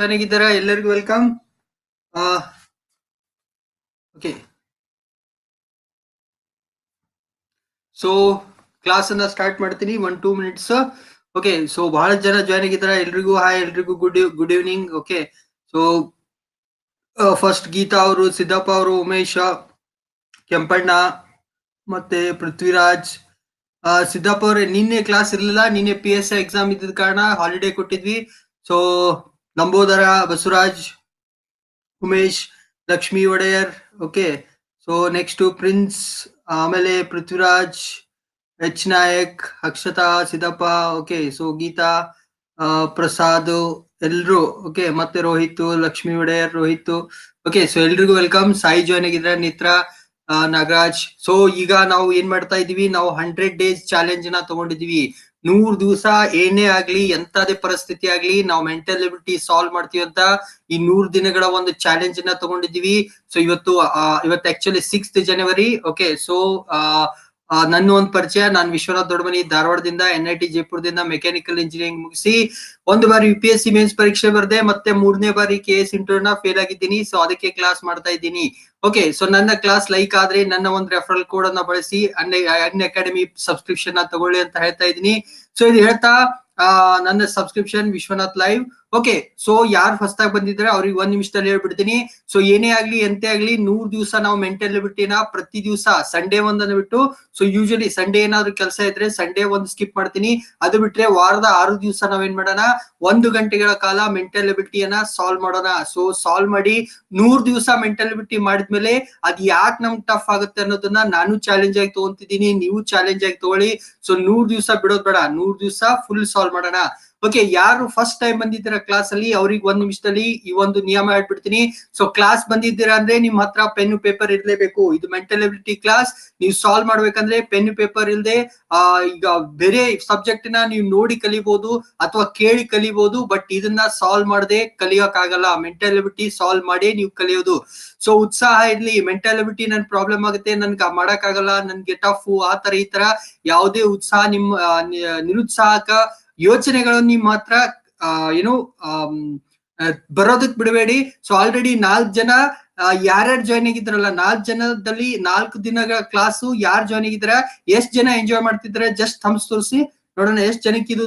ಚೆನ್ನಾಗಿದ್ದೀರಾ ಎಲ್ಲರಿಗೂ welcome okay so class ಅನ್ನ ಸ್ಟಾರ್ಟ್ ಮಾಡ್ತೀನಿ one two minutes okay so ಬಹಳ ಜನ ಜಾಯ್ನ್ ಆಗಿದ್ದಾರೆ ಎಲ್ರಿಗೂ ಹಾಯ್ ಎಲ್ರಿಗೂ good good evening okay so first Geetha ಅವರು ಸಿದ್ದಪ್ಪ ಅವರು ಉಮೇಶ ಕೆಂಪಣ್ಣ ಮತ್ತೆ ಪೃಥ್ವಿರಾಜ್ ಸಿದ್ದಪ್ಪ ಅವರೇ ನಿನ್ನೆ ಕ್ಲಾಸ್ ಇರಲಿಲ್ಲ ನಿನ್ನೆ ಪಿ ಎಸ್ ಎಕ್ಸಾಮ್ ಇದ್ದಿದ್ದ ಕಾರಣ ಹಾಲಿಡೇ ಕೊಟ್ಟಿದ್ವಿ ಸೊ ನಂಬೋದರ Basavaraj Umesh Lakshmi Odeyar okay so next Prince ಆಮೇಲೆ Prithviraj H Nayak Akshata Siddappa okay so Geetha Prasad ಎಲ್ರು ಓಕೆ ಮತ್ತೆ ರೋಹಿತ್ ಲಕ್ಷ್ಮಿ ಒಡೆಯರ್ ರೋಹಿತ್ ಓಕೆ ಸೊ ಎಲ್ರಿಗೂ ವೆಲ್ಕಮ್ ಸಾಯಿ ಜಾಯ್ನ್ ಆಗಿದ್ರೆ ನಿತ್ರ ನಾಗರಾಜ್ ಸೊ ಈಗ ನಾವು ಏನ್ ಮಾಡ್ತಾ ಇದೀವಿ ನಾವು ಹಂಡ್ರೆಡ್ ಡೇಸ್ ಚಾಲೆಂಜ್ ನ ತಗೊಂಡಿದೀವಿ ನೂರ್ ದಿವಸ ಏನೇ ಆಗ್ಲಿ ಎಂತದೇ ಪರಿಸ್ಥಿತಿ ಆಗ್ಲಿ ನಾವು ಮೆಂಟಲಿಬಿಲಿಟಿ ಸಾಲ್ವ್ ಮಾಡ್ತೀವಿ ಅಂತ ಈ ನೂರ್ ದಿನಗಳ ಒಂದು ಚಾಲೆಂಜ್ ನ ತಗೊಂಡಿದೀವಿ ಸೊ ಇವತ್ತು ಇವತ್ತು actually sixth January okay so ಆ ನನ್ನ ಒಂದು ಪರಿಚಯ ನಾನು ವಿಶ್ವನಾಥ್ ದೊಡ್ಡಮನಿ ಧಾರವಾಡದಿಂದ ಎನ್ ಐ ಟಿ ಜೈಪುರದಿಂದ ಮೆಕ್ಯಾನಿಕಲ್ ಇಂಜಿನಿಯರಿಂಗ್ ಮುಗಿಸಿ ಒಂದು ಬಾರಿ U P S C mains ಪರೀಕ್ಷೆ ಬರದೆ ಮತ್ತೆ ಮೂರನೇ ಬಾರಿ ಕೆ ಎಸ್ ಇಂಟರ್ನ ಫೇಲ್ ಆಗಿದ್ದೀನಿ ಸೊ ಅದಕ್ಕೆ ಕ್ಲಾಸ್ ಮಾಡ್ತಾ ಇದ್ದೀನಿ ಓಕೆ ಸೊ ನನ್ನ ಕ್ಲಾಸ್ ಲೈಕ್ ಆದ್ರೆ ನನ್ನ ಒಂದು ರೆಫರಲ್ ಕೋಡ್ ಅನ್ನ ಬಳಸಿ ಅನ್ ಅಕಾಡೆಮಿ ಸಬ್ಸ್ಕ್ರಿಪ್ಷನ್ ತಗೊಳ್ಳಿ ಅಂತ ಹೇಳ್ತಾ ಇದ್ದೀನಿ ಸೊ ಇದು ಹೇಳ್ತಾ ನನ್ನ subscription Vishwanath live okay so ಯಾರು ಫಸ್ಟ್ ಆಗಿ ಬಂದಿದ್ರೆ ಅವ್ರಿಗೆ ಒಂದ್ ನಿಮಿಷದಲ್ಲಿ ಹೇಳ್ಬಿಡ್ತೀನಿ ಸೊ ಏನೇ ಆಗ್ಲಿ ಎಂತೆ ಆಗ್ಲಿ ನೂರ್ ದಿವಸ ನಾವು ಮೆಂಟಲ್ ಬಿಟ್ಟಿನ ಪ್ರತಿ ದಿವಸ ಸಂಡೇ ಒಂದನ್ನು ಬಿಟ್ಟು ಸೊ ಯೂಶಲಿ ಸಂಡೇ ಏನಾದ್ರು ಕೆಲಸ ಇದ್ರೆ ಸಂಡೇ ಒಂದ್ ಸ್ಕಿಪ್ ಮಾಡ್ತೀನಿ ಅದು ಬಿಟ್ರೆ ವಾರದ ಆರು ದಿವಸ ಏನ್ ಮಾಡೋಣ ಒಂದು ಗಂಟೆಗಳ ಕಾಲ ಮೆಂಟಲ್ ಎಬಿಲಿಟಿಯನ್ನ ಸಾಲ್ವ್ ಮಾಡೋಣ ಸೊ ಸಾಲ್ವ್ ಮಾಡಿ ನೂರ್ ದಿವಸ ಮೆಂಟಲ್ ಮಾಡಿದ್ಮೇಲೆ ಅದ್ ಯಾಕೆ ನಮ್ಗೆ ಟಫ್ ಆಗುತ್ತೆ ಅನ್ನೋದನ್ನ ನಾನು ಚಾಲೆಂಜ್ ಆಗಿ ತಗೊಂತಿದ್ದೀನಿ ನೀವು ಚಾಲೆಂಜ್ ಆಗಿ ತಗೊಳ್ಳಿ ಸೊ ನೂರ್ ದಿವಸ ಬಿಡೋದ್ ಬೇಡ ನೂರ್ ದಿವಸ ಫುಲ್ ಸಾಲ್ವ್ ಮಾಡೋಣ ಓಕೆ ಯಾರು ಫಸ್ಟ್ ಟೈಮ್ ಬಂದಿದ್ದೀರಾ ಕ್ಲಾಸ್ ಅಲ್ಲಿ ಅವ್ರಿಗೆ ಒಂದ್ ನಿಮಿಷದಲ್ಲಿ ಈ ಒಂದು ನಿಯಮ ಹೇಳ್ಬಿಡ್ತೀನಿ ಸೊ ಕ್ಲಾಸ್ ಬಂದಿದ್ದೀರಾ ಅಂದ್ರೆ ನಿಮ್ ಹತ್ರ ಪೆನ್ ಪೇಪರ್ ಇರ್ಲೇಬೇಕು ಇದು ಮೆಂಟಲ್ ಎಬಿಲಿಟಿ ಕ್ಲಾಸ್ ನೀವು ಸಾಲ್ವ್ ಮಾಡ್ಬೇಕಂದ್ರೆ ಪೆನ್ ಪೇಪರ್ ಇಲ್ಲದೆ ಈಗ ಬೇರೆ ಸಬ್ಜೆಕ್ಟ್ ನ ನೀವು ನೋಡಿ ಕಲಿಬಹುದು ಅಥವಾ ಕೇಳಿ ಕಲಿಬಹುದು ಬಟ್ ಇದನ್ನ ಸಾಲ್ವ್ ಮಾಡದೆ ಕಲಿಯೋಕ್ ಆಗಲ್ಲ ಮೆಂಟಲ್ ಎಬಿಲಿಟಿ ಸಾಲ್ವ್ ಮಾಡಿ ನೀವು ಕಲಿಯೋದು ಸೊ ಉತ್ಸಾಹ ಇರ್ಲಿ ಮೆಂಟಲ್ ಎಬಿಲಿಟಿ ನನ್ ಪ್ರಾಬ್ಲಮ್ ಆಗುತ್ತೆ ನನ್ಗೆ ಮಾಡಕ್ ಆಗಲ್ಲ ನನ್ಗೆ ಟಫ್ ಆ ತರ ಈ ತರ ಯಾವುದೇ ಉತ್ಸಾಹ ನಿಮ್ ನಿರುತ್ಸಾಹಕ ಯೋಚನೆಗಳನ್ನ ಮಾತ್ರ ಏನು ಬರೋದಕ್ ಬಿಡಬೇಡಿ ಸೊ ಆಲ್ರೆಡಿ ನಾಲ್ಕು ಜನ ಯಾರ್ಯಾರು ಜಾಯ್ನ್ ಆಗಿದ್ರಲ್ಲ ನಾಲ್ಕು ಜನದಲ್ಲಿ ನಾಲ್ಕು ದಿನಗಳ ಕ್ಲಾಸು ಯಾರು ಜಾಯ್ನ್ ಆಗಿದ್ರ ಎಷ್ಟ್ ಜನ ಎಂಜಾಯ್ ಮಾಡ್ತಿದ್ರೆ ಜಸ್ಟ್ ಥಮ್ಸ್ ತೋರಿಸಿ ನೋಡೋಣ ಎಷ್ಟ್ ಜನಕ್ಕೆ ಇದು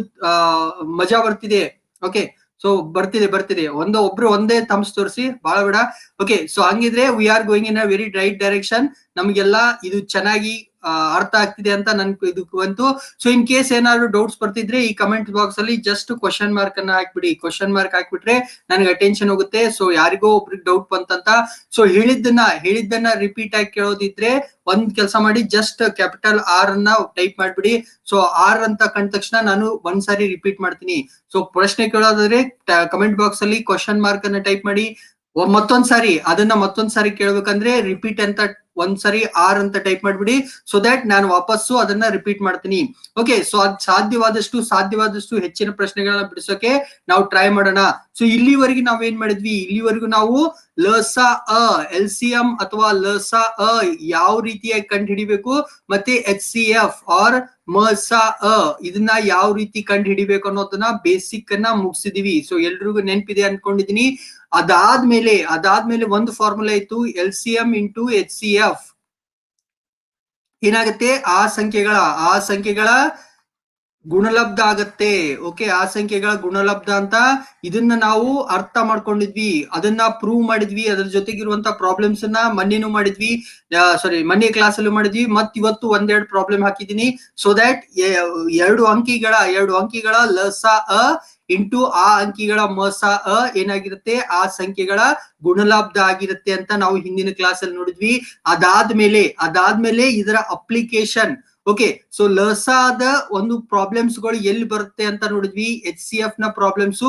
ಮಜಾ ಬರ್ತಿದೆ ಓಕೆ ಸೊ ಬರ್ತಿದೆ ಬರ್ತಿದೆ ಒಂದು ಒಬ್ರು ಒಂದೇ ಥಮ್ಸ್ ತೋರಿಸಿ ಬಾಳ ಬೇಡ ಓಕೆ ಸೊ ಹಂಗಿದ್ರೆ we are going in a very right direction ನಮ್ಗೆಲ್ಲಾ ಇದು ಚೆನ್ನಾಗಿ ಅರ್ಥ ಆಗ್ತಿದೆ ಅಂತ ನನ್ ಇದಕ್ಕೆ ಬಂತು ಸೊ ಇನ್ ಕೇಸ್ ಏನಾದ್ರು ಡೌಟ್ಸ್ ಬರ್ತಿದ್ರೆ ಈ ಕಮೆಂಟ್ ಬಾಕ್ಸ್ ಅಲ್ಲಿ ಜಸ್ಟ್ ಕ್ವಶನ್ ಮಾರ್ಕ್ ಅನ್ನ ಹಾಕ್ಬಿಡಿ ಕ್ವಶನ್ ಮಾರ್ಕ್ ಹಾಕ್ಬಿಟ್ರೆ ನನಗೆ ಅಟೆನ್ಷನ್ ಹೋಗುತ್ತೆ ಸೊ ಯಾರಿಗೋ ಒಬ್ರಿಗೆ ಡೌಟ್ ಬಂತಂತ ಸೊ ಹೇಳಿದ್ದನ್ನ ಹೇಳಿದ್ದನ್ನ ರಿಪೀಟ್ ಆಗಿ ಕೇಳೋದಿದ್ರೆ ಒಂದ್ ಕೆಲಸ ಮಾಡಿ ಜಸ್ಟ್ ಕ್ಯಾಪಿಟಲ್ ಆರ್ ಅನ್ನ ಟೈಪ್ ಮಾಡ್ಬಿಡಿ ಸೊ ಆರ್ ಅಂತ ಕಂಡ ತಕ್ಷಣ ನಾನು ಒಂದ್ಸಾರಿ ರಿಪೀಟ್ ಮಾಡ್ತೀನಿ ಸೊ ಪ್ರಶ್ನೆ ಕೇಳೋದಾದ್ರೆ ಕಮೆಂಟ್ ಬಾಕ್ಸ್ ಅಲ್ಲಿ ಕ್ವಶನ್ ಮಾರ್ಕ್ ಅನ್ನ ಟೈಪ್ ಮಾಡಿ ಮತ್ತೊಂದ್ಸಾರಿ ಅದನ್ನ ಮತ್ತೊಂದ್ಸಾರಿ ಕೇಳ್ಬೇಕಂದ್ರೆ ರಿಪೀಟ್ ಅಂತ ಒಂದ್ಸರಿ ಆರ್ ಅಂತ ಟೈಪ್ ಮಾಡ್ಬಿಡಿ ಸೊ ದಟ್ ನಾನು ವಾಪಸ್ಸು ಅದನ್ನ ರಿಪೀಟ್ ಮಾಡ್ತೀನಿ ಓಕೆ ಸೊ ಅದ್ ಸಾಧ್ಯವಾದಷ್ಟು ಸಾಧ್ಯವಾದಷ್ಟು ಹೆಚ್ಚಿನ ಪ್ರಶ್ನೆಗಳನ್ನ ಬಿಡಿಸೋಕೆ ನಾವು ಟ್ರೈ ಮಾಡೋಣ ಸೊ ಇಲ್ಲಿವರೆಗೆ ನಾವ್ ಏನ್ ಮಾಡಿದ್ವಿ ಇಲ್ಲಿವರೆಗೂ ನಾವು ಲಸ ಅ ಎಲ್ ಸಿ ಎಂ ಅಥವಾ ಲಸ ಅ ಯಾವ ರೀತಿಯಾಗಿ ಕಂಡು ಹಿಡಿಬೇಕು ಮತ್ತೆ ಎಚ್ ಸಿ ಎಫ್ ಆರ್ ಮಸ ಅ ಇದನ್ನ ಯಾವ ರೀತಿ ಕಂಡು ಹಿಡಿಬೇಕು ಅನ್ನೋದನ್ನ ಬೇಸಿಕ್ ಅನ್ನ ಮುಗಿಸಿದೀವಿ ಸೊ ಎಲ್ರಿಗೂ ನೆನಪಿದೆ ಅನ್ಕೊಂಡಿದೀನಿ ಅದಾದ್ಮೇಲೆ ಅದಾದ್ಮೇಲೆ ಒಂದು ಫಾರ್ಮುಲಾ ಇತ್ತು L C M into H C F ಏನಾಗುತ್ತೆ ಆ ಸಂಖ್ಯೆಗಳ ಆ ಸಂಖ್ಯೆಗಳ ಗುಣಲಬ್ಧ ಆಗತ್ತೆ ಓಕೆ ಆ ಸಂಖ್ಯೆಗಳ ಗುಣಲಬ್ಧ ಅಂತ ಇದನ್ನ ನಾವು ಅರ್ಥ ಮಾಡ್ಕೊಂಡಿದ್ವಿ ಅದನ್ನ ಪ್ರೂವ್ ಮಾಡಿದ್ವಿ ಅದ್ರ ಜೊತೆಗಿರುವಂತ ಪ್ರಾಬ್ಲಮ್ಸ್ ಅನ್ನ ಮನ್ನೆನು ಮಾಡಿದ್ವಿ ಸಾರಿ ಮನ್ನೆ ಕ್ಲಾಸ್ ಅಲ್ಲೂ ಮಾಡಿದ್ವಿ ಮತ್ ಇವತ್ತು ಒಂದೆರಡು ಪ್ರಾಬ್ಲಮ್ ಹಾಕಿದೀನಿ ಸೊ ದಟ್ ಎರಡು ಅಂಕಿಗಳ ಎರಡು ಅಂಕಿಗಳ ಲಸ ಅ ಇಂಟು ಆ ಅಂಕಿಗಳ ಮಸ ಅ ಏನಾಗಿರುತ್ತೆ ಆ ಸಂಖ್ಯೆಗಳ ಗುಣಲಾಬ್ಧ ಆಗಿರುತ್ತೆ ಅಂತ ನಾವು ಹಿಂದಿನ ಕ್ಲಾಸ್ ಅಲ್ಲಿ ನೋಡಿದ್ವಿ ಅದಾದ್ಮೇಲೆ ಅದಾದ್ಮೇಲೆ ಇದರ ಅಪ್ಲಿಕೇಶನ್ ಓಕೆ ಸೊ ಲಸಾದ ಒಂದು ಪ್ರಾಬ್ಲಮ್ಸ್ ಗಳು ಎಲ್ಲಿ ಬರುತ್ತೆ ಅಂತ ನೋಡಿದ್ವಿ ಎಚ್ ಸಿ ಎಫ್ ನ ಪ್ರಾಬ್ಲಮ್ಸ್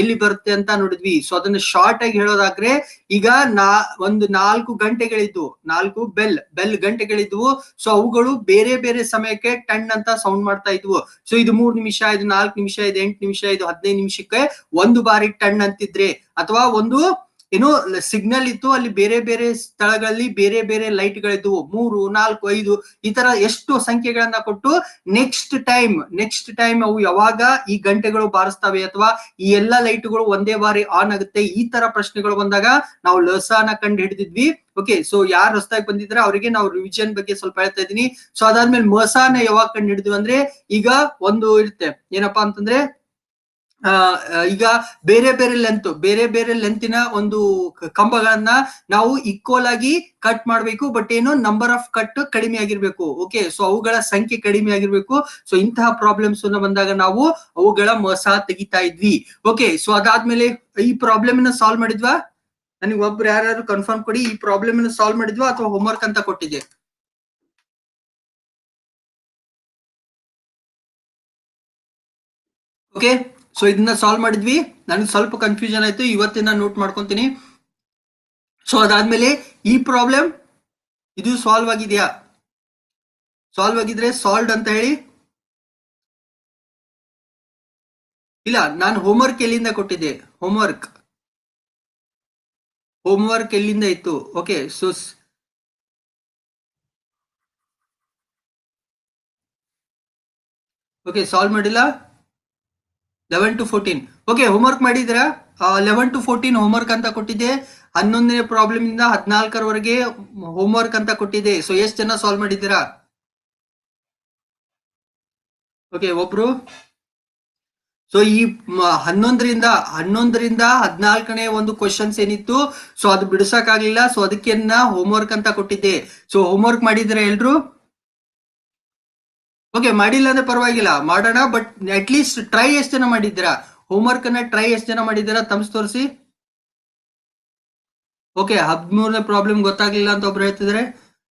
ಎಲ್ಲಿ ಬರುತ್ತೆ ಅಂತ ನೋಡಿದ್ವಿ ಸೊ ಅದನ್ನ ಶಾರ್ಟ್ ಆಗಿ ಹೇಳೋದಾದ್ರೆ ಈಗ ನಾ ಒಂದು ನಾಲ್ಕು ಗಂಟೆಗಳಿದ್ವು ನಾಲ್ಕು ಬೆಲ್ ಬೆಲ್ ಗಂಟೆಗಳಿದ್ವು ಸೊ ಅವುಗಳು ಬೇರೆ ಬೇರೆ ಸಮಯಕ್ಕೆ ಟನ್ ಅಂತ ಸೌಂಡ್ ಮಾಡ್ತಾ ಇದ್ವು ಸೊ ಇದು ಮೂರ್ ನಿಮಿಷ ಇದು ನಾಲ್ಕು ನಿಮಿಷ ಇದು ಎಂಟು ನಿಮಿಷ ಇದು ಹದಿನೈದು ನಿಮಿಷಕ್ಕೆ ಒಂದು ಬಾರಿ ಟನ್ ಅಂತಿದ್ರೆ ಅಥವಾ ಒಂದು ಏನು ಸಿಗ್ನಲ್ ಇತ್ತು ಅಲ್ಲಿ ಬೇರೆ ಬೇರೆ ಸ್ಥಳಗಳಲ್ಲಿ ಬೇರೆ ಬೇರೆ ಲೈಟ್ ಗಳಿದ್ವು ಮೂರು ನಾಲ್ಕು ಐದು ಈ ತರ ಎಷ್ಟು ಸಂಖ್ಯೆಗಳನ್ನ ಕೊಟ್ಟು ನೆಕ್ಸ್ಟ್ ಟೈಮ್ ನೆಕ್ಸ್ಟ್ ಟೈಮ್ ಅವು ಯಾವಾಗ ಈ ಗಂಟೆಗಳು ಬಾರಿಸ್ತವೆ ಅಥವಾ ಈ ಎಲ್ಲಾ ಲೈಟ್ಗಳು ಒಂದೇ ಬಾರಿ ಆನ್ ಆಗುತ್ತೆ ಈ ತರ ಪ್ರಶ್ನೆಗಳು ಬಂದಾಗ ನಾವು ಲಸಾನ ಕಂಡು ಹಿಡಿದಿದ್ವಿ ಓಕೆ ಸೊ ಯಾರು ರಸ್ತಾಗಿ ಬಂದಿದ್ರೆ ಅವರಿಗೆ ನಾವು ರಿವಿಜನ್ ಬಗ್ಗೆ ಸ್ವಲ್ಪ ಹೇಳ್ತಾ ಇದೀನಿ ಸೊ ಅದಾದ್ಮೇಲೆ ಮಸಾನ ಯಾವಾಗ ಕಂಡು ಹಿಡಿದ್ವಿ ಅಂದ್ರೆ ಈಗ ಒಂದು ಇರುತ್ತೆ ಏನಪ್ಪಾ ಅಂತಂದ್ರೆ ಈಗ ಬೇರೆ ಬೇರೆ ಲೆಂತ್ ಬೇರೆ ಬೇರೆ ಲೆಂತಿನ ಒಂದು ಕಂಬಗಳನ್ನ ನಾವು ಈಕ್ವಲ್ ಆಗಿ ಕಟ್ ಮಾಡಬೇಕು ಬಟ್ ಏನು ನಂಬರ್ ಆಫ್ ಕಟ್ ಕಡಿಮೆ ಆಗಿರ್ಬೇಕು ಓಕೆ ಸೊ ಅವುಗಳ ಸಂಖ್ಯೆ ಕಡಿಮೆ ಆಗಿರ್ಬೇಕು ಸೊ ಇಂತಹ ಪ್ರಾಬ್ಲಮ್ಸ್ ಬಂದಾಗ ನಾವು ಅವುಗಳ ಮೋಸ ತೆಗಿತಾ ಇದ್ವಿ ಓಕೆ ಸೊ ಅದಾದ್ಮೇಲೆ ಈ ಪ್ರಾಬ್ಲಮ್ ಸಾಲ್ವ್ ಮಾಡಿದ್ವಾ ನನಗೆ ಒಬ್ರು ಯಾರು ಕನ್ಫರ್ಮ್ ಕೊಡಿ ಈ ಪ್ರಾಬ್ಲಮ್ ಸಾಲ್ವ್ ಮಾಡಿದ್ವಾ ಅಥವಾ ಹೋಮ್ವರ್ಕ್ ಅಂತ ಕೊಟ್ಟಿದ್ದೆ ಓಕೆ ಸೊ ಇದನ್ನ ಸಾಲ್ವ್ ಮಾಡಿದ್ವಿ ನನಗೆ ಸ್ವಲ್ಪ ಕನ್ಫ್ಯೂಷನ್ ಆಯ್ತು ಇವತ್ತಿನ ನೋಟ್ ಮಾಡ್ಕೊಂತೀನಿ ಸೊ ಅದಾದ್ಮೇಲೆ ಈ ಪ್ರಾಬ್ಲಮ್ ಇದು ಸಾಲ್ವ್ ಆಗಿದೆಯಾ ಸಾಲ್ವ್ ಆಗಿದ್ರೆ ಸಾಲ್ವ್ ಅಂತ ಹೇಳಿ ಇಲ್ಲ ನಾನು ಹೋಮ್ವರ್ಕ್ ಎಲ್ಲಿಂದ ಕೊಟ್ಟಿದ್ದೆ ಹೋಮ್ವರ್ಕ್ ವರ್ಕ್ ಎಲ್ಲಿಂದ ಇತ್ತು ಓಕೆ ಸೊ ಓಕೆ ಸಾಲ್ವ್ ಮಾಡಿಲ್ಲ eleven to fourteen okay homework ಮಾಡಿದಿರಾ ಲೆವೆನ್ ಟು ಫೋರ್ಟೀನ್ ಹೋಮ್ವರ್ಕ್ ಅಂತ ಕೊಟ್ಟಿದ್ದೆ ಹನ್ನೊಂದನೇ ಪ್ರಾಬ್ಲಮ್ ಇಂದ ಹದಿನಾಲ್ಕರವರೆಗೆ ಹೋಮ್ವರ್ಕ್ ಅಂತ ಕೊಟ್ಟಿದೆ ಸೊ ಎಷ್ಟು ಜನ ಸಾಲ್ವ್ ಮಾಡಿದ್ದೀರಾ ಓಕೆ ಒಬ್ರು ಸೊ ಈ ಹನ್ನೊಂದರಿಂದ ಹನ್ನೊಂದರಿಂದ ಹದಿನಾಲ್ಕನೇ ಒಂದು ಕ್ವಶನ್ಸ್ ಏನಿತ್ತು ಸೊ ಅದು ಬಿಡಿಸಕ್ಕಾಗ್ಲಿಲ್ಲ ಸೊ ಹೋಮ್ ಹೋಮ್ವರ್ಕ್ ಅಂತ ಕೊಟ್ಟಿದ್ದೆ ಸೊ ಹೋಮ್ವರ್ಕ್ ಮಾಡಿದಿರಾ ಎಲ್ರು ಓಕೆ ಮಾಡಿಲ್ಲ ಅಂದ್ರೆ ಪರವಾಗಿಲ್ಲ ಮಾಡೋಣ ಬಟ್ ಅಟ್ ಲೀಸ್ಟ್ ಟ್ರೈ ಎಷ್ಟು ಜನ ಮಾಡಿದ್ದೀರಾ ಹೋಮ್ವರ್ಕ್ ಅನ್ನ ಟ್ರೈ ಎಷ್ಟು ಜನ ಮಾಡಿದ್ದೀರಾ ತಮ್ಸ್ ತೋರಿಸಿ ಓಕೆ ಹದಿಮೂರನೇ ಪ್ರಾಬ್ಲಮ್ ಗೊತ್ತಾಗ್ಲಿಲ್ಲ ಅಂತ ಒಬ್ರು ಹೇಳ್ತಿದ್ರೆ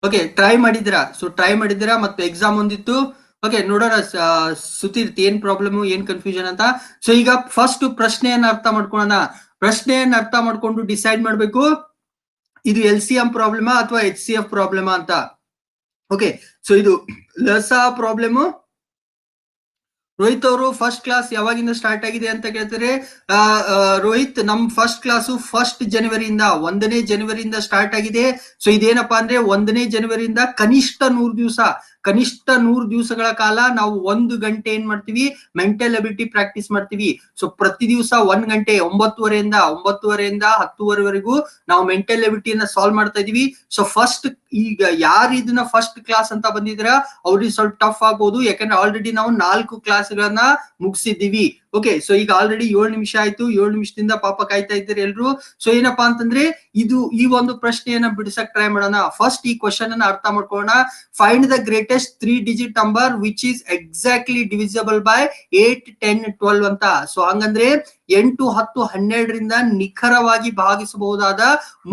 ಓಕೆ ಟ್ರೈ ಮಾಡಿದ್ದೀರಾ ಸೊ ಟ್ರೈ ಮಾಡಿದ್ದೀರಾ ಮತ್ತೆ ಎಕ್ಸಾಮ್ ಒಂದಿತ್ತು ಓಕೆ ನೋಡೋಣ ಸುತ್ತಿರ್ತಿ ಏನ್ ಪ್ರಾಬ್ಲಮ್ ಏನ್ ಕನ್ಫ್ಯೂಷನ್ ಅಂತ ಸೊ ಈಗ ಫಸ್ಟ್ ಪ್ರಶ್ನೆಯನ್ನ ಅರ್ಥ ಮಾಡ್ಕೊಳ್ಳೋಣ ಪ್ರಶ್ನೆಯನ್ನ ಅರ್ಥ ಮಾಡ್ಕೊಂಡು ಡಿಸೈಡ್ ಮಾಡ್ಬೇಕು ಇದು ಎಲ್ ಸಿ ಎಂ ಪ್ರಾಬ್ಲಮಾ ಅಥವಾ ಎಚ್ ಸಿ ಎಫ್ ಪ್ರಾಬ್ಲಮಾ ಅಂತ ಓಕೆ ಸೊ ಇದು ಲಸ ಪ್ರಾಬ್ಲಮ್ ರೋಹಿತ್ ಅವರು ಫಸ್ಟ್ ಕ್ಲಾಸ್ ಯಾವಾಗಿಂದ ಸ್ಟಾರ್ಟ್ ಆಗಿದೆ ಅಂತ ಕೇಳ್ತಾರೆ ರೋಹಿತ್ ನಮ್ ಫಸ್ಟ್ ಕ್ಲಾಸು ಫಸ್ಟ್ ಜನವರಿಯಿಂದ ಒಂದನೇ ಜನವರಿಯಿಂದ ಸ್ಟಾರ್ಟ್ ಆಗಿದೆ ಸೊ ಇದೇನಪ್ಪಾ ಅಂದ್ರೆ ಒಂದನೇ ಜನವರಿಯಿಂದ ಕನಿಷ್ಠ ನೂರು ದಿವಸ ಕನಿಷ್ಠ ನೂರು ದಿವಸಗಳ ಕಾಲ ನಾವು ಒಂದು ಗಂಟೆ ಏನ್ ಮಾಡ್ತೀವಿ ಮೆಂಟಲ್ ಅಬಿಲಿಟಿ ಪ್ರಾಕ್ಟೀಸ್ ಮಾಡ್ತೀವಿ ಸೊ ಪ್ರತಿ ದಿವಸ ಒಂದ್ ಗಂಟೆ ಒಂಬತ್ತುವರೆಯಿಂದ ಒಂಬತ್ತುವರೆಯಿಂದ ಹತ್ತುವರೆವರೆಗೂ ನಾವು ಮೆಂಟಲ್ ಅಬಿಲಿಟಿಯನ್ನ ಸಾಲ್ವ್ ಮಾಡ್ತಾ ಇದೀವಿ ಸೊ ಫಸ್ಟ್ ಈಗ ಯಾರು ಇದನ್ನ ಫಸ್ಟ್ ಕ್ಲಾಸ್ ಅಂತ ಬಂದಿದ್ರ ಅವ್ರಿಗೆ ಸ್ವಲ್ಪ ಟಫ್ ಆಗ್ಬೋದು ಯಾಕಂದ್ರೆ ಆಲ್ರೆಡಿ ನಾವು ನಾಲ್ಕು ಕ್ಲಾಸ್ಗಳನ್ನ ಮುಗಿಸಿದ್ದೀವಿ ಓಕೆ ಸೊ ಈಗ ಆಲ್ರೆಡಿ ಏಳು ನಿಮಿಷ ಆಯ್ತು ಏಳು ನಿಮಿಷದಿಂದ ಪಾಪ ಕಾಯ್ತಾ ಇದ್ದಾರೆ ಎಲ್ರು ಸೊ ಏನಪ್ಪಾ ಅಂತಂದ್ರೆ ಇದು ಈ ಒಂದು ಪ್ರಶ್ನೆಯನ್ನ ಬಿಡಿಸಕ್ ಟ್ರೈ ಮಾಡೋಣ ಫಸ್ಟ್ ಈ ಕ್ವಶನ್ ಅನ್ನ ಅರ್ಥ ಮಾಡ್ಕೊಳ್ಳೋಣ find the greatest three digit number which is exactly divisible by eight ten twelve ಅಂತ ಸೊ ಹಂಗಂದ್ರೆ ಎಂಟು ಹತ್ತು ಹನ್ನೆರಡರಿಂದ ನಿಖರವಾಗಿ ಭಾಗಿಸಬಹುದಾದ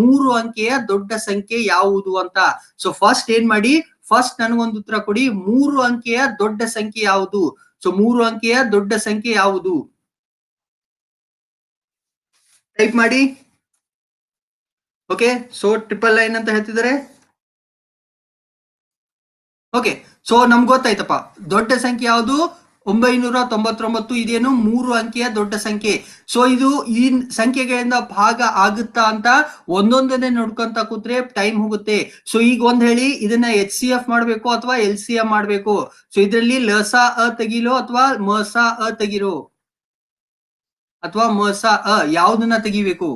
ಮೂರು ಅಂಕೆಯ ದೊಡ್ಡ ಸಂಖ್ಯೆ ಯಾವುದು ಅಂತ ಸೊ ಫಸ್ಟ್ ಏನ್ ಮಾಡಿ ಫಸ್ಟ್ ನನಗೊಂದು ಉತ್ತರ ಕೊಡಿ ಮೂರು ಅಂಕೆಯ ದೊಡ್ಡ ಸಂಖ್ಯೆ ಯಾವುದು ಸೊ ಮೂರು ಅಂಕಿಯ ದೊಡ್ಡ ಸಂಖ್ಯೆ ಯಾವುದು ಟೈಪ್ ಮಾಡಿ ಓಕೆ ಸೊ ಟ್ರಿಪಲ್ ಲೈನ್ ಅಂತ ಹೇಳ್ತಿದ್ದಾರೆ ಓಕೆ ಸೊ ನಮ್ಗೆ ಗೊತ್ತಾಯ್ತಪ್ಪ ದೊಡ್ಡ ಸಂಖ್ಯೆ ಯಾವುದು ಒಂಬೈನೂರ ತೊಂಬತ್ತೊಂಬತ್ತು ಇದೇನು ಮೂರು ಅಂಕೆಯ ದೊಡ್ಡ ಸಂಖ್ಯೆ ಸೊ ಇದು ಈ ಸಂಖ್ಯೆಗಳಿಂದ ಭಾಗ ಆಗುತ್ತಾ ಅಂತ ಒಂದೊಂದನ್ನೇ ನೋಡ್ಕೊಂತ ಕೂತ್ರೆ ಟೈಮ್ ಹೋಗುತ್ತೆ ಸೊ ಈಗ ಒಂದ್ ಹೇಳಿ ಇದನ್ನ ಎಚ್ ಸಿ ಎಫ್ ಮಾಡ್ಬೇಕು ಅಥವಾ ಎಲ್ ಸಿ ಎಫ್ ಮಾಡ್ಬೇಕು ಸೊ ಇದರಲ್ಲಿ ಲಸ ಅ ತೆಗಿಲೋ ಅಥವಾ ಮಸ ಅ ತೆಗಿರೋ ಅಥವಾ ಮಸ ಅ ಯಾವ್ದನ್ನ ತೆಗಿಬೇಕು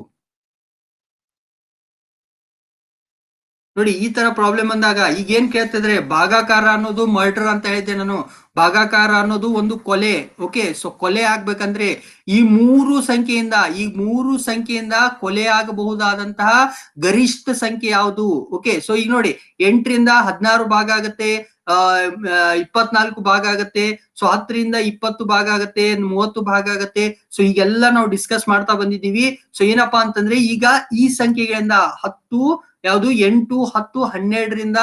ನೋಡಿ ಈ ತರ ಪ್ರಾಬ್ಲಮ್ ಅಂದಾಗ ಈಗ ಏನ್ ಕೇಳ್ತಿದ್ರೆ ಭಾಗಾಕಾರ ಅನ್ನೋದು ಮರ್ಡರ್ ಅಂತ ಹೇಳಿದ್ದೆ ನಾನು ಭಾಗಾಕಾರ ಅನ್ನೋದು ಒಂದು ಕೊಲೆ ಓಕೆ ಸೊ ಕೊಲೆ ಆಗ್ಬೇಕಂದ್ರೆ ಈ ಮೂರು ಸಂಖ್ಯೆಯಿಂದ ಈ ಮೂರು ಸಂಖ್ಯೆಯಿಂದ ಕೊಲೆ ಆಗಬಹುದಾದಂತಹ ಗರಿಷ್ಠ ಸಂಖ್ಯೆ ಯಾವುದು ಓಕೆ ಸೊ ಈಗ ನೋಡಿ ಎಂಟರಿಂದ ಹದಿನಾರು ಭಾಗ ಆಗತ್ತೆ ಇಪ್ಪತ್ನಾಲ್ಕು ಭಾಗ ಆಗತ್ತೆ ಸೊ ಹತ್ತರಿಂದ ಇಪ್ಪತ್ತು ಭಾಗ ಆಗತ್ತೆ ಮೂವತ್ತು ಭಾಗ ಆಗತ್ತೆ ಸೊ ಈಗೆಲ್ಲ ನಾವು ಡಿಸ್ಕಸ್ ಮಾಡ್ತಾ ಬಂದಿದ್ದೀವಿ ಸೊ ಏನಪ್ಪಾ ಅಂತಂದ್ರೆ ಈಗ ಈ ಸಂಖ್ಯೆಗಳಿಂದ ಹತ್ತು ಯಾವುದು ಎಂಟು ಹತ್ತು ಹನ್ನೆರಡರಿಂದ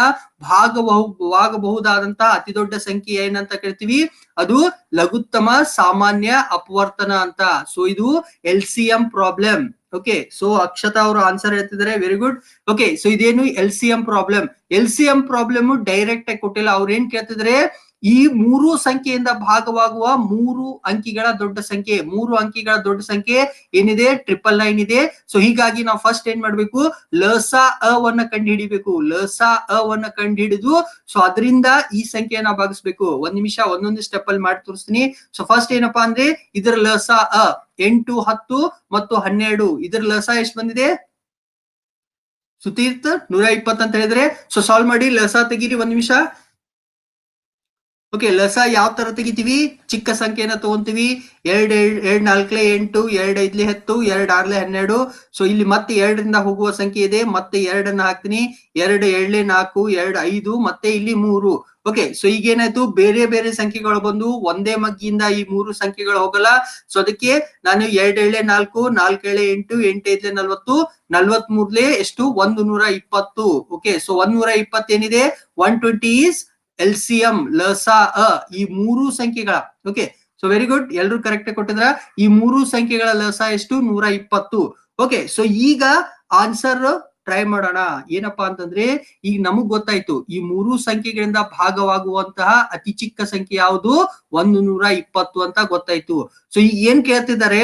ಭಾಗಬಹುದಾದಂತಹ ಅತಿ ದೊಡ್ಡ ಸಂಖ್ಯೆ ಏನಂತ ಕೇಳ್ತೀವಿ ಅದು ಲಘುತ್ತಮ ಸಾಮಾನ್ಯ ಅಪವರ್ತನ ಅಂತ ಸೊ ಇದು L C M problem okay so Akshata ಅವರು ಆನ್ಸರ್ ಹೇಳ್ತಿದ್ದಾರೆ ವೆರಿ ಗುಡ್ ಓಕೆ ಸೊ ಇದೇನು L C M problem L C M problem direct ಆಗಿ ಕೊಟ್ಟಿಲ್ಲ ಅವ್ರು ಏನ್ ಕೇಳ್ತಿದ್ರೆ ಈ ಮೂರು ಸಂಖ್ಯೆಯಿಂದ ಭಾಗವಾಗುವ ಮೂರು ಅಂಕಿಗಳ ದೊಡ್ಡ ಸಂಖ್ಯೆ ಮೂರು ಅಂಕಿಗಳ ದೊಡ್ಡ ಸಂಖ್ಯೆ ಏನಿದೆ ಟ್ರಿಪಲ್ ನೈನ್ ಇದೆ ಸೊ ಹೀಗಾಗಿ ನಾವು ಫಸ್ಟ್ ಏನ್ ಮಾಡ್ಬೇಕು ಲಸ ಅವನ್ನ ಕಂಡು ಹಿಡಿಬೇಕು ಲಸ ಅವನ್ನ ಕಂಡು ಹಿಡಿದು ಸೊ ಅದರಿಂದ ಈ ಸಂಖ್ಯೆಯನ್ನ ಭಾಗಿಸ್ಬೇಕು ಒಂದ್ ನಿಮಿಷ ಒಂದೊಂದು ಸ್ಟೆಪ್ ಅಲ್ಲಿ ಮಾಡಿ ತೋರಿಸ್ತೀನಿ ಸೊ ಫಸ್ಟ್ ಏನಪ್ಪಾ ಅಂದ್ರೆ ಇದರ ಲಸ ಅ ಎಂಟು ಹತ್ತು ಮತ್ತು ಹನ್ನೆರಡು ಇದರ ಲಸ ಎಷ್ಟು ಬಂದಿದೆ ಸುತೀರ್ಥ ನೂರ ಇಪ್ಪತ್ತು ಅಂತ ಹೇಳಿದ್ರೆ ಸೊ ಸಾಲ್ವ್ ಮಾಡಿ ಲಸ ತೆಗೀರಿ ಒಂದ್ ನಿಮಿಷ ಓಕೆ ಲಸ ಯಾವ ತರ ತೆಗಿತೀವಿ ಚಿಕ್ಕ ಸಂಖ್ಯೆನ ತಗೊಂತೀವಿ ಎರಡ್ ಎರಡ್ ನಾಲ್ಕಲೆ ಎಂಟು ಎರಡ್ ಐದ್ಲೆ ಹತ್ತು ಎರಡ್ ಆರ್ಲೆ ಹನ್ನೆರಡು ಸೊ ಇಲ್ಲಿ ಮತ್ತೆ ಎರಡರಿಂದ ಹೋಗುವ ಸಂಖ್ಯೆ ಇದೆ ಮತ್ತೆ ಎರಡನ್ನ ಹಾಕ್ತೀನಿ ಎರಡು ಎರಡ್ಲೆ ನಾಲ್ಕು ಎರಡ್ ಐದು ಮತ್ತೆ ಇಲ್ಲಿ ಮೂರು ಓಕೆ ಸೊ ಈಗೇನಾಯ್ತು ಬೇರೆ ಬೇರೆ ಸಂಖ್ಯೆಗಳು ಬಂದು ಒಂದೇ ಮಗ್ಗಿಯಿಂದ ಈ ಮೂರು ಸಂಖ್ಯೆಗಳು ಹೋಗಲ್ಲ ಸೊ ಅದಕ್ಕೆ ನಾನು ಎರಡ್ ಏಳೆ ನಾಲ್ಕು ನಾಲ್ಕು ಏಳೆ ಎಂಟು ಎಂಟು ಐದ್ಲೆ ನಲ್ವತ್ತು ನಲ್ವತ್ ಮೂರ್ಲೆ ಎಷ್ಟು ಒಂದು ನೂರ ಇಪ್ಪತ್ತು ಓಕೆ ಸೊ ಒಂದ್ ನೂರ ಇಪ್ಪತ್ತೇನಿದೆ one twenty is LCM C ಲಸ ಅ ಈ ಮೂರು ಸಂಖ್ಯೆಗಳ ಓಕೆ ಸೊ ವೆರಿ ಗುಡ್ ಎಲ್ರು ಕರೆಕ್ಟ್ ಕೊಟ್ಟಿದ್ರ ಈ ಮೂರು ಸಂಖ್ಯೆಗಳ ಲಸ ಎಷ್ಟು ನೂರ ಇಪ್ಪತ್ತು ಓಕೆ ಸೊ ಈಗ ಆನ್ಸರ್ ಟ್ರೈ ಮಾಡೋಣ ಏನಪ್ಪಾ ಅಂತಂದ್ರೆ ಈಗ ನಮಗ್ ಗೊತ್ತಾಯ್ತು ಈ ಮೂರು ಸಂಖ್ಯೆಗಳಿಂದ ಭಾಗವಾಗುವಂತಹ ಅತಿ ಚಿಕ್ಕ ಸಂಖ್ಯೆ ಯಾವುದು ಒಂದು ನೂರ ಇಪ್ಪತ್ತು ಅಂತ ಗೊತ್ತಾಯ್ತು ಸೊ ಈಗ ಏನ್ ಕೇಳ್ತಿದ್ದಾರೆ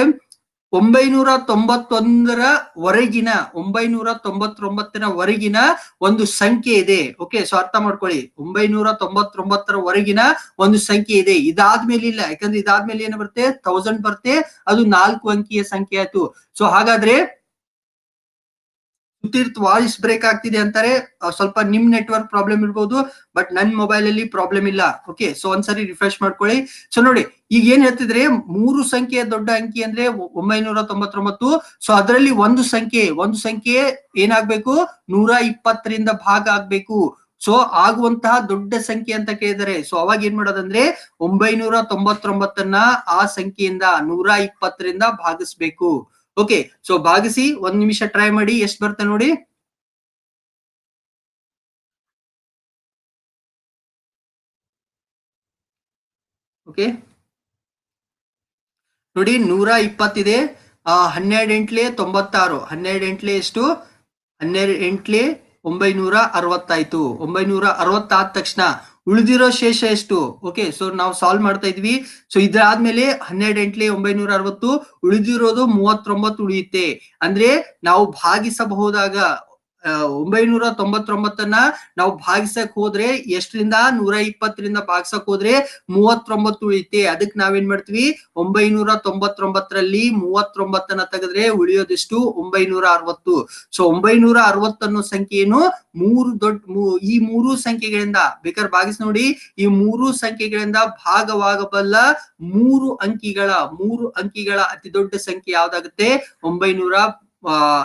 ಒಂಬೈನೂರ ತೊಂಬತ್ತೊಂದರ ವರೆಗಿನ ಒಂಬೈನೂರ ತೊಂಬತ್ತೊಂಬತ್ತರ ವರೆಗಿನ ಒಂದು ಸಂಖ್ಯೆ ಇದೆ ಓಕೆ ಸೊ ಅರ್ಥ ಮಾಡ್ಕೊಳ್ಳಿ ಒಂಬೈನೂರ ತೊಂಬತ್ತೊಂಬತ್ತರ ವರೆಗಿನ ಒಂದು ಸಂಖ್ಯೆ ಇದೆ ಇದಾದ್ಮೇಲೆ ಇಲ್ಲ ಯಾಕಂದ್ರೆ ಇದಾದ್ಮೇಲೆ ಏನು ಬರುತ್ತೆ ತೌಸಂಡ್ ಬರುತ್ತೆ ಅದು ನಾಲ್ಕು ಅಂಕಿಯ ಸಂಖ್ಯೆ ಆಯ್ತು ಸೊ ಹಾಗಾದ್ರೆ ಸುತೀರ್ತ್ ವಾಯ್ಸ್ ಬ್ರೇಕ್ ಆಗ್ತಿದೆ ಅಂತಾರೆ ಸ್ವಲ್ಪ ನಿಮ್ ನೆಟ್ವರ್ಕ್ ಪ್ರಾಬ್ಲಮ್ ಇರ್ಬೋದು ಬಟ್ ನನ್ ಮೊಬೈಲ್ ಅಲ್ಲಿ ಪ್ರಾಬ್ಲಮ್ ಇಲ್ಲ ಓಕೆ ಸೊ ಒಂದ್ಸರಿ ರಿಫ್ರೆಶ್ ಮಾಡ್ಕೊಳ್ಳಿ ಸೊ ನೋಡಿ ಈಗ ಏನ್ ಹೇಳ್ತಿದ್ರೆ ಮೂರು ಸಂಖ್ಯೆಯ ದೊಡ್ಡ ಅಂಕಿ ಅಂದ್ರೆ ಒಂಬೈನೂರ ತೊಂಬತ್ತೊಂಬತ್ತು ಸೊ ಅದರಲ್ಲಿ ಒಂದು ಸಂಖ್ಯೆ ಒಂದು ಸಂಖ್ಯೆ ಏನಾಗ್ಬೇಕು ನೂರ ಇಪ್ಪತ್ತರಿಂದ ಭಾಗ ಆಗ್ಬೇಕು ಸೊ ಆಗುವಂತಹ ದೊಡ್ಡ ಸಂಖ್ಯೆ ಅಂತ ಕೇಳಿದರೆ ಸೊ ಅವಾಗ ಏನ್ ಮಾಡೋದಂದ್ರೆ ಒಂಬೈನೂರ ತೊಂಬತ್ತೊಂಬತ್ತನ್ನ ಆ ಸಂಖ್ಯೆಯಿಂದ ನೂರ ಇಪ್ಪತ್ತರಿಂದ ಭಾಗಿಸ್ಬೇಕು ಓಕೆ ಸೊ ಭಾಗಿಸಿ ಒಂದ್ ನಿಮಿಷ ಟ್ರೈ ಮಾಡಿ ಎಷ್ಟು ಬರ್ತ ನೋಡಿ ಓಕೆ ನೋಡಿ ನೂರ ಇಪ್ಪತ್ತಿದೆ ಹನ್ನೆರಡು ಎಂಟ್ಲೆ ತೊಂಬತ್ತಾರು ಹನ್ನೆರಡು ಎಂಟ್ಲೆ ಎಷ್ಟು ಹನ್ನೆರಡು ಎಂಟ್ಲೆ ಒಂಬೈನೂರ ಅರವತ್ತಾಯ್ತು ಒಂಬೈನೂರ ಅರವತ್ತಾದ ತಕ್ಷಣ ಉಳಿದಿರೋ ಶೇಷ ಎಷ್ಟು ಓಕೆ ಸೊ ನಾವು ಸಾಲ್ವ್ ಮಾಡ್ತಾ ಇದ್ವಿ ಸೊ ಇದಾದ್ಮೇಲೆ ಹನ್ನೆರಡು ಎಂಟ್ಲೆ ಒಂಬೈನೂರ ಅರವತ್ತು ಉಳಿದಿರೋದು ಮೂವತ್ತೊಂಬತ್ತು ಉಳಿಯುತ್ತೆ ಅಂದ್ರೆ ನಾವು ಭಾಗಿಸಬಹುದಾಗ ಒಂಬೈನೂರ ತೊಂಬತ್ತೊಂಬತ್ತನ್ನ ನಾವು ಭಾಗಿಸಕ್ ಹೋದ್ರೆ ಎಷ್ಟರಿಂದ ನೂರ ಇಪ್ಪತ್ತರಿಂದ ಭಾಗಿಸಕ್ ಹೋದ್ರೆ ಮೂವತ್ತೊಂಬತ್ತು ಉಳಿತೆ ಅದಕ್ ನಾವೇನ್ ಮಾಡ್ತೀವಿ ಒಂಬೈನೂರ ತೊಂಬತ್ತೊಂಬತ್ತರಲ್ಲಿ ಮೂವತ್ತೊಂಬತ್ತನ್ನ ತೆಗೆದ್ರೆ ಉಳಿಯೋದಿಷ್ಟು ಒಂಬೈನೂರ ಅರವತ್ತು ಸೊ ಒಂಬೈನೂರ ಅರವತ್ತನ್ನೋ ಸಂಖ್ಯೆಯನ್ನು ಮೂರು ದೊಡ್ಡ ಈ ಮೂರು ಸಂಖ್ಯೆಗಳಿಂದ ಬೇಕಾದ್ರೆ ಭಾಗಿಸಿ ನೋಡಿ ಈ ಮೂರು ಸಂಖ್ಯೆಗಳಿಂದ ಭಾಗವಾಗಬಲ್ಲ ಮೂರು ಅಂಕಿಗಳ ಮೂರು ಅಂಕಿಗಳ ಅತಿ ದೊಡ್ಡ ಸಂಖ್ಯೆ ಯಾವ್ದಾಗುತ್ತೆ ಒಂಬೈನೂರ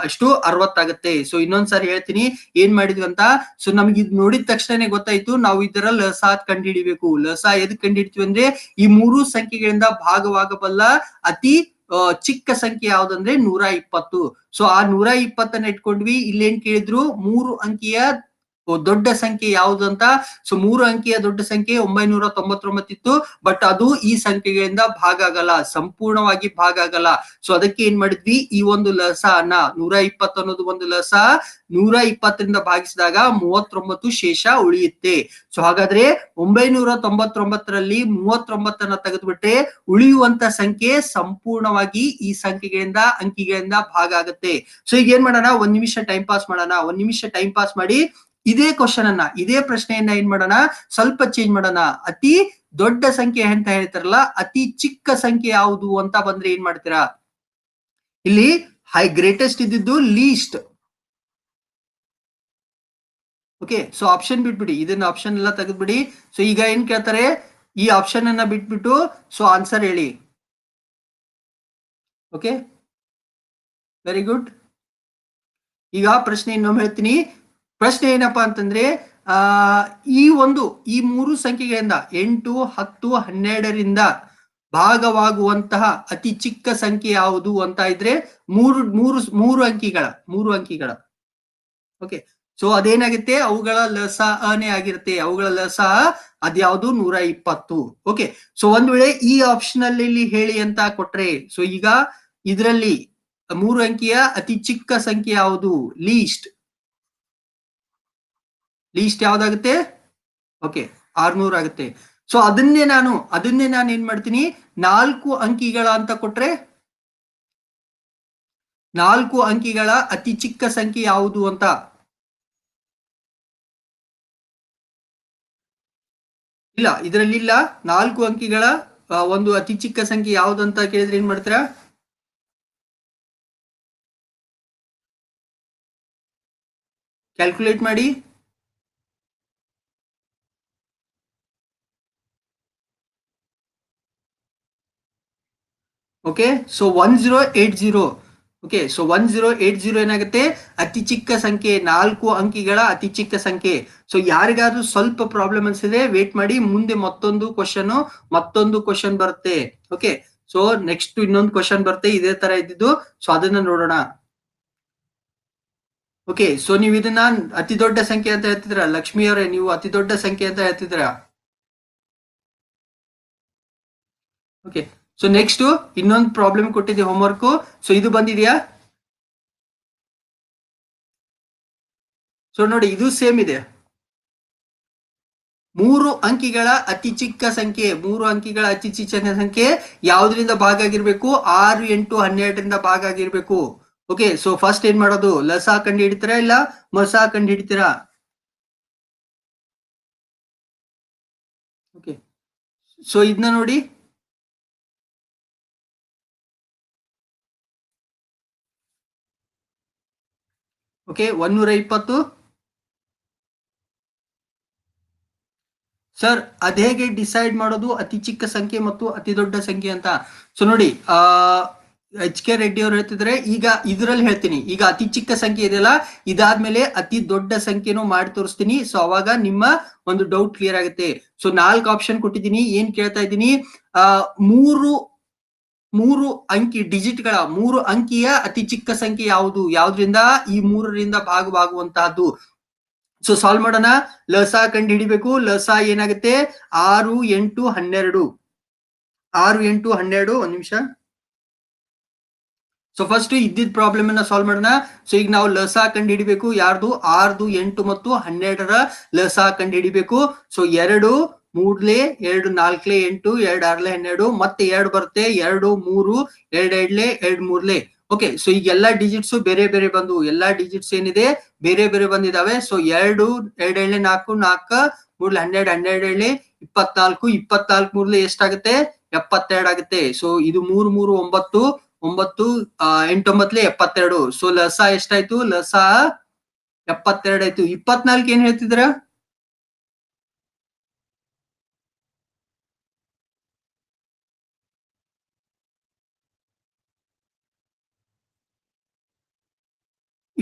ಅಷ್ಟು ಅರವತ್ತಾಗತ್ತೆ ಸೊ ಇನ್ನೊಂದ್ಸಾರಿ ಹೇಳ್ತೀನಿ ಏನ್ ಮಾಡಿದ್ವಿ ಅಂತ ಸೊ ನಮ್ಗೆ ಇದು ನೋಡಿದ ತಕ್ಷಣನೇ ಗೊತ್ತಾಯ್ತು ನಾವು ಇದರ ಲಸ ಕಂಡು ಲಸ ಎದಕ್ ಕಂಡು ಅಂದ್ರೆ ಈ ಮೂರು ಸಂಖ್ಯೆಗಳಿಂದ ಭಾಗವಾಗಬಲ್ಲ ಅತಿ ಚಿಕ್ಕ ಸಂಖ್ಯೆ ಯಾವ್ದಂದ್ರೆ ನೂರ ಇಪ್ಪತ್ತು ಸೊ ಆ ನೂರ ಇಪ್ಪತ್ತನ್ನ ಇಟ್ಕೊಂಡ್ವಿ ಇಲ್ಲೇನ್ ಕೇಳಿದ್ರು ಮೂರು ಅಂಕಿಯ ದೊಡ್ಡ ಸಂಖ್ಯೆ ಯಾವುದಂತ ಅಂತ ಸೊ ಮೂರು ಅಂಕಿಯ ದೊಡ್ಡ ಸಂಖ್ಯೆ ಒಂಬೈನೂರ ತೊಂಬತ್ತೊಂಬತ್ತಿತ್ತು ಬಟ್ ಅದು ಈ ಸಂಖ್ಯೆಗಳಿಂದ ಭಾಗ ಆಗಲ್ಲ ಸಂಪೂರ್ಣವಾಗಿ ಭಾಗ ಆಗಲ್ಲ ಸೊ ಅದಕ್ಕೆ ಏನ್ ಮಾಡಿದ್ವಿ ಈ ಒಂದು ಲಸ ಅನ್ನ ನೂರ ಇಪ್ಪತ್ತು ಅನ್ನೋದು ಒಂದು ಲಸ ನೂರ ಇಪ್ಪತ್ತರಿಂದ ಭಾಗಿಸಿದಾಗ ಮೂವತ್ತೊಂಬತ್ತು ಶೇಷ ಉಳಿಯುತ್ತೆ ಸೊ ಹಾಗಾದ್ರೆ ಒಂಬೈನೂರ ತೊಂಬತ್ತೊಂಬತ್ತರಲ್ಲಿ ಮೂವತ್ತೊಂಬತ್ತನ್ನ ತೆಗೆದುಬಿಟ್ರೆ ಉಳಿಯುವಂತ ಸಂಖ್ಯೆ ಸಂಪೂರ್ಣವಾಗಿ ಈ ಸಂಖ್ಯೆಗಳಿಂದ ಅಂಕಿಗಳಿಂದ ಭಾಗ ಆಗುತ್ತೆ ಸೊ ಈಗ ಏನ್ ಮಾಡೋಣ ಒಂದ್ ನಿಮಿಷ ಟೈಮ್ ಪಾಸ್ ಮಾಡೋಣ ಒಂದ್ ನಿಮಿಷ ಟೈಮ್ ಪಾಸ್ ಮಾಡಿ ಇದೇ ಕ್ವಶನ್ ಅನ್ನ ಇದೇ ಪ್ರಶ್ನೆಯನ್ನ ಏನ್ ಮಾಡೋಣ ಸ್ವಲ್ಪ ಚೇಂಜ್ ಮಾಡೋಣ ಅತಿ ದೊಡ್ಡ ಸಂಖ್ಯೆ ಅಂತ ಹೇಳ್ತಾರಲ್ಲ ಅತಿ ಚಿಕ್ಕ ಸಂಖ್ಯೆ ಯಾವುದು ಅಂತ ಬಂದ್ರೆ ಏನ್ ಮಾಡ್ತೀರಾ ಇಲ್ಲಿ ಹೈ ಗ್ರೇಟೆಸ್ಟ್ ಇದ್ದಿದ್ದು ಲೀಸ್ಟ್ ಓಕೆ ಸೊ ಆಪ್ಷನ್ ಬಿಟ್ಬಿಡಿ ಇದನ್ನ ಆಪ್ಷನ್ ಎಲ್ಲ ತೆಗೆದ್ಬಿಡಿ ಸೊ ಈಗ ಏನ್ ಕೇಳ್ತಾರೆ ಈ ಆಪ್ಷನ್ ಅನ್ನ ಬಿಟ್ಬಿಟ್ಟು ಸೊ ಆನ್ಸರ್ ಹೇಳಿ ಓಕೆ ವೆರಿ ಗುಡ್ ಈಗ ಪ್ರಶ್ನೆ ಇನ್ನೊಮ್ಮೆ ಹೇಳ್ತೀನಿ ಪ್ರಶ್ನೆ ಏನಪ್ಪಾ ಅಂತಂದ್ರೆ ಆ ಈ ಒಂದು ಈ ಮೂರು ಸಂಖ್ಯೆಗಳಿಂದ ಎಂಟು ಹತ್ತು ಹನ್ನೆರಡರಿಂದ ಭಾಗವಾಗುವಂತಹ ಅತಿ ಚಿಕ್ಕ ಸಂಖ್ಯೆ ಯಾವುದು ಅಂತ ಇದ್ರೆ ಮೂರು ಮೂರು ಮೂರು ಅಂಕಿಗಳ ಮೂರು ಅಂಕಿಗಳ ಓಕೆ ಸೊ ಅದೇನಾಗುತ್ತೆ ಅವುಗಳ ಲಸ ಅನೇ ಆಗಿರುತ್ತೆ ಅವುಗಳ ಲಸ ಅದ್ಯಾವುದು ನೂರ ಇಪ್ಪತ್ತು ಓಕೆ ಸೊ ಒಂದ್ ವೇಳೆ ಈ ಆಪ್ಷನ್ ಅಲ್ಲಿ ಹೇಳಿ ಅಂತ ಕೊಟ್ರೆ ಸೊ ಈಗ ಇದರಲ್ಲಿ ಮೂರು ಅಂಕಿಯ ಅತಿ ಚಿಕ್ಕ ಸಂಖ್ಯೆ ಯಾವುದು ಲೀಸ್ಟ್ ಲೀಸ್ಟ್ ಯಾವ್ದಾಗುತ್ತೆ ಓಕೆ ಆರ್ನೂರ್ ಆಗುತ್ತೆ ಸೊ ಅದನ್ನೇ ನಾನು ಅದನ್ನೇ ನಾನು ಏನ್ ಮಾಡ್ತೀನಿ ನಾಲ್ಕು ಅಂಕಿಗಳ ಅಂತ ಕೊಟ್ರೆ ನಾಲ್ಕು ಅಂಕಿಗಳ ಅತಿ ಚಿಕ್ಕ ಸಂಖ್ಯೆ ಯಾವುದು ಅಂತ ಇಲ್ಲ ಇಲ್ಲ ನಾಲ್ಕು ಅಂಕಿಗಳ ಒಂದು ಅತಿ ಚಿಕ್ಕ ಸಂಖ್ಯೆ ಯಾವ್ದು ಅಂತ ಕೇಳಿದ್ರೆ ಏನ್ ಮಾಡ್ತೀರಾ ಕ್ಯಾಲ್ಕುಲೇಟ್ ಮಾಡಿ okay so one zero eight zero okay so one zero eight zero ಏನಾಗುತ್ತೆ ಅತಿ ಚಿಕ್ಕ ಸಂಖ್ಯೆ ನಾಲ್ಕು ಅಂಕಿಗಳ ಅತಿ ಚಿಕ್ಕ ಸಂಖ್ಯೆ ಸೊ ಯಾರಿಗಾದ್ರೂ ಸ್ವಲ್ಪ ಪ್ರಾಬ್ಲಮ್ ಅನ್ಸಿದೆ ವೇಟ್ ಮಾಡಿ ಮುಂದೆ ಮತ್ತೊಂದು ಕ್ವಶನ್ ಮತ್ತೊಂದು ಕ್ವಶನ್ ಬರುತ್ತೆ ಓಕೆ ಸೊ ನೆಕ್ಸ್ಟ್ ಇನ್ನೊಂದು ಕ್ವಶನ್ ಬರುತ್ತೆ ಇದೇ ತರ ಇದ್ದಿದ್ದು ಸೊ ಅದನ್ನ ನೋಡೋಣ ಓಕೆ ಸೊ ನೀವು ಇದನ್ನ ಅತಿ ದೊಡ್ಡ ಸಂಖ್ಯೆ ಅಂತ ಹೇಳ್ತಿದ್ರ ಲಕ್ಷ್ಮಿ ಅವರೇ ನೀವು ಅತಿ ದೊಡ್ಡ ಸಂಖ್ಯೆ ಅಂತ ಹೇಳ್ತಿದ್ರ ಓಕೆ ಸೊ ನೆಕ್ಸ್ಟ್ ಇನ್ನೊಂದು ಪ್ರಾಬ್ಲಮ್ ಕೊಟ್ಟಿದ್ದೆ ಹೋಮ್ವರ್ಕ್ ಸೊ ಇದು ಬಂದಿದೆಯಾ ಸೊ ನೋಡಿ ಇದು ಸೇಮ್ ಇದೆ ಮೂರು ಅಂಕಿಗಳ ಅತಿ ಚಿಕ್ಕ ಸಂಖ್ಯೆ ಮೂರು ಅಂಕಿಗಳ ಅತಿ ಚಿಕ್ಕ ಸಂಖ್ಯೆ ಯಾವ್ದ್ರಿಂದ ಭಾಗ ಆಗಿರ್ಬೇಕು ಆರು ಎಂಟು ಹನ್ನೆರಡರಿಂದ ಭಾಗ ಆಗಿರ್ಬೇಕು ಓಕೆ ಸೊ ಫಸ್ಟ್ ಏನ್ ಮಾಡೋದು ಲಸಾ ಕಂಡು ಹಿಡಿತೀರಾ ಇಲ್ಲ ಮಸಾ ಕಂಡು ಹಿಡಿತೀರಾ ಓಕೆ ಸೊ ಇದನ್ನ ನೋಡಿ ಓಕೆ ಒನ್ನೂರ ಇಪ್ಪತ್ತು ಸರ್ ಅದ್ ಹೇಗೆ ಡಿಸೈಡ್ ಮಾಡೋದು ಅತಿ ಚಿಕ್ಕ ಸಂಖ್ಯೆ ಮತ್ತು ಅತಿ ದೊಡ್ಡ ಸಂಖ್ಯೆ ಅಂತ ಸೊ ನೋಡಿ ಆ ಎಚ್ ಕೆ ರೆಡ್ಡಿ ಅವರು ಹೇಳ್ತಿದ್ರೆ ಈಗ ಇದರಲ್ಲಿ ಹೇಳ್ತೀನಿ ಈಗ ಅತಿ ಚಿಕ್ಕ ಸಂಖ್ಯೆ ಇದೆಯಲ್ಲ ಇದಾದ್ಮೇಲೆ ಅತಿ ದೊಡ್ಡ ಸಂಖ್ಯೆನೂ ಮಾಡಿ ತೋರಿಸ್ತೀನಿ ಸೊ ಅವಾಗ ನಿಮ್ಮ ಒಂದು ಡೌಟ್ ಕ್ಲಿಯರ್ ಆಗುತ್ತೆ ಸೊ ನಾಲ್ಕು ಆಪ್ಷನ್ ಕೊಟ್ಟಿದ್ದೀನಿ ಏನ್ ಕೇಳ್ತಾ ಇದ್ದೀನಿ ಆ ಮೂರು ಮೂರು ಅಂಕಿ ಡಿಜಿಟ್ಗಳ ಮೂರು ಅಂಕಿಯ ಅತಿ ಚಿಕ್ಕ ಸಂಖ್ಯೆ ಯಾವುದು ಯಾವ್ದ್ರಿಂದ ಈ ಮೂರರಿಂದ ಭಾಗವಾಗುವಂತಹದ್ದು ಸೊ ಸಾಲ್ವ್ ಮಾಡೋಣ ಲಸ ಕಂಡು ಹಿಡಿಬೇಕು ಲಸ ಏನಾಗುತ್ತೆ ಆರು ಎಂಟು ಹನ್ನೆರಡು ಆರು ಎಂಟು ಹನ್ನೆರಡು ಒಂದ್ ನಿಮಿಷ ಸೊ ಫಸ್ಟ್ ಇದ್ದಿದ್ ಪ್ರಾಬ್ಲಮ್ ಅನ್ನ ಸಾಲ್ವ್ ಮಾಡೋಣ ಸೊ ಈಗ ನಾವು ಲಸ ಕಂಡು ಹಿಡಿಬೇಕು ಯಾರ್ದು ಆರ್ದು ಎಂಟು ಮತ್ತು ಹನ್ನೆರಡರ ಲಸ ಕಂಡು ಹಿಡಿಬೇಕು ಸೊ ಎರಡು ಮೂರ್ಲೆ ಎರಡು ನಾಲ್ಕ್ಲೆ ಎಂಟು ಎರಡ್ ಆರ್ಲೆ ಹನ್ನೆರಡು ಮತ್ತೆ ಎರಡು ಬರುತ್ತೆ ಎರಡು ಮೂರು ಎರಡ್ ಎರಡ್ಲೆ ಎರಡ್ ಮೂರ್ಲೆ ಓಕೆ ಸೊ ಈಗ ಎಲ್ಲಾ ಡಿಜಿಟ್ಸ್ ಬೇರೆ ಬೇರೆ ಬಂದವು ಎಲ್ಲಾ ಡಿಜಿಟ್ಸ್ ಏನಿದೆ ಬೇರೆ ಬೇರೆ ಬಂದಿದಾವೆ ಸೊ ಎರಡು ಎರಡ್ ಎರಡ್ಲೆ ನಾಲ್ಕು ನಾಲ್ಕು ಮೂರ್ಲೆ ಹನ್ನೆರಡು ಹನ್ನೆರಡು ಎಳ್ಳೆ ಇಪ್ಪತ್ನಾಲ್ಕು ಇಪ್ಪತ್ನಾಲ್ಕು ಮೂರ್ಲೆ ಎಷ್ಟಾಗುತ್ತೆ ಎಪ್ಪತ್ತೆರಡ್ ಆಗುತ್ತೆ ಸೊ ಇದು ಮೂರ್ ಮೂರು ಒಂಬತ್ತು ಒಂಬತ್ತು ಎಂಟೊಂಬತ್ಲೆ ಎಪ್ಪತ್ತೆರಡು ಸೊ ಲಸ ಎಷ್ಟಾಯ್ತು ಲಸ ಎಪ್ಪತ್ತೆರಡು ಆಯ್ತು ಇಪ್ಪತ್ನಾಲ್ಕು ಏನ್ ಹೇಳ್ತಿದ್ರ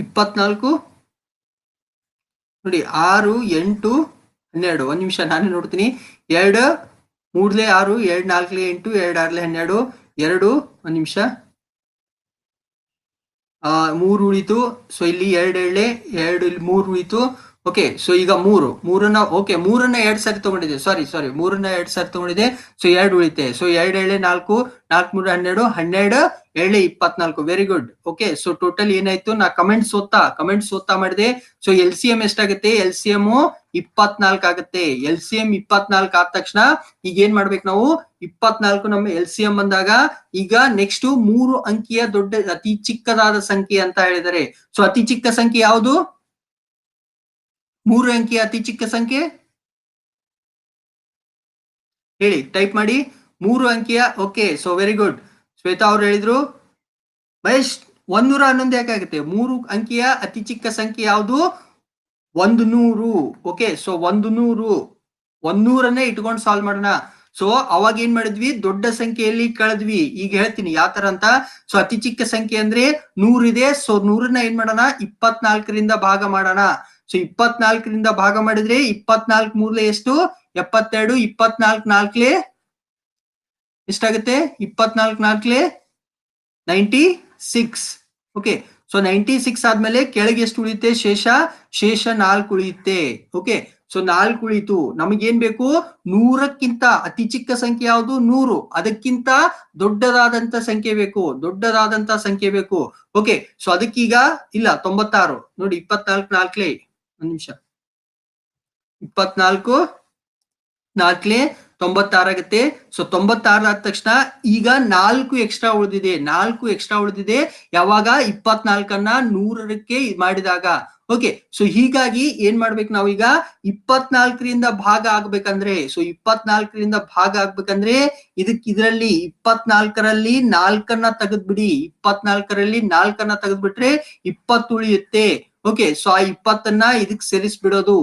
ಇಪ್ಪತ್ನಾಲ್ಕು ನೋಡಿ ಆರು ಎಂಟು ಹನ್ನೆರಡು ಒಂದು ನಿಮಿಷ ನಾನೇ ನೋಡ್ತೀನಿ ಎರಡು ಮೂರ್ಲೆ ಆರು ಎರಡು ನಾಲ್ಕಲೆ ಎಂಟು ಎರಡು ಆರ್ಲೆ ಹನ್ನೆರಡು ಎರಡು ಒಂದು ನಿಮಿಷ ಮೂರು ಉಳಿತು ಸೊ ಇಲ್ಲಿ ಎರಡು ಎಳ್ಳೆ ಎರಡು ಇಲ್ಲಿ ಮೂರು ಉಳಿತು ಓಕೆ ಸೊ ಈಗ ಮೂರು ಮೂರನ್ನ ಓಕೆ ಮೂರನ್ನ ಎರಡ್ ಸಾರಿ ತಗೊಂಡಿದೆ ಸಾರಿ ಸಾರಿ ಮೂರನ್ನ ಎರಡ್ ಸಾರಿ ತಗೊಂಡಿದೆ ಸೊ ಎರಡು ಉಳಿತೆ ಸೊ ಎರಡು ಎಳೆ ನಾಲ್ಕು ನಾಲ್ಕು ಮೂರು ಹನ್ನೆರಡು ಹನ್ನೆರಡು ಎಳೆ ಇಪ್ಪತ್ನಾಲ್ಕು very good okay so total ಏನಾಯ್ತು ನಾ ಕಮೆಂಟ್ ಸೋತಾ ಕಮೆಂಟ್ ಸೋತಾ ಮಾಡಿದೆ ಸೊ ಎಲ್ ಸಿ ಎಂ ಎಷ್ಟಾಗುತ್ತೆ ಎಲ್ ಸಿ ಎಂ ಇಪ್ಪತ್ನಾಲ್ಕು ಆಗುತ್ತೆ ಎಲ್ ಸಿ ಎಂ ಇಪ್ಪತ್ನಾಲ್ಕು ಆದ ತಕ್ಷಣ ಈಗ ಏನ್ ಮಾಡ್ಬೇಕು ನಾವು ಇಪ್ಪತ್ನಾಲ್ಕು ನಮ್ಮ ಎಲ್ ಸಿ ಎಂ ಬಂದಾಗ ಈಗ ನೆಕ್ಸ್ಟ್ ಮೂರು ಅಂಕಿಯ ದೊಡ್ಡ ಅತಿ ಚಿಕ್ಕದಾದ ಸಂಖ್ಯೆ ಅಂತ ಹೇಳಿದರೆ ಸೊ ಅತಿ ಚಿಕ್ಕ ಸಂಖ್ಯೆ ಯಾವುದು ಮೂರು ಅಂಕಿಯ ಅತಿ ಚಿಕ್ಕ ಸಂಖ್ಯೆ ಹೇಳಿ ಟೈಪ್ ಮಾಡಿ ಮೂರು ಅಂಕಿಯ okay so very good Shwetha ಅವ್ರು ಹೇಳಿದ್ರು ಮಹೇಶ್ ಒಂದೂರ ಹನ್ನೊಂದು ಯಾಕಾಗುತ್ತೆ ಮೂರು ಅಂಕಿಯ ಅತಿ ಚಿಕ್ಕ ಸಂಖ್ಯೆ ಯಾವುದು ಒಂದು ನೂರು ಓಕೆ ಸೊ ಒಂದು ನೂರು ಒಂದೂರನ್ನೇ ಇಟ್ಕೊಂಡು ಸಾಲ್ವ್ ಮಾಡೋಣ ಸೊ ಅವಾಗ ಏನ್ ಮಾಡಿದ್ವಿ ದೊಡ್ಡ ಸಂಖ್ಯೆಯಲ್ಲಿ ಕಳೆದ್ವಿ ಈಗ ಹೇಳ್ತೀನಿ ಯಾವ ತರ ಅಂತ ಸೊ ಅತಿ ಚಿಕ್ಕ ಸಂಖ್ಯೆ ಅಂದ್ರೆ ನೂರಿದೆ ಸೊ ನೂರನ್ನ ಏನ್ ಮಾಡೋಣ ಇಪ್ಪತ್ನಾಲ್ಕರಿಂದ ಭಾಗ ಮಾಡೋಣ ಸೊ ಇಪ್ಪತ್ನಾಲ್ಕರಿಂದ ಭಾಗ ಮಾಡಿದ್ರೆ ಇಪ್ಪತ್ನಾಲ್ಕ ಮೂರ್ಲೆ ಎಷ್ಟು ಎಪ್ಪತ್ತೆರಡು ಇಪ್ಪತ್ನಾಲ್ಕ ನಾಲ್ಕಲೆ ಎಷ್ಟಾಗುತ್ತೆ ಇಪ್ಪತ್ನಾಲ್ಕ ನಾಲ್ಕಲೆ ninety six okay so ninety six ಆದ್ಮೇಲೆ ಕೆಳಗೆ ಎಷ್ಟು ಉಳಿಯುತ್ತೆ ಶೇಷ ಶೇಷ ನಾಲ್ಕು ಉಳಿಯುತ್ತೆ ಓಕೆ ಸೊ ನಾಲ್ಕು ಉಳಿತು ನಮಗೇನ್ ಬೇಕು ನೂರಕ್ಕಿಂತ ಅತಿ ಚಿಕ್ಕ ಸಂಖ್ಯೆ ಯಾವುದು ನೂರು ಅದಕ್ಕಿಂತ ದೊಡ್ಡದಾದಂತ ಸಂಖ್ಯೆ ಬೇಕು ದೊಡ್ಡದಾದಂತ ಸಂಖ್ಯೆ ಬೇಕು ಓಕೆ ಸೊ ಅದಕ್ಕೀಗ ಇಲ್ಲ ತೊಂಬತ್ತಾರು ನೋಡಿ ಇಪ್ಪತ್ನಾಲ್ಕು ನಾಲ್ಕಲೇ ಒಂದ್ ನಿಮಿಷ ಇಪ್ಪತ್ನಾಲ್ಕು ನಾಲ್ಕಲೆ ತೊಂಬತ್ತಾರಾಗತ್ತೆ ಸೊ ತೊಂಬತ್ತಾರ ಆದ ತಕ್ಷಣ ಈಗ ನಾಲ್ಕು ಎಕ್ಸ್ಟ್ರಾ ಉಳಿದಿದೆ ನಾಲ್ಕು ಎಕ್ಸ್ಟ್ರಾ ಉಳಿದಿದೆ ಯಾವಾಗ ಇಪ್ಪತ್ನಾಲ್ಕನ್ನ ನೂರಕ್ಕೆ ಮಾಡಿದಾಗ ಓಕೆ ಸೊ ಹೀಗಾಗಿ ಏನ್ ಮಾಡ್ಬೇಕು ನಾವೀಗ ಇಪ್ಪತ್ನಾಲ್ಕರಿಂದ ಭಾಗ ಆಗ್ಬೇಕಂದ್ರೆ ಸೊ ಇಪ್ಪತ್ನಾಲ್ಕರಿಂದ ಭಾಗ ಆಗ್ಬೇಕಂದ್ರೆ ಇದಕ್ ಇದರಲ್ಲಿ ಇಪ್ಪತ್ನಾಲ್ಕರಲ್ಲಿ ನಾಲ್ಕನ್ನ ತೆಗೆದ್ಬಿಡಿ ಇಪ್ಪತ್ನಾಲ್ಕರಲ್ಲಿ ನಾಲ್ಕನ್ನ ತೆಗೆದ್ಬಿಟ್ರೆ ಇಪ್ಪತ್ತು ಉಳಿಯುತ್ತೆ ಓಕೆ ಸೊ ಆ ಇಪ್ಪತ್ತನ್ನ ಇದಕ್ ಸೇರಿಸ್ಬಿಡೋದು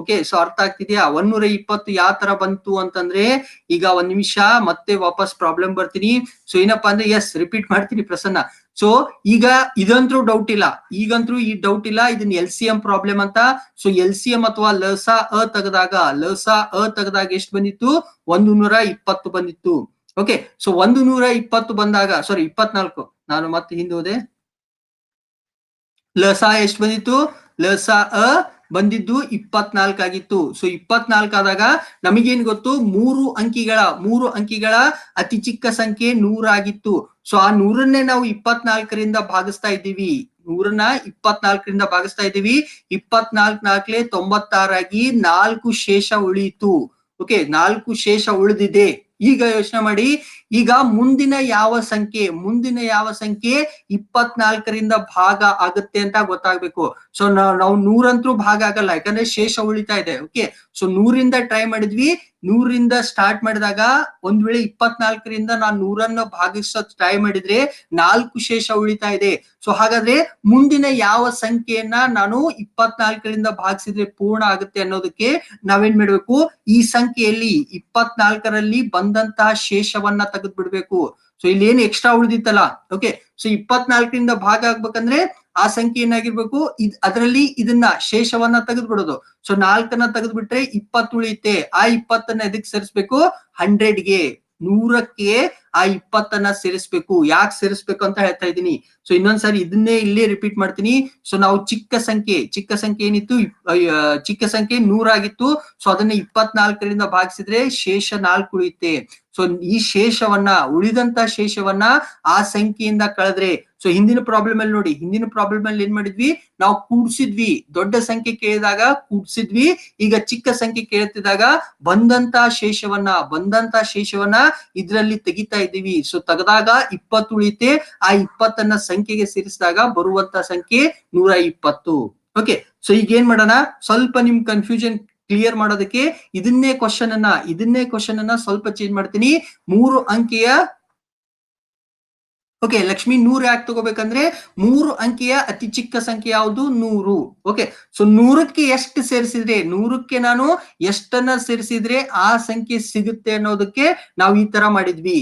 ಓಕೆ ಸೊ ಅರ್ಥ ಆಗ್ತಿದ್ಯಾ ಒಂದೂರ ಇಪ್ಪತ್ತು ಯಾವ ತರ ಬಂತು ಅಂತಂದ್ರೆ ಈಗ ಒಂದ್ ನಿಮಿಷ ಮತ್ತೆ ವಾಪಸ್ ಪ್ರಾಬ್ಲಮ್ ಬರ್ತೀನಿ ಸೊ ಏನಪ್ಪಾ ಅಂದ್ರೆ ಎಸ್ ರಿಪೀಟ್ ಮಾಡ್ತೀನಿ ಪ್ರಸನ್ನ ಸೊ ಈಗ ಇದಂತ್ರೂ ಡೌಟ್ ಇಲ್ಲ ಈಗಂತೂ ಈ ಡೌಟ್ ಇಲ್ಲ ಇದನ್ನ ಎಲ್ ಸಿ ಎಂ ಪ್ರಾಬ್ಲಮ್ ಅಂತ ಸೊ ಎಲ್ ಸಿ ಎಂ ಅಥವಾ ಲಸಾ ಅ ತೆಗೆದಾಗ ಲಸ ಅ ತೆಗೆದಾಗ ಎಷ್ಟು ಬಂದಿತ್ತು ಒಂದು ನೂರ ಇಪ್ಪತ್ತು ಬಂದಿತ್ತು ಓಕೆ ಸೊ ಒಂದು ನೂರ ಇಪ್ಪತ್ತು ಬಂದಾಗ ಸಾರಿ ಇಪ್ಪತ್ನಾಲ್ಕು ನಾನು ಮತ್ತೆ ಹಿಂದೆ ಹೋದೆ ಲಸ ಎಷ್ಟು ಬಂದಿತ್ತು ಲಸ ಅ ಬಂದಿದ್ದು ಆಗಿತ್ತು ಸೊ ಇಪ್ಪತ್ನಾಲ್ಕಾದಾಗ ನಮಗೇನ್ ಗೊತ್ತು ಮೂರು ಅಂಕಿಗಳ ಮೂರು ಅಂಕಿಗಳ ಅತಿ ಚಿಕ್ಕ ಸಂಖ್ಯೆ ನೂರಾಗಿತ್ತು ಸೊ ಆ ನೂರನ್ನೇ ನಾವು ಇಪ್ಪತ್ನಾಲ್ಕರಿಂದ ಭಾಗಿಸ್ತಾ ಇದ್ದೀವಿ ನೂರನ್ನ ಇಪ್ಪತ್ನಾಲ್ಕರಿಂದ ಭಾಗಿಸ್ತಾ ಇದ್ದೀವಿ ಇಪ್ಪತ್ನಾಲ್ಕ ನಾಲ್ಕಲೆ ತೊಂಬತ್ತಾರಾಗಿ ನಾಲ್ಕು ಶೇಷ ಉಳಿಯಿತು ಓಕೆ ನಾಲ್ಕು ಶೇಷ ಉಳಿದಿದೆ ಈಗ ಯೋಚನೆ ಮಾಡಿ ಈಗ ಮುಂದಿನ ಯಾವ ಸಂಖ್ಯೆ ಮುಂದಿನ ಯಾವ ಸಂಖ್ಯೆ ಇಪ್ಪತ್ನಾಲ್ಕರಿಂದ ಭಾಗ ಆಗುತ್ತೆ ಅಂತ ಗೊತ್ತಾಗ್ಬೇಕು ಸೊ ನಾವು ನೂರಂತರೂ ಭಾಗ ಆಗಲ್ಲ ಯಾಕಂದ್ರೆ ಶೇಷ ಉಳಿತಾ ಇದೆ ಓಕೆ ಸೊ ನೂರಿಂದ ಟ್ರೈ ಮಾಡಿದ್ವಿ ನೂರಿಂದ ಸ್ಟಾರ್ಟ್ ಮಾಡಿದಾಗ ಒಂದ್ ವೇಳೆ ಇಪ್ಪತ್ನಾಲ್ಕರಿಂದ ನಾನು ನೂರನ್ನ ಭಾಗಿಸೋ ಟ್ರೈ ಮಾಡಿದ್ರೆ ನಾಲ್ಕು ಶೇಷ ಉಳಿತಾ ಇದೆ ಸೊ ಹಾಗಾದ್ರೆ ಮುಂದಿನ ಯಾವ ಸಂಖ್ಯೆಯನ್ನ ನಾನು ಇಪ್ಪತ್ನಾಲ್ಕರಿಂದ ಭಾಗಿಸಿದ್ರೆ ಪೂರ್ಣ ಆಗುತ್ತೆ ಅನ್ನೋದಕ್ಕೆ ನಾವೇನ್ ಮಾಡ್ಬೇಕು ಈ ಸಂಖ್ಯೆಯಲ್ಲಿ ಇಪ್ಪತ್ನಾಲ್ಕರಲ್ಲಿ ಬಂದಂತಹ ಶೇಷವನ್ನ ತಗ ತೆಗೆದ್ ಬಿಡ್ಬೇಕು ಸೊ ಇಲ್ಲಿ ಏನ್ ಎಕ್ಸ್ಟ್ರಾ ಉಳಿದಿತ್ತಲ್ಲ ಓಕೆ ಸೊ ಇಪ್ಪತ್ನಾಲ್ಕರಿಂದ ಭಾಗ ಆಗ್ಬೇಕಂದ್ರೆ ಆ ಸಂಖ್ಯೆ ಏನಾಗಿರ್ಬೇಕು ಇದ್ ಅದರಲ್ಲಿ ಇದನ್ನ ಶೇಷವನ್ನ ತೆಗೆದ್ಬಿಡೋದು ಸೊ ನಾಲ್ಕನ್ನ ತೆಗೆದ್ಬಿಟ್ರೆ ಇಪ್ಪತ್ತು ಉಳಿಯುತ್ತೆ ಆ ಇಪ್ಪತ್ತನ್ನ ಎದಕ್ ಸೇರಿಸ್ಬೇಕು ಹಂಡ್ರೆಡ್ಗೆ ನೂರಕ್ಕೆ ಆ ಇಪ್ಪತ್ತನ್ನ ಸೇರಿಸ್ಬೇಕು ಯಾಕೆ ಸೇರಿಸ್ಬೇಕು ಅಂತ ಹೇಳ್ತಾ ಇದ್ದೀನಿ ಸೊ ಇನ್ನೊಂದ್ಸರಿ ಇದನ್ನೇ ಇಲ್ಲೇ ರಿಪೀಟ್ ಮಾಡ್ತೀನಿ ಸೊ ನಾವು ಚಿಕ್ಕ ಸಂಖ್ಯೆ ಚಿಕ್ಕ ಸಂಖ್ಯೆ ಏನಿತ್ತು ಚಿಕ್ಕ ಸಂಖ್ಯೆ ನೂರಾಗಿತ್ತು ಸೊ ಅದನ್ನ ಇಪ್ಪತ್ನಾಲ್ಕರಿಂದ ಭಾಗಿಸಿದ್ರೆ ಶೇಷ ನಾಲ್ಕು ಉಳಿಯುತ್ತೆ ಸೊ ಈ ಶೇಷವನ್ನ ಉಳಿದಂತ ಶೇಷವನ್ನ ಆ ಸಂಖ್ಯೆಯಿಂದ ಕಳೆದ್ರೆ ಸೊ ಹಿಂದಿನ ಪ್ರಾಬ್ಲಮ್ ಅಲ್ಲಿ ನೋಡಿ ಹಿಂದಿನ ಪ್ರಾಬ್ಲಮ್ ಅಲ್ಲಿ ಏನ್ ಮಾಡಿದ್ವಿ ನಾವು ಕೂಡ್ಸಿದ್ವಿ ದೊಡ್ಡ ಸಂಖ್ಯೆ ಕೇಳಿದಾಗ ಕೂಡ್ಸಿದ್ವಿ ಈಗ ಚಿಕ್ಕ ಸಂಖ್ಯೆ ಕೇಳ್ತಿದಾಗ ಬಂದಂತ ಶೇಷವನ್ನ ಬಂದಂತ ಶೇಷವನ್ನ ಇದ್ರಲ್ಲಿ ತೆಗಿತಾ ಇದ್ದೀವಿ ಸೊ ತೆಗೆದಾಗ ಇಪ್ಪತ್ತು ಉಳಿತೆ ಆ ಇಪ್ಪತ್ತನ್ನ ಸಂಖ್ಯೆಗೆ ಸೇರಿಸಿದಾಗ ಬರುವಂತ ಸಂಖ್ಯೆ ನೂರ ಇಪ್ಪತ್ತು ಓಕೆ ಸೊ ಈಗ ಏನ್ ಮಾಡೋಣ ಸ್ವಲ್ಪ ನಿಮ್ ಕನ್ಫ್ಯೂಷನ್ ಕ್ಲಿಯರ್ ಮಾಡೋದಕ್ಕೆ ಇದನ್ನೇ ಕ್ವಶನ್ ಅನ್ನ ಇದನ್ನೇ ಕ್ವಶನ್ ಅನ್ನ ಸ್ವಲ್ಪ ಚೇಂಜ್ ಮಾಡ್ತೀನಿ ಮೂರು ಅಂಕಿಯ ಓಕೆ ಲಕ್ಷ್ಮಿ ನೂರು ಯಾಕೆ ತಗೋಬೇಕಂದ್ರೆ ಮೂರು ಅಂಕಿಯ ಅತಿ ಚಿಕ್ಕ ಸಂಖ್ಯೆ ಯಾವುದು ನೂರು ಓಕೆ ಸೊ ನೂರಕ್ಕೆ ಎಷ್ಟು ಸೇರಿಸಿದ್ರೆ ನೂರಕ್ಕೆ ನಾನು ಎಷ್ಟನ್ನ ಸೇರಿಸಿದ್ರೆ ಆ ಸಂಖ್ಯೆ ಸಿಗುತ್ತೆ ಅನ್ನೋದಕ್ಕೆ ನಾವು ಈ ತರ ಮಾಡಿದ್ವಿ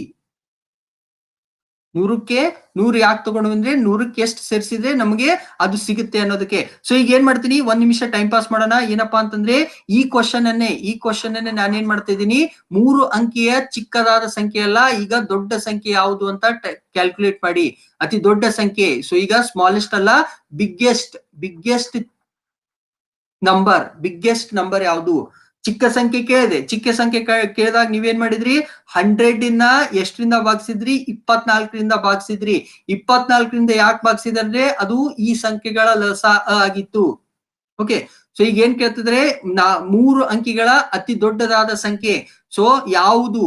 ನೂರಕ್ಕೆ ನೂರು ಯಾಕೆ ತಗೊಂಡು ಅಂದ್ರೆ ನೂರಕ್ಕೆ ಎಷ್ಟು ಸೇರಿಸಿದ್ರೆ ನಮಗೆ ಅದು ಸಿಗುತ್ತೆ ಅನ್ನೋದಕ್ಕೆ ಸೊ ಈಗ ಏನ್ ಮಾಡ್ತೀನಿ ಒಂದ್ ನಿಮಿಷ ಟೈಮ್ ಪಾಸ್ ಮಾಡೋಣ ಏನಪ್ಪಾ ಅಂತಂದ್ರೆ ಈ ಕ್ವಶನ್ ಅನ್ನೇ ಈ ಕ್ವಶನ್ ಅನ್ನೇ ನಾನೇನ್ ಮಾಡ್ತಾ ಇದ್ದೀನಿ ಮೂರು ಅಂಕಿಯ ಚಿಕ್ಕದಾದ ಸಂಖ್ಯೆ ಅಲ್ಲ ಈಗ ದೊಡ್ಡ ಸಂಖ್ಯೆ ಯಾವುದು ಅಂತ ಕ್ಯಾಲ್ಕುಲೇಟ್ ಮಾಡಿ ಅತಿ ದೊಡ್ಡ ಸಂಖ್ಯೆ ಸೊ ಈಗ ಸ್ಮಾಲೆಸ್ಟ್ ಅಲ್ಲ biggest biggest number biggest number ಯಾವುದು ಚಿಕ್ಕ ಸಂಖ್ಯೆ ಕೇಳಿದೆ ಚಿಕ್ಕ ಸಂಖ್ಯೆ ಕೇಳಿದಾಗ ನೀವೇನ್ ಮಾಡಿದ್ರಿ ಹಂಡ್ರೆಡ್ ಇಂದ ಎಷ್ಟರಿಂದ ಭಾಗಿಸಿದ್ರಿ ಇಪ್ಪತ್ನಾಲ್ಕರಿಂದ ಭಾಗಿಸಿದ್ರಿ ಇಪ್ಪತ್ನಾಲ್ಕರಿಂದ ಯಾಕೆ ಭಾಗಿಸಿದ್ರೆ ಅದು ಈ ಸಂಖ್ಯೆಗಳ ಲಸ ಆಗಿತ್ತು ಓಕೆ ಸೊ ಈಗ ಏನ್ ಕೇಳ್ತಿದ್ರೆ ನಾ ಮೂರು ಅಂಕಿಗಳ ಅತಿ ದೊಡ್ಡದಾದ ಸಂಖ್ಯೆ ಸೊ ಯಾವುದು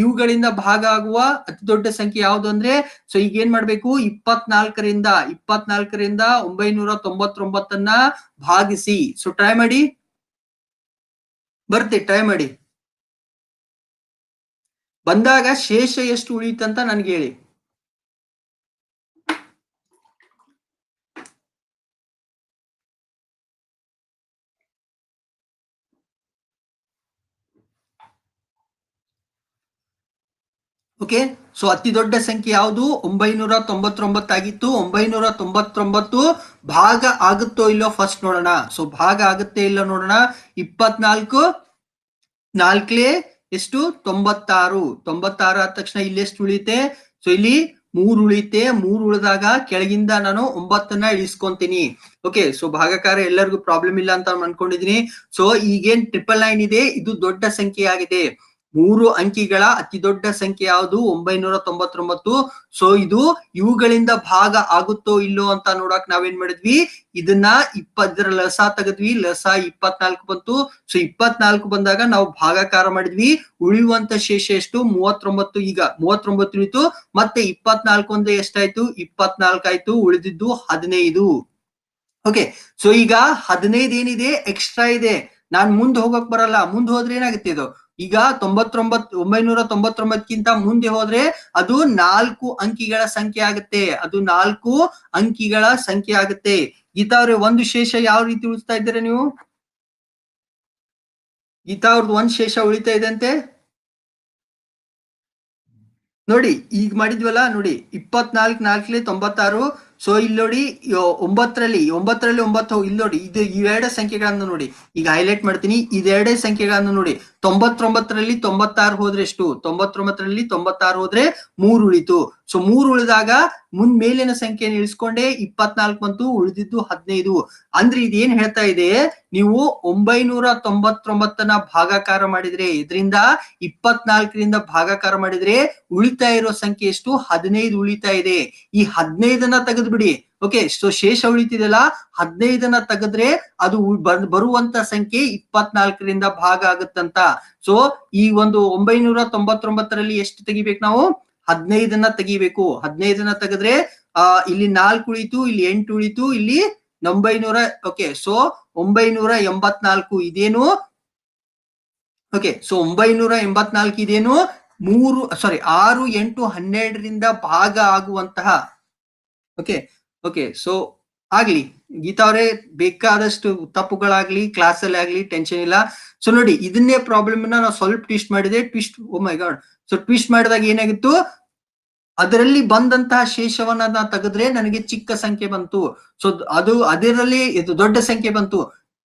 ಇವುಗಳಿಂದ ಭಾಗ ಆಗುವ ಅತಿ ದೊಡ್ಡ ಸಂಖ್ಯೆ ಯಾವುದು ಅಂದ್ರೆ ಸೊ ಈಗ ಏನ್ ಮಾಡ್ಬೇಕು ಇಪ್ಪತ್ನಾಲ್ಕರಿಂದ ಇಪ್ಪತ್ನಾಲ್ಕರಿಂದ ಒಂಬೈನೂರ ತೊಂಬತ್ತೊಂಬತ್ತನ್ನ ಭಾಗಿಸಿ ಸೊ ಟ್ರೈ ಮಾಡಿ ಬರ್ತಿ ಟ್ರೈ ಮಾಡಿ ಬಂದಾಗ ಶೇಷ ಎಷ್ಟು ಉಳಿಯುತ್ತಂತ ನನ್ಗೆ ಹೇಳಿ ಓಕೆ ಸೊ ಅತಿ ದೊಡ್ಡ ಸಂಖ್ಯೆ ಯಾವುದು ಒಂಬೈನೂರ ತೊಂಬತ್ತೊಂಬತ್ತಾಗಿತ್ತು ಒಂಬೈನೂರ ತೊಂಬತ್ತೊಂಬತ್ತು ಭಾಗ ಆಗುತ್ತೋ ಇಲ್ಲೋ ಫಸ್ಟ್ ನೋಡೋಣ ಸೊ ಭಾಗ ಆಗುತ್ತೆ ಇಲ್ಲ ನೋಡೋಣ ಇಪ್ಪತ್ನಾಲ್ಕು ನಾಲ್ಕಲೇ ಎಷ್ಟು ತೊಂಬತ್ತಾರು ತೊಂಬತ್ತಾರು ಆದ ತಕ್ಷಣ ಇಲ್ಲಿ ಎಷ್ಟು ಉಳಿಯುತ್ತೆ ಸೊ ಇಲ್ಲಿ ಮೂರು ಉಳಿಯುತ್ತೆ ಮೂರು ಉಳಿದಾಗ ಕೆಳಗಿಂದ ನಾನು ಒಂಬತ್ತನ್ನ ಇಳಿಸ್ಕೊಂತೀನಿ ಓಕೆ ಸೊ ಭಾಗಕಾರ ಎಲ್ಲರಿಗೂ ಪ್ರಾಬ್ಲಮ್ ಇಲ್ಲ ಅಂತ ಅನ್ಕೊಂಡಿದೀನಿ ಸೊ ಈಗೇನ್ ಟ್ರಿಪಲ್ ಲೈನ್ ಇದೆ ಇದು ದೊಡ್ಡ ಸಂಖ್ಯೆ ಆಗಿದೆ ಮೂರು ಅಂಕಿಗಳ ಅತಿ ದೊಡ್ಡ ಸಂಖ್ಯೆ ಯಾವುದು ಒಂಬೈನೂರ ತೊಂಬತ್ತೊಂಬತ್ತು ಸೊ ಇದು ಇವುಗಳಿಂದ ಭಾಗ ಆಗುತ್ತೋ ಇಲ್ಲೋ ಅಂತ ನೋಡಕ್ ನಾವೇನ್ ಮಾಡಿದ್ವಿ ಇದನ್ನ ಇಪ್ಪತ್ತರ ಲಸ ತೆಗೆದ್ವಿ ಲಸ ಇಪ್ಪತ್ನಾಲ್ಕು ಬಂತು ಸೊ ಇಪ್ಪತ್ನಾಲ್ಕು ಬಂದಾಗ ನಾವು ಭಾಗಾಕಾರ ಮಾಡಿದ್ವಿ ಉಳಿಯುವಂತ ಶೇಷ ಎಷ್ಟು ಮೂವತ್ತೊಂಬತ್ತು ಈಗ ಮೂವತ್ತೊಂಬತ್ತು ಉಳಿತು ಮತ್ತೆ ಇಪ್ಪತ್ನಾಲ್ಕು ಅಂದ್ರೆ ಎಷ್ಟಾಯ್ತು ಇಪ್ಪತ್ನಾಲ್ಕಾಯ್ತು ಉಳಿದಿದ್ದು ಹದಿನೈದು ಓಕೆ ಸೊ ಈಗ ಹದಿನೈದು ಏನಿದೆ ಎಕ್ಸ್ಟ್ರಾ ಇದೆ ನಾನ್ ಮುಂದ್ ಹೋಗಕ್ ಬರಲ್ಲ ಮುಂದ್ ಹೋದ್ರೆ ಏನಾಗುತ್ತೆ ಇದು ಈಗ ತೊಂಬತ್ತೊಂಬತ್ ಒಂಬೈನೂರ ತೊಂಬತ್ತೊಂಬತ್ಕಿಂತ ಮುಂದೆ ಹೋದ್ರೆ ಅದು ನಾಲ್ಕು ಅಂಕಿಗಳ ಸಂಖ್ಯೆ ಆಗುತ್ತೆ ಅದು ನಾಲ್ಕು ಅಂಕಿಗಳ ಸಂಖ್ಯೆ ಆಗುತ್ತೆ ಗೀತಾ ಅವ್ರೆ ಒಂದು ಶೇಷ ಯಾವ ರೀತಿ ಉಳಿಸ್ತಾ ಇದ್ದೀರ ನೀವು ಗೀತಾ ಅವ್ರದ್ದು ಒಂದ್ ಶೇಷ ಉಳಿತಾ ಇದೆ ಅಂತೆ ನೋಡಿ ಈಗ ಮಾಡಿದ್ವಲ್ಲ ನೋಡಿ ಇಪ್ಪತ್ನಾಲ್ಕ ನಾಲ್ಕಲಿ ತೊಂಬತ್ತಾರು ಸೊ ಇಲ್ಲಿ ನೋಡಿ ಒಂಬತ್ತರಲ್ಲಿ ಒಂಬತ್ತರಲ್ಲಿ ಒಂಬತ್ತು ಇಲ್ಲಿ ನೋಡಿ ಇದು ಇವೆರಡೇ ಸಂಖ್ಯೆಗಳನ್ನು ನೋಡಿ ಈಗ ಹೈಲೈಟ್ ಮಾಡ್ತೀನಿ ಇದೆರಡೇ ಸಂಖ್ಯೆಗಳನ್ನು ನೋಡಿ ತೊಂಬತ್ತೊಂಬತ್ತರಲ್ಲಿ ತೊಂಬತ್ತಾರು ಹೋದ್ರೆ ಎಷ್ಟು ತೊಂಬತ್ತೊಂಬತ್ತರಲ್ಲಿ ತೊಂಬತ್ತಾರು ಹೋದ್ರೆ ಮೂರು ಉಳಿತು ಸೊ ಮೂರು ಉಳಿದಾಗ ಮುಂದ್ ಮೇಲಿನ ಸಂಖ್ಯೆಯನ್ನು ಇಳಿಸ್ಕೊಂಡೆ ಇಪ್ಪತ್ನಾಲ್ಕು ಬಂತು ಉಳಿದಿದ್ದು ಹದಿನೈದು ಅಂದ್ರೆ ಇದೇನ್ ಹೇಳ್ತಾ ಇದೆ ನೀವು ಒಂಬೈನೂರ ತೊಂಬತ್ತೊಂಬತ್ತನ ಭಾಗಾಕಾರ ಮಾಡಿದ್ರೆ ಇದರಿಂದ ಇಪ್ಪತ್ನಾಲ್ಕರಿಂದ ಭಾಗಾಕಾರ ಮಾಡಿದ್ರೆ ಉಳಿತಾ ಇರೋ ಸಂಖ್ಯೆ ಎಷ್ಟು ಹದಿನೈದು ಉಳಿತಾ ಇದೆ ಈ ಹದಿನೈದನ್ನ ತೆಗೆದ್ಬಿಡಿ ಓಕೆ ಸೊ ಶೇಷ ಉಳಿತಿದೆಲ್ಲ ಹದಿನೈದನ್ನ ತೆಗೆದ್ರೆ ಅದು ಬರುವಂತ ಸಂಖ್ಯೆ ಇಪ್ಪತ್ನಾಲ್ಕರಿಂದ ಭಾಗ ಆಗುತ್ತಂತ ಸೊ ಈ ಒಂದು ಒಂಬೈನೂರ ತೊಂಬತ್ತೊಂಬತ್ತರಲ್ಲಿ ಎಷ್ಟು ತೆಗಿಬೇಕು ನಾವು ಹದಿನೈದನ್ನ ತೆಗಿಬೇಕು ಹದಿನೈದನ್ನ ತೆಗೆದ್ರೆ ಆ ಇಲ್ಲಿ ನಾಲ್ಕು ಉಳಿತು ಇಲ್ಲಿ ಎಂಟು ಉಳಿತು ಇಲ್ಲಿ ಒಂಬೈನೂರ ಓಕೆ ಸೊ ಒಂಬೈನೂರ ಎಂಬತ್ನಾಲ್ಕು ಇದೇನು ಓಕೆ ಸೊ ಒಂಬೈನೂರ ಎಂಬತ್ನಾಲ್ಕು ಇದೇನು ಮೂರು ಸಾರಿ ಆರು ಎಂಟು ಹನ್ನೆರಡರಿಂದ ಭಾಗ ಆಗುವಂತಹ ಓಕೆ ಓಕೆ ಸೊ ಆಗ್ಲಿ ಗೀತಾ ಅವರೇ ಬೇಕಾದಷ್ಟು ತಪ್ಪುಗಳಾಗ್ಲಿ ಕ್ಲಾಸ್ ಅಲ್ಲಿ ಆಗ್ಲಿ ಟೆನ್ಷನ್ ಇಲ್ಲ ಸೊ ನೋಡಿ ಇದನ್ನೇ ಪ್ರಾಬ್ಲಮ್ ನಾವು ಸ್ವಲ್ಪ ಟ್ವಿಸ್ಟ್ ಮಾಡಿದೆ twist my god so twist ಮಾಡಿದಾಗ ಏನಾಗಿತ್ತು ಅದರಲ್ಲಿ ಬಂದಂತಹ ಶೇಷವನ್ನ ತೆಗೆದ್ರೆ ನನಗೆ ಚಿಕ್ಕ ಸಂಖ್ಯೆ ಬಂತು ಸೊ ಅದು ಅದರಲ್ಲಿ ಇದು ದೊಡ್ಡ ಸಂಖ್ಯೆ ಬಂತು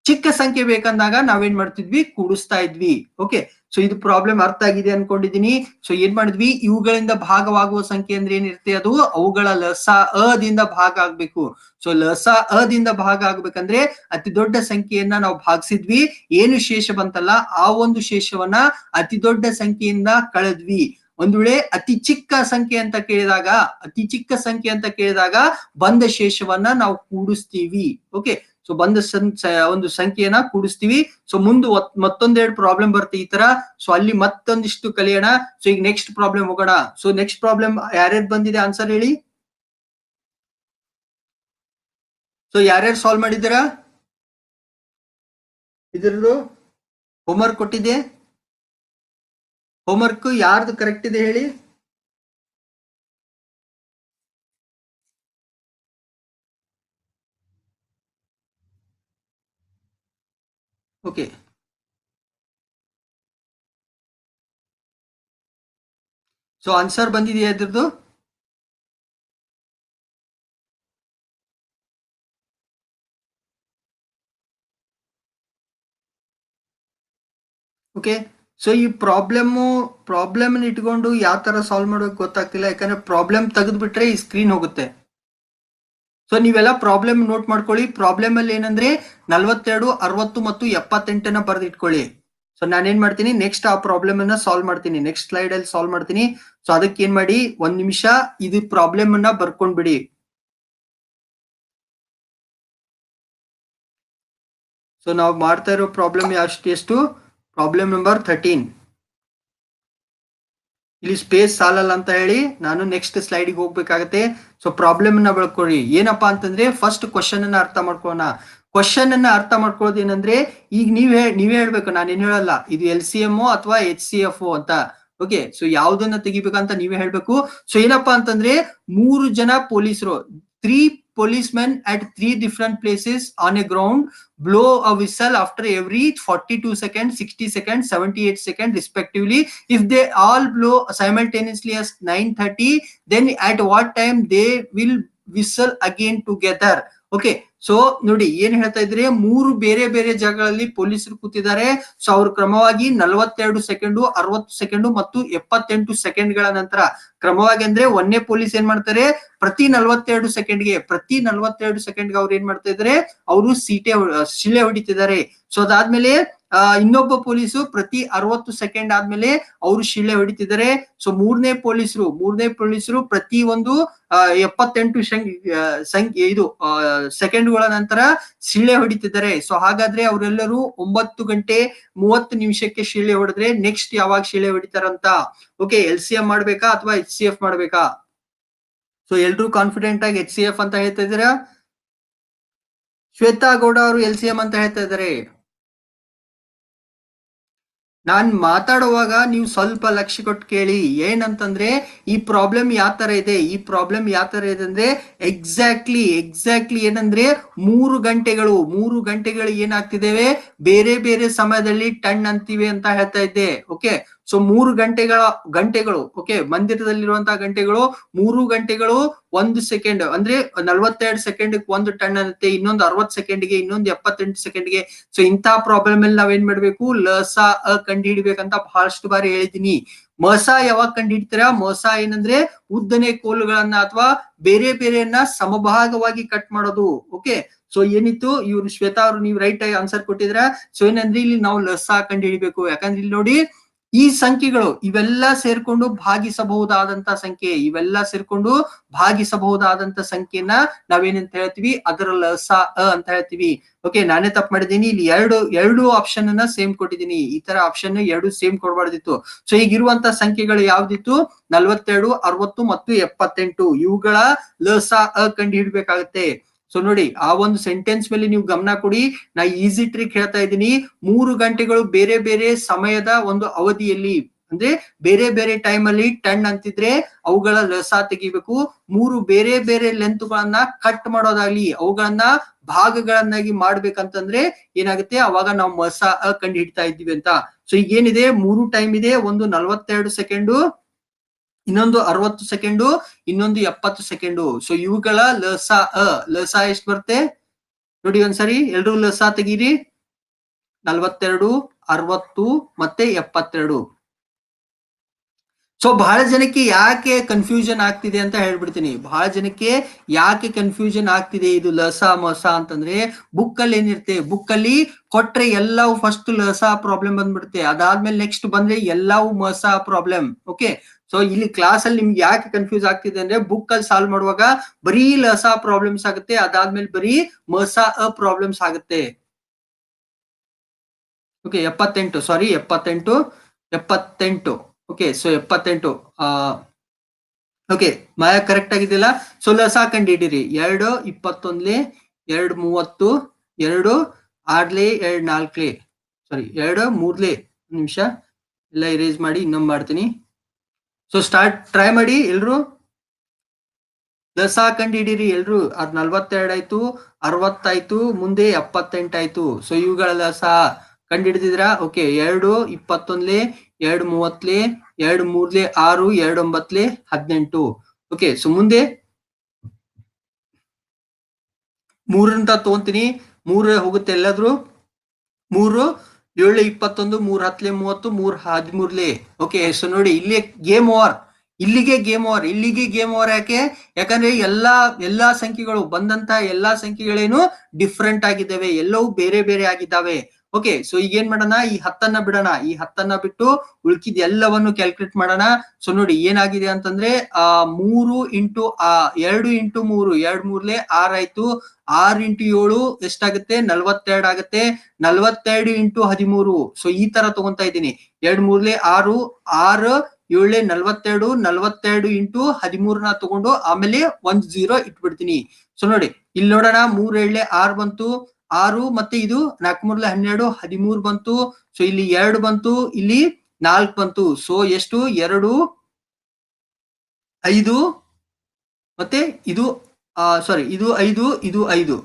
ಚಿಕ್ಕ ಸಂಖ್ಯೆ ಬೇಕಂದಾಗ ನಾವೇನ್ ಮಾಡ್ತಿದ್ವಿ ಕೂಡಿಸ್ತಾ ಇದ್ವಿ ಓಕೆ ಸೊ ಇದು ಪ್ರಾಬ್ಲಮ್ ಅರ್ಥ ಆಗಿದೆ ಅನ್ಕೊಂಡಿದೀನಿ ಸೊ ಏನ್ ಮಾಡಿದ್ವಿ ಇವುಗಳಿಂದ ಭಾಗವಾಗುವ ಸಂಖ್ಯೆ ಅಂದ್ರೆ ಏನಿರುತ್ತೆ ಅದು ಅವುಗಳ ಲಸ ಅದಿಂದ ಭಾಗ ಆಗ್ಬೇಕು ಸೊ ಲಸ ಅದಿಂದ ಭಾಗ ಆಗ್ಬೇಕಂದ್ರೆ ಅತಿ ದೊಡ್ಡ ಸಂಖ್ಯೆಯನ್ನ ನಾವು ಭಾಗಿಸಿದ್ವಿ ಏನು ಶೇಷ ಬಂತಲ್ಲ ಆ ಒಂದು ಶೇಷವನ್ನ ಅತಿ ದೊಡ್ಡ ಸಂಖ್ಯೆಯಿಂದ ಕಳೆದ್ವಿ ಒಂದು ವೇಳೆ ಅತಿ ಚಿಕ್ಕ ಸಂಖ್ಯೆ ಅಂತ ಕೇಳಿದಾಗ ಅತಿ ಚಿಕ್ಕ ಸಂಖ್ಯೆ ಅಂತ ಕೇಳಿದಾಗ ಬಂದ ಶೇಷವನ್ನ ನಾವು ಕೂಡಿಸ್ತೀವಿ ಓಕೆ ಸೊ ಬಂದ ಒಂದು ಸಂಖ್ಯೆಯನ್ನ ಕೂಡಿಸ್ತೀವಿ ಸೊ ಮುಂದೆ ಮತ್ತೊಂದೆರಡು ಪ್ರಾಬ್ಲಮ್ ಬರುತ್ತೆ ಈ ತರ ಸೊ ಅಲ್ಲಿ ಮತ್ತೊಂದಿಷ್ಟು ಕಲಿಯೋಣ ಸೊ ಈಗ ನೆಕ್ಸ್ಟ್ ಪ್ರಾಬ್ಲಮ್ ಹೋಗೋಣ ಸೊ ನೆಕ್ಸ್ಟ್ ಪ್ರಾಬ್ಲಮ್ ಯಾರ್ಯಾರು ಬಂದಿದೆ ಆನ್ಸರ್ ಹೇಳಿ ಸೊ ಯಾರ್ಯಾರು ಸಾಲ್ವ್ ಮಾಡಿದ್ದೀರಾ ಹೋಮ್ ಹೋಮ್ವರ್ಕ್ ಕೊಟ್ಟಿದೆ ಹೋಮ್ವರ್ಕ್ ಯಾರ್ದು ಕರೆಕ್ಟ್ ಇದೆ ಹೇಳಿ ಓಕೆ ಸೊ ಆನ್ಸರ್ ಬಂದಿದೆಯಾ ಇದ್ರದ್ದು ಓಕೆ ಸೊ ಈ ಪ್ರಾಬ್ಲಮ್ಮು ಪ್ರಾಬ್ಲಮ್ನ ಇಟ್ಕೊಂಡು ಯಾವ ತರ ಸಾಲ್ವ್ ಮಾಡೋಕೆ ಗೊತ್ತಾಗ್ತಿಲ್ಲ ಯಾಕಂದ್ರೆ ಪ್ರಾಬ್ಲಮ್ ತೆಗೆದ್ಬಿಟ್ರೆ ಈ ಸ್ಕ್ರೀನ್ ಹೋಗುತ್ತೆ ಸೊ ನೀವೆಲ್ಲ ಪ್ರಾಬ್ಲಮ್ ನೋಟ್ ಮಾಡ್ಕೊಳ್ಳಿ ಪ್ರಾಬ್ಲಮ್ ಅಲ್ಲಿ ಏನಂದ್ರೆ ನಲ್ವತ್ತೆರಡು ಅರವತ್ತು ಮತ್ತು ಎಪ್ಪತ್ತೆಂಟನ ಬರೆದಿಟ್ಕೊಳ್ಳಿ ಸೊ ನಾನೇನ್ ಮಾಡ್ತೀನಿ ನೆಕ್ಸ್ಟ್ ಆ ಪ್ರಾಬ್ಲಮ್ ಅನ್ನ ಸಾಲ್ವ್ ಮಾಡ್ತೀನಿ ನೆಕ್ಸ್ಟ್ ಸ್ಲೈಡ್ ಅಲ್ಲಿ ಸಾಲ್ವ್ ಮಾಡ್ತೀನಿ ಸೊ ಅದಕ್ಕೆ ಏನ್ ಮಾಡಿ ಒಂದ್ ನಿಮಿಷ ಇದು ಪ್ರಾಬ್ಲಮ್ ಅನ್ನ ಬರ್ಕೊಂಡ್ಬಿಡಿ ಸೊ ನಾವು ಮಾಡ್ತಾ ಇರೋ ಪ್ರಾಬ್ಲಮ್ ಎಷ್ಟು ಪ್ರಾಬ್ಲಮ್ ನಂಬರ್ ಥರ್ಟೀನ್ ಇಲ್ಲಿ ಸ್ಪೇಸ್ ಸಾಲಲ್ಲ ಅಂತ ಹೇಳಿ ನಾನು ನೆಕ್ಸ್ಟ್ ಸ್ಲೈಡಿಗೆ ಹೋಗ್ಬೇಕಾಗತ್ತೆ ಸೊ ಪ್ರಾಬ್ಲಮ್ ಅನ್ನ ಬಳ್ಕೊಳ್ಳಿ ಏನಪ್ಪಾ ಅಂತಂದ್ರೆ ಫಸ್ಟ್ ಕ್ವಶನ್ ಅನ್ನ ಅರ್ಥ ಮಾಡ್ಕೋಣ ಕ್ವಶನ್ ಅನ್ನ ಅರ್ಥ ಮಾಡ್ಕೊಳ್ಳೋದು ಏನಂದ್ರೆ ಈಗ ನೀವೇ ನೀವೇ ಹೇಳ್ಬೇಕು ನಾನು ಏನ್ ಹೇಳಲ್ಲ ಇದು ಎಲ್ ಸಿ ಎಂ ಅಥವಾ ಎಚ್ ಸಿ ಎಫ್ ಅಂತ ಓಕೆ ಸೊ ಯಾವ್ದನ್ನ ತೆಗಿಬೇಕಂತ ನೀವೇ ಹೇಳ್ಬೇಕು ಸೊ ಏನಪ್ಪಾ ಅಂತಂದ್ರೆ ಮೂರು ಜನ ಪೊಲೀಸರು three policemen at three different places on a ground blow a whistle after every 42 seconds 60 seconds 78 seconds respectively if they all blow simultaneously as 9:30 then at what time they will whistle again together okay so ನೋಡಿ ಏನ್ ಹೇಳ್ತಾ ಇದ್ರೆ ಮೂರು ಬೇರೆ ಬೇರೆ ಜಾಗಗಳಲ್ಲಿ ಪೊಲೀಸರು ಕೂತಿದ್ದಾರೆ ಸೊ ಅವ್ರು ಕ್ರಮವಾಗಿ ನಲವತ್ತೆರಡು ಸೆಕೆಂಡು ಅರವತ್ತು ಸೆಕೆಂಡು ಮತ್ತು ಎಪ್ಪತ್ತೆಂಟು ಗಳ ನಂತರ ಕ್ರಮವಾಗಿ ಅಂದ್ರೆ ಒಂದೇ ಪೊಲೀಸ್ ಏನ್ ಮಾಡ್ತಾರೆ ಪ್ರತಿ ನಲ್ವತ್ತೆರಡು ಗೆ ಪ್ರತಿ ನಲ್ವತ್ತೆರಡು ಗೆ ಅವ್ರು ಏನ್ ಮಾಡ್ತಾ ಇದ್ರೆ ಅವರು ಸೀಟೆ ಶಿಲೆ ಹೊಡಿತಿದ್ದಾರೆ ಸೊ ಅದಾದ್ಮೇಲೆ ಇನ್ನೊಬ್ಬ ಪೊಲೀಸ್ ಪ್ರತಿ ಅರವತ್ತು ಸೆಕೆಂಡ್ ಆದ್ಮೇಲೆ ಅವರು ಶಿಳೆ ಹೊಡಿತಿದ್ದಾರೆ ಸೊ ಮೂರನೇ ಪೊಲೀಸರು ಮೂರನೇ ಪೊಲೀಸರು ಪ್ರತಿ ಒಂದು ಎಪ್ಪತ್ತೆಂಟು ಸಂಖ್ಯೆ ಇದು ಸೆಕೆಂಡ್ಗಳ ನಂತರ ಶಿಳೆ ಹೊಡಿತಿದ್ದಾರೆ ಸೊ ಹಾಗಾದ್ರೆ ಅವರೆಲ್ಲರೂ ಒಂಬತ್ತು ಗಂಟೆ ಮೂವತ್ತು ನಿಮಿಷಕ್ಕೆ ಶಿಳೆ ಹೊಡೆದ್ರೆ ನೆಕ್ಸ್ಟ್ ಯಾವಾಗ ಶಿಳೆ ಹೊಡಿತಾರಂತ ಓಕೆ ಎಲ್ ಸಿ ಎಂ ಮಾಡ್ಬೇಕಾ ಅಥವಾ ಎಚ್ ಸಿ ಎಫ್ ಮಾಡ್ಬೇಕಾ ಸೊ ಎಲ್ರು ಕಾನ್ಫಿಡೆಂಟ್ ಆಗಿ ಎಚ್ ಸಿ ಎಫ್ ಅಂತ ಹೇಳ್ತಾ ಇದ್ದೀರಾ ಶ್ವೇತಾ ಗೌಡ ಅವರು ಎಲ್ ಸಿ ಎಂ ಅಂತ ಹೇಳ್ತಾ ಇದ್ದಾರೆ ನಾನ್ ಮಾತಾಡುವಾಗ ನೀವು ಸ್ವಲ್ಪ ಲಕ್ಷ್ಯ ಕೊಟ್ಟು ಕೇಳಿ ಏನಂತಂದ್ರೆ ಈ ಪ್ರಾಬ್ಲಮ್ ಯಾವ ತರ ಇದೆ ಈ ಪ್ರಾಬ್ಲಮ್ ಯಾವ ತರ ಇದೆ ಅಂದ್ರೆ ಎಕ್ಸಾಕ್ಟ್ಲಿ ಎಕ್ಸಾಕ್ಟ್ಲಿ ಏನಂದ್ರೆ ಮೂರು ಗಂಟೆಗಳು ಮೂರು ಗಂಟೆಗಳು ಏನಾಗ್ತಿದ್ದೇವೆ ಬೇರೆ ಬೇರೆ ಸಮಯದಲ್ಲಿ ಟನ್ ಅಂತೀವಿ ಅಂತ ಹೇಳ್ತಾ ಇದ್ದೆ ಓಕೆ ಸೊ ಮೂರು ಗಂಟೆಗಳ ಗಂಟೆಗಳು ಓಕೆ ಮಂದಿರದಲ್ಲಿರುವಂತಹ ಗಂಟೆಗಳು ಮೂರು ಗಂಟೆಗಳು ಒಂದು ಸೆಕೆಂಡ್ ಅಂದ್ರೆ ನಲ್ವತ್ತೆರಡು ಸೆಕೆಂಡ್ ಒಂದು ಟನ್ ಅನ್ನತ್ತೆ ಇನ್ನೊಂದು ಅರವತ್ ಸೆಕೆಂಡ್ಗೆ ಇನ್ನೊಂದು ಎಪ್ಪತ್ತೆಂಟು ಸೆಕೆಂಡ್ಗೆ ಸೊ ಇಂತ ಪ್ರಾಬ್ಲಮ್ ಅಲ್ಲಿ ನಾವೇನ್ ಮಾಡ್ಬೇಕು ಲಸ ಅ ಕಂಡು ಹಿಡಿಬೇಕಂತ ಬಹಳಷ್ಟು ಬಾರಿ ಹೇಳಿದೀನಿ ಮಸ ಯಾವಾಗ ಕಂಡು ಹಿಡಿತೀರಾ ಮಸ ಏನಂದ್ರೆ ಉದ್ದನೆ ಕೋಲುಗಳನ್ನ ಅಥವಾ ಬೇರೆ ಬೇರೆಯನ್ನ ಸಮಭಾಗವಾಗಿ ಕಟ್ ಮಾಡೋದು ಓಕೆ ಸೊ ಏನಿತ್ತು ಇವ್ರು ಶ್ವೇತಾ ಅವ್ರು ನೀವು ರೈಟ್ ಆಗಿ ಆನ್ಸರ್ ಕೊಟ್ಟಿದ್ರ ಸೊ ಏನಂದ್ರೆ ಇಲ್ಲಿ ನಾವು ಲಸ ಕಂಡು ಹಿಡಿಬೇಕು ಯಾಕಂದ್ರೆ ಇಲ್ಲಿ ನೋಡಿ ಈ ಸಂಖ್ಯೆಗಳು ಇವೆಲ್ಲ ಸೇರ್ಕೊಂಡು ಭಾಗಿಸಬಹುದಾದಂತ ಸಂಖ್ಯೆ ಇವೆಲ್ಲ ಸೇರ್ಕೊಂಡು ಭಾಗಿಸಬಹುದಾದಂತ ಸಂಖ್ಯೆನ ನಾವೇನಂತ ಹೇಳ್ತೀವಿ ಅದರ ಲಸ ಅ ಅಂತ ಹೇಳ್ತೀವಿ ಓಕೆ ನಾನೇ ತಪ್ಪು ಮಾಡಿದ್ದೀನಿ ಇಲ್ಲಿ ಎರಡು ಎರಡು ಆಪ್ಷನ್ ಅನ್ನ ಸೇಮ್ ಕೊಟ್ಟಿದ್ದೀನಿ ಈ ತರ ಆಪ್ಷನ್ ಎರಡು ಸೇಮ್ ಕೊಡಬಾರ್ದಿತ್ತು ಸೊ ಈಗಿರುವಂತ ಸಂಖ್ಯೆಗಳು ಯಾವ್ದಿತ್ತು ನಲ್ವತ್ತೆರಡು ಅರವತ್ತು ಮತ್ತು ಎಪ್ಪತ್ತೆಂಟು ಇವುಗಳ ಲಸ ಅ ಕಂಡು ಹಿಡಬೇಕಾಗತ್ತೆ ಸೊ ನೋಡಿ ಆ ಒಂದು ಸೆಂಟೆನ್ಸ್ ಮೇಲೆ ನೀವು ಗಮನ ಕೊಡಿ ನಾ ಈಸಿ ಟ್ರಿಕ್ ಹೇಳ್ತಾ ಇದ್ದೀನಿ ಮೂರು ಗಂಟೆಗಳು ಬೇರೆ ಬೇರೆ ಸಮಯದ ಒಂದು ಅವಧಿಯಲ್ಲಿ ಅಂದ್ರೆ ಬೇರೆ ಬೇರೆ ಟೈಮ್ ಅಲ್ಲಿ ಟನ್ ಅಂತಿದ್ರೆ ಅವುಗಳ ರಸ ತೆಗಿಬೇಕು ಮೂರು ಬೇರೆ ಬೇರೆ ಲೆಂತ್ಗಳನ್ನ ಕಟ್ ಮಾಡೋದಾಗ್ಲಿ ಅವುಗಳನ್ನ ಭಾಗಗಳನ್ನಾಗಿ ಮಾಡ್ಬೇಕಂತಂದ್ರೆ ಏನಾಗುತ್ತೆ ಅವಾಗ ನಾವು ಮಸ ಕಂಡು ಹಿಡ್ತಾ ಇದ್ದೀವಿ ಅಂತ ಸೊ ಈಗ ಏನಿದೆ ಮೂರು ಟೈಮ್ ಇದೆ ಒಂದು ನಲ್ವತ್ತೆರಡು ಸೆಕೆಂಡು ಇನ್ನೊಂದು ಅರವತ್ತು ಸೆಕೆಂಡು ಇನ್ನೊಂದು ಎಪ್ಪತ್ತು ಸೆಕೆಂಡು ಸೊ ಇವುಗಳ ಲಸ ಅ ಲಸ ಎಷ್ಟು ಬರುತ್ತೆ ನೋಡಿ ಒಂದ್ಸರಿ ಎಲ್ರು ಲಸ ತೆಗೀರಿ ನಲ್ವತ್ತೆರಡು ಅರವತ್ತು ಮತ್ತೆ ಎಪ್ಪತ್ತೆರಡು ಸೊ ಬಹಳ ಜನಕ್ಕೆ ಯಾಕೆ ಕನ್ಫ್ಯೂಷನ್ ಆಗ್ತಿದೆ ಅಂತ ಹೇಳ್ಬಿಡ್ತೀನಿ ಬಹಳ ಜನಕ್ಕೆ ಯಾಕೆ ಕನ್ಫ್ಯೂಷನ್ ಆಗ್ತಿದೆ ಇದು ಲಸ ಮಸ ಅಂತಂದ್ರೆ ಬುಕ್ ಅಲ್ಲಿ ಏನಿರುತ್ತೆ ಬುಕ್ ಅಲ್ಲಿ ಕೊಟ್ರೆ ಎಲ್ಲವೂ ಫಸ್ಟ್ ಲಸ ಪ್ರಾಬ್ಲಮ್ ಬಂದ್ಬಿಡುತ್ತೆ ಅದಾದ್ಮೇಲೆ ನೆಕ್ಸ್ಟ್ ಬಂದ್ರೆ ಎಲ್ಲವೂ ಮಸ ಪ್ರಾಬ್ಲಮ್ ಓಕೆ ಸೊ ಇಲ್ಲಿ ಕ್ಲಾಸ್ ಅಲ್ಲಿ ನಿಮ್ಗೆ ಯಾಕೆ ಕನ್ಫ್ಯೂಸ್ ಆಗ್ತಿದೆ ಅಂದ್ರೆ ಬುಕ್ ಅಲ್ಲಿ ಸಾಲ್ವ್ ಮಾಡುವಾಗ ಬರೀ ಲಸಾ ಪ್ರಾಬ್ಲಮ್ಸ್ ಆಗುತ್ತೆ ಅದಾದ್ಮೇಲೆ ಬರೀ ಮಸಾ ಅ ಪ್ರಾಬ್ಲಮ್ಸ್ ಆಗುತ್ತೆ ಓಕೆ ಎಪ್ಪತ್ತೆಂಟು ಸಾರಿ ಎಪ್ಪತ್ತೆಂಟು ಎಪ್ಪತ್ತೆಂಟು ಓಕೆ ಸೊ ಎಪ್ಪತ್ತೆಂಟು ಓಕೆ ಮಾಯಾ ಕರೆಕ್ಟ್ ಆಗಿದೆಯಲ್ಲ ಸೊ ಲಸಾ ಕಂಡು ಹಿಡೀರಿ ಎರಡು ಇಪ್ಪತ್ತೊಂದ್ಲಿ ಎರಡು ಮೂವತ್ತು ಎರಡು ಆರ್ಲಿ ಎರಡು ನಾಲ್ಕಲಿ ಸಾರಿ ಎರಡು ಮೂರ್ಲಿ ನಿಮಿಷ ಎಲ್ಲ ಇರೇಜ್ ಮಾಡಿ ಇನ್ನೊಮ್ಮೆ ಮಾಡ್ತೀನಿ ಸೊ ಸ್ಟಾರ್ಟ್ ಟ್ರೈ ಮಾಡಿ ಎಲ್ರು ಲಸಾ ಕಂಡಿಡೀರಿ ಹಿಡೀರಿ ಎಲ್ರು ಅದ್ ಆಯ್ತು ಅರವತ್ತಾಯ್ತು ಮುಂದೆ ಎಪ್ಪತ್ತೆಂಟಾಯ್ತು ಸೊ ಇವುಗಳ ಲಸ ಕಂಡು ಹಿಡಿದಿದ್ರ ಓಕೆ ಎರಡು ಇಪ್ಪತ್ತೊಂದ್ಲೆ ಎರಡು ಮೂವತ್ಲೆ ಎರಡು ಮೂರ್ಲೆ ಆರು ಎರಡು ಒಂಬತ್ಲೆ ಹದಿನೆಂಟು ಓಕೆ ಸೊ ಮುಂದೆ ಮೂರಂತ ತಗೊಂತೀನಿ ಮೂರ ಹೋಗುತ್ತೆ ಎಲ್ಲಾದ್ರು ಮೂರು ಏಳು ಇಪ್ಪತ್ತೊಂದು ಮೂರ್ ಹತ್ಲೆ ಮೂವತ್ತು ಮೂರ್ ಹದಿಮೂರ್ಲೆ ಓಕೆ ಸೊ ನೋಡಿ ಇಲ್ಲಿ ಗೇಮ್ ಓವರ್ ಇಲ್ಲಿಗೆ ಗೇಮ್ ಓವರ್ ಇಲ್ಲಿಗೆ ಗೇಮ್ ಓವರ್ ಯಾಕೆ ಯಾಕಂದ್ರೆ ಎಲ್ಲಾ ಎಲ್ಲಾ ಸಂಖ್ಯೆಗಳು ಬಂದಂತ ಎಲ್ಲಾ ಸಂಖ್ಯೆಗಳೇನು ಡಿಫ್ರೆಂಟ್ ಆಗಿದ್ದಾವೆ ಎಲ್ಲವೂ ಬೇರೆ ಬೇರೆ ಆಗಿದ್ದಾವೆ ಓಕೆ ಸೊ ಈಗ ಏನ್ ಮಾಡೋಣ ಈ ಹತ್ತನ್ನ ಬಿಡೋಣ ಈ ಹತ್ತನ್ನ ಬಿಟ್ಟು ಉಳ್ಕಿದ ಎಲ್ಲವನ್ನು ಕ್ಯಾಲ್ಕುಲೇಟ್ ಮಾಡೋಣ ಸೊ ನೋಡಿ ಏನಾಗಿದೆ ಅಂತಂದ್ರೆ ಆ ಮೂರು ಇಂಟು ಆ ಎರಡು ಇಂಟು ಮೂರು ಎರಡ್ ಮೂರ್ಲೆ ಆರ್ ಆಯ್ತು ಆರ್ ಇಂಟು ಏಳು ಎಷ್ಟಾಗುತ್ತೆ ನಲ್ವತ್ತೆರಡು ಆಗುತ್ತೆ ನಲ್ವತ್ತೆರಡು ಇಂಟು ಹದಿಮೂರು ಸೊ ಈ ತರ ತಗೊಂತಾ ಇದ್ದೀನಿ ಎರಡ್ ಮೂರ್ಲೆ ಆರು ಆರು ಏಳೆ ನಲ್ವತ್ತೆರಡು ನಲ್ವತ್ತೆರಡು ಇಂಟು ಹದಿಮೂರನ ತಗೊಂಡು ಆಮೇಲೆ ಒಂದ್ ಜೀರೋ ಇಟ್ಬಿಡ್ತೀನಿ ಸೊ ನೋಡಿ ಇಲ್ಲಿ ನೋಡೋಣ ಮೂರ್ ಏಳ್ಲೆ ಆರ್ ಬಂತು ಆರು ಮತ್ತೆ ಇದು ನಾಲ್ಕು ಮೂರ್ಲೆ ಹನ್ನೆರಡು ಹದಿಮೂರು ಬಂತು ಸೊ ಇಲ್ಲಿ ಎರಡು ಬಂತು ಇಲ್ಲಿ ನಾಲ್ಕು ಬಂತು ಸೊ ಎಷ್ಟು ಎರಡು ಐದು ಮತ್ತೆ ಇದು ಸಾರಿ ಇದು ಐದು ಇದು ಐದು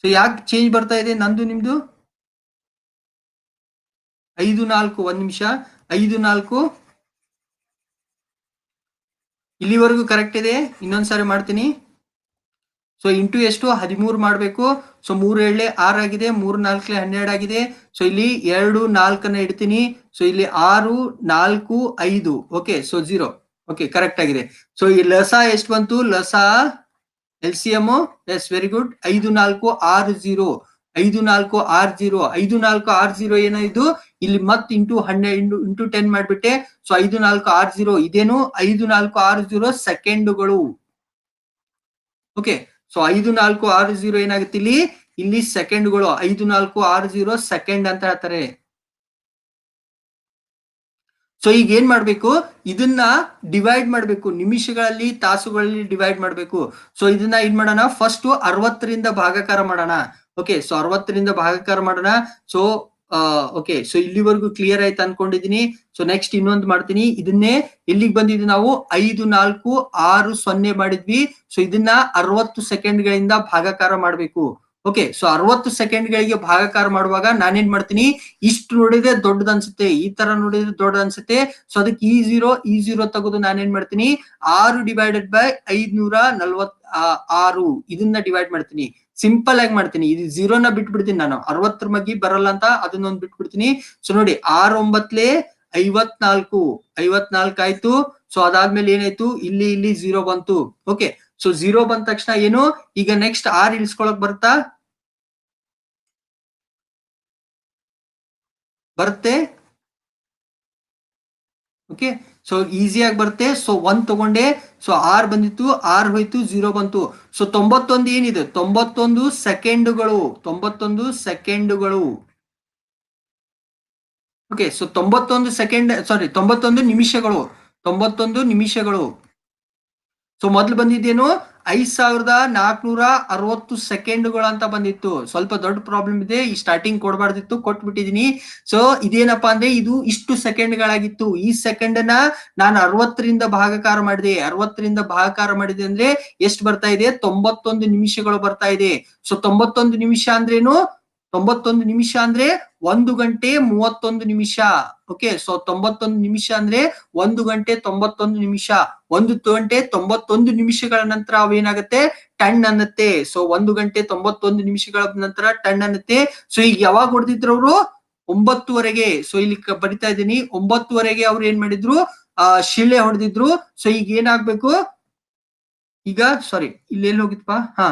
ಸೊ ಯಾಕೆ ಚೇಂಜ್ ಬರ್ತಾ ಇದೆ ನಂದು ನಿಮ್ದು ಐದು ನಾಲ್ಕು ಒಂದ್ ನಿಮಿಷ ಐದು ನಾಲ್ಕು ಇಲ್ಲಿವರೆಗೂ ಕರೆಕ್ಟ್ ಇದೆ ಇನ್ನೊಂದ್ಸಾರಿ ಮಾಡ್ತೀನಿ ಸೊ ಇಂಟು ಎಷ್ಟು ಹದಿಮೂರು ಮಾಡಬೇಕು ಸೊ ಮೂರು ಏಳೆ ಆರಾಗಿದೆ ಆಗಿದೆ ಮೂರು ನಾಲ್ಕಲೆ ಹನ್ನೆರಡು ಆಗಿದೆ ಸೊ ಇಲ್ಲಿ ಎರಡು ನಾಲ್ಕನ್ನ ಇಡ್ತೀನಿ ಸೊ ಇಲ್ಲಿ ಆರು ನಾಲ್ಕು ಐದು okay so zero okay correct ಆಗಿದೆ ಸೊ ಈ ಲಸಾ ಎಷ್ಟು ಬಂತು ಲಸ L C M S very good ಐದು ನಾಲ್ಕು ಆರು ಜೀರೋ ಐದು ನಾಲ್ಕು ಆರ್ ಜೀರೋ ಐದು ನಾಲ್ಕು ಆರ್ ಜೀರೋ ಏನಾಯ್ತು ಇಲ್ಲಿ ಮತ್ ಇಂಟು ಹನ್ನೆರಡು ಇಂಟು ಟೆನ್ ಮಾಡಿಬಿಟ್ಟೆ ಸೊ ಐದು ನಾಲ್ಕು ಆರ್ ಜೀರೋ ಇದೇನು ಐದು ನಾಲ್ಕು ಆರು ಜೀರೋ ಸೆಕೆಂಡುಗಳು ಓಕೆ ಸೊ ಐದು ನಾಲ್ಕು ಆರು ಜೀರೋ ಏನಾಗುತ್ತೆ ಇಲ್ಲಿ ಇಲ್ಲಿ ಸೆಕೆಂಡ್ಗಳು ಐದು ನಾಲ್ಕು ಆರು ಜೀರೋ ಸೆಕೆಂಡ್ ಅಂತ ಹೇಳ್ತಾರೆ ಸೊ ಈಗ ಏನ್ ಮಾಡ್ಬೇಕು ಇದನ್ನ ಡಿವೈಡ್ ಮಾಡ್ಬೇಕು ನಿಮಿಷಗಳಲ್ಲಿ ತಾಸುಗಳಲ್ಲಿ ಡಿವೈಡ್ ಮಾಡ್ಬೇಕು ಸೊ ಇದನ್ನ ಏನ್ ಮಾಡೋಣ ಫಸ್ಟ್ ಅರವತ್ತರಿಂದ ಭಾಗಕಾರ ಮಾಡೋಣ ಓಕೆ ಸೊ ಅರವತ್ತರಿಂದ ಭಾಗಾಕಾರ ಮಾಡೋಣ ಸೊ ಓಕೆ ಸೊ ಇಲ್ಲಿವರೆಗೂ ಕ್ಲಿಯರ್ ಆಯ್ತು ಅನ್ಕೊಂಡಿದೀನಿ ಸೊ ನೆಕ್ಸ್ಟ್ ಇನ್ನೊಂದು ಮಾಡ್ತೀನಿ ಇದನ್ನೇ ಇಲ್ಲಿಗೆ ಬಂದಿದ್ವಿ ನಾವು ಐದು ನಾಲ್ಕು ಆರು ಸೊನ್ನೆ ಮಾಡಿದ್ವಿ ಸೊ ಇದನ್ನ ಅರವತ್ತು ಸೆಕೆಂಡ್ ಗಳಿಂದ ಭಾಗಾಕಾರ ಮಾಡ್ಬೇಕು ಓಕೆ ಸೊ ಅರವತ್ತು ಸೆಕೆಂಡ್ ಗಳಿಗೆ ಭಾಗಾಕಾರ ಮಾಡುವಾಗ ನಾನೇನ್ ಮಾಡ್ತೀನಿ ಇಷ್ಟು ನೋಡಿದ್ರೆ ದೊಡ್ಡದ ಅನ್ಸುತ್ತೆ ಈ ತರ ನೋಡಿದ್ರೆ ದೊಡ್ಡ ಅನ್ಸುತ್ತೆ ಸೊ ಅದಕ್ಕೆ ಈ ಜೀರೋ ಈ ಜೀರೋ ತೆಗೆದು ನಾನೇನ್ ಮಾಡ್ತೀನಿ ಆರು ಡಿವೈಡೆಡ್ ಬೈ ಐದ್ನೂರ ನಲ್ವತ್ ಆರು ಇದನ್ನ ಡಿವೈಡ್ ಮಾಡ್ತೀನಿ ಸಿಂಪಲ್ ಆಗಿ ಮಾಡ್ತೀನಿ ಇದು ನ ಬಿಟ್ಬಿಡ್ತೀನಿ ನಾನು ಅರವತ್ತರ ಮಗಿ ಬರಲ್ಲ ಅಂತ ಅದನ್ನೊಂದು ಬಿಟ್ಬಿಡ್ತೀನಿ ಸೊ ನೋಡಿ ಆರ್ ಒಂಬತ್ಲೆ ಐವತ್ನಾಲ್ಕು ಐವತ್ನಾಲ್ಕು ಆಯ್ತು ಸೊ ಅದಾದ್ಮೇಲೆ ಏನಾಯ್ತು ಇಲ್ಲಿ ಇಲ್ಲಿ ಜೀರೋ ಬಂತು ಓಕೆ ಸೊ ಜೀರೋ ಬಂದ ತಕ್ಷಣ ಏನು ಈಗ ನೆಕ್ಸ್ಟ್ ಆರ್ ಇಳಿಸ್ಕೊಳಕ್ ಬರ್ತಾ ಬರುತ್ತೆ ಓಕೆ ಸೊ ಈಸಿಯಾಗಿ ಬರುತ್ತೆ ಸೊ ಒನ್ ತಗೊಂಡೆ ಸೊ ಆರ್ ಬಂದಿತ್ತು ಆರ್ ಹೋಯ್ತು ಜೀರೋ ಬಂತು ಸೊ ತೊಂಬತ್ತೊಂದು ಏನಿದೆ ತೊಂಬತ್ತೊಂದು ಸೆಕೆಂಡುಗಳು ತೊಂಬತ್ತೊಂದು ಸೆಕೆಂಡುಗಳು ಓಕೆ ಸೊ ತೊಂಬತ್ತೊಂದು ಸೆಕೆಂಡ್ ಸಾರಿ ತೊಂಬತ್ತೊಂದು ನಿಮಿಷಗಳು ತೊಂಬತ್ತೊಂದು ನಿಮಿಷಗಳು ಸೊ ಮೊದ್ಲು ಬಂದಿದ್ದೇನು ಐದ್ ಸಾವಿರದ ನಾಲ್ಕನೂರ ಅರವತ್ತು ಸೆಕೆಂಡ್ಗಳು ಅಂತ ಬಂದಿತ್ತು ಸ್ವಲ್ಪ ದೊಡ್ಡ ಪ್ರಾಬ್ಲಮ್ ಇದೆ ಈ ಸ್ಟಾರ್ಟಿಂಗ್ ಕೊಡಬಾರ್ದಿತ್ತು ಕೊಟ್ಬಿಟ್ಟಿದೀನಿ ಸೊ ಇದೇನಪ್ಪಾ ಅಂದ್ರೆ ಇದು ಇಷ್ಟು ಗಳಾಗಿತ್ತು ಈ ಸೆಕೆಂಡ್ ನ ನಾನು ಅರವತ್ತರಿಂದ ಭಾಗಕಾರ ಮಾಡಿದೆ ಅರವತ್ತರಿಂದ ಭಾಗಕಾರ ಮಾಡಿದೆ ಅಂದ್ರೆ ಎಷ್ಟು ಬರ್ತಾ ಇದೆ ತೊಂಬತ್ತೊಂದು ನಿಮಿಷಗಳು ಬರ್ತಾ ಇದೆ ಸೊ ತೊಂಬತ್ತೊಂದು ನಿಮಿಷ ಅಂದ್ರೇನು ತೊಂಬತ್ತೊಂದು ನಿಮಿಷ ಅಂದ್ರೆ ಒಂದು ಗಂಟೆ ಮೂವತ್ತೊಂದು ನಿಮಿಷ ಓಕೆ ಸೊ ತೊಂಬತ್ತೊಂದು ನಿಮಿಷ ಅಂದ್ರೆ ಒಂದು ಗಂಟೆ ತೊಂಬತ್ತೊಂದು ನಿಮಿಷ ಒಂದು ಗಂಟೆ ತೊಂಬತ್ತೊಂದು ನಿಮಿಷಗಳ ನಂತರ ಅವೇನಾಗತ್ತೆ ಟಣ್ ಅನ್ನತ್ತೆ ಸೊ ಒಂದು ಗಂಟೆ ತೊಂಬತ್ತೊಂದು ನಿಮಿಷಗಳ ನಂತರ ಟನ್ ಅನ್ನತ್ತೆ ಸೊ ಈಗ ಯಾವಾಗ ಹೊಡೆದಿದ್ರು ಅವರು ಒಂಬತ್ತುವರೆಗೆ ಸೊ ಇಲ್ಲಿ ಬರಿತಾ ಇದ್ದೀನಿ ಒಂಬತ್ತುವರೆಗೆ ಅವ್ರು ಏನ್ ಮಾಡಿದ್ರು ಆ ಶಿಲೆ ಹೊಡೆದಿದ್ರು ಸೊ ಈಗ ಏನಾಗ್ಬೇಕು ಈಗ ಸಾರಿ ಇಲ್ಲಿ ಏನ್ ಹೋಗಿತ್ಪಾ ಹಾ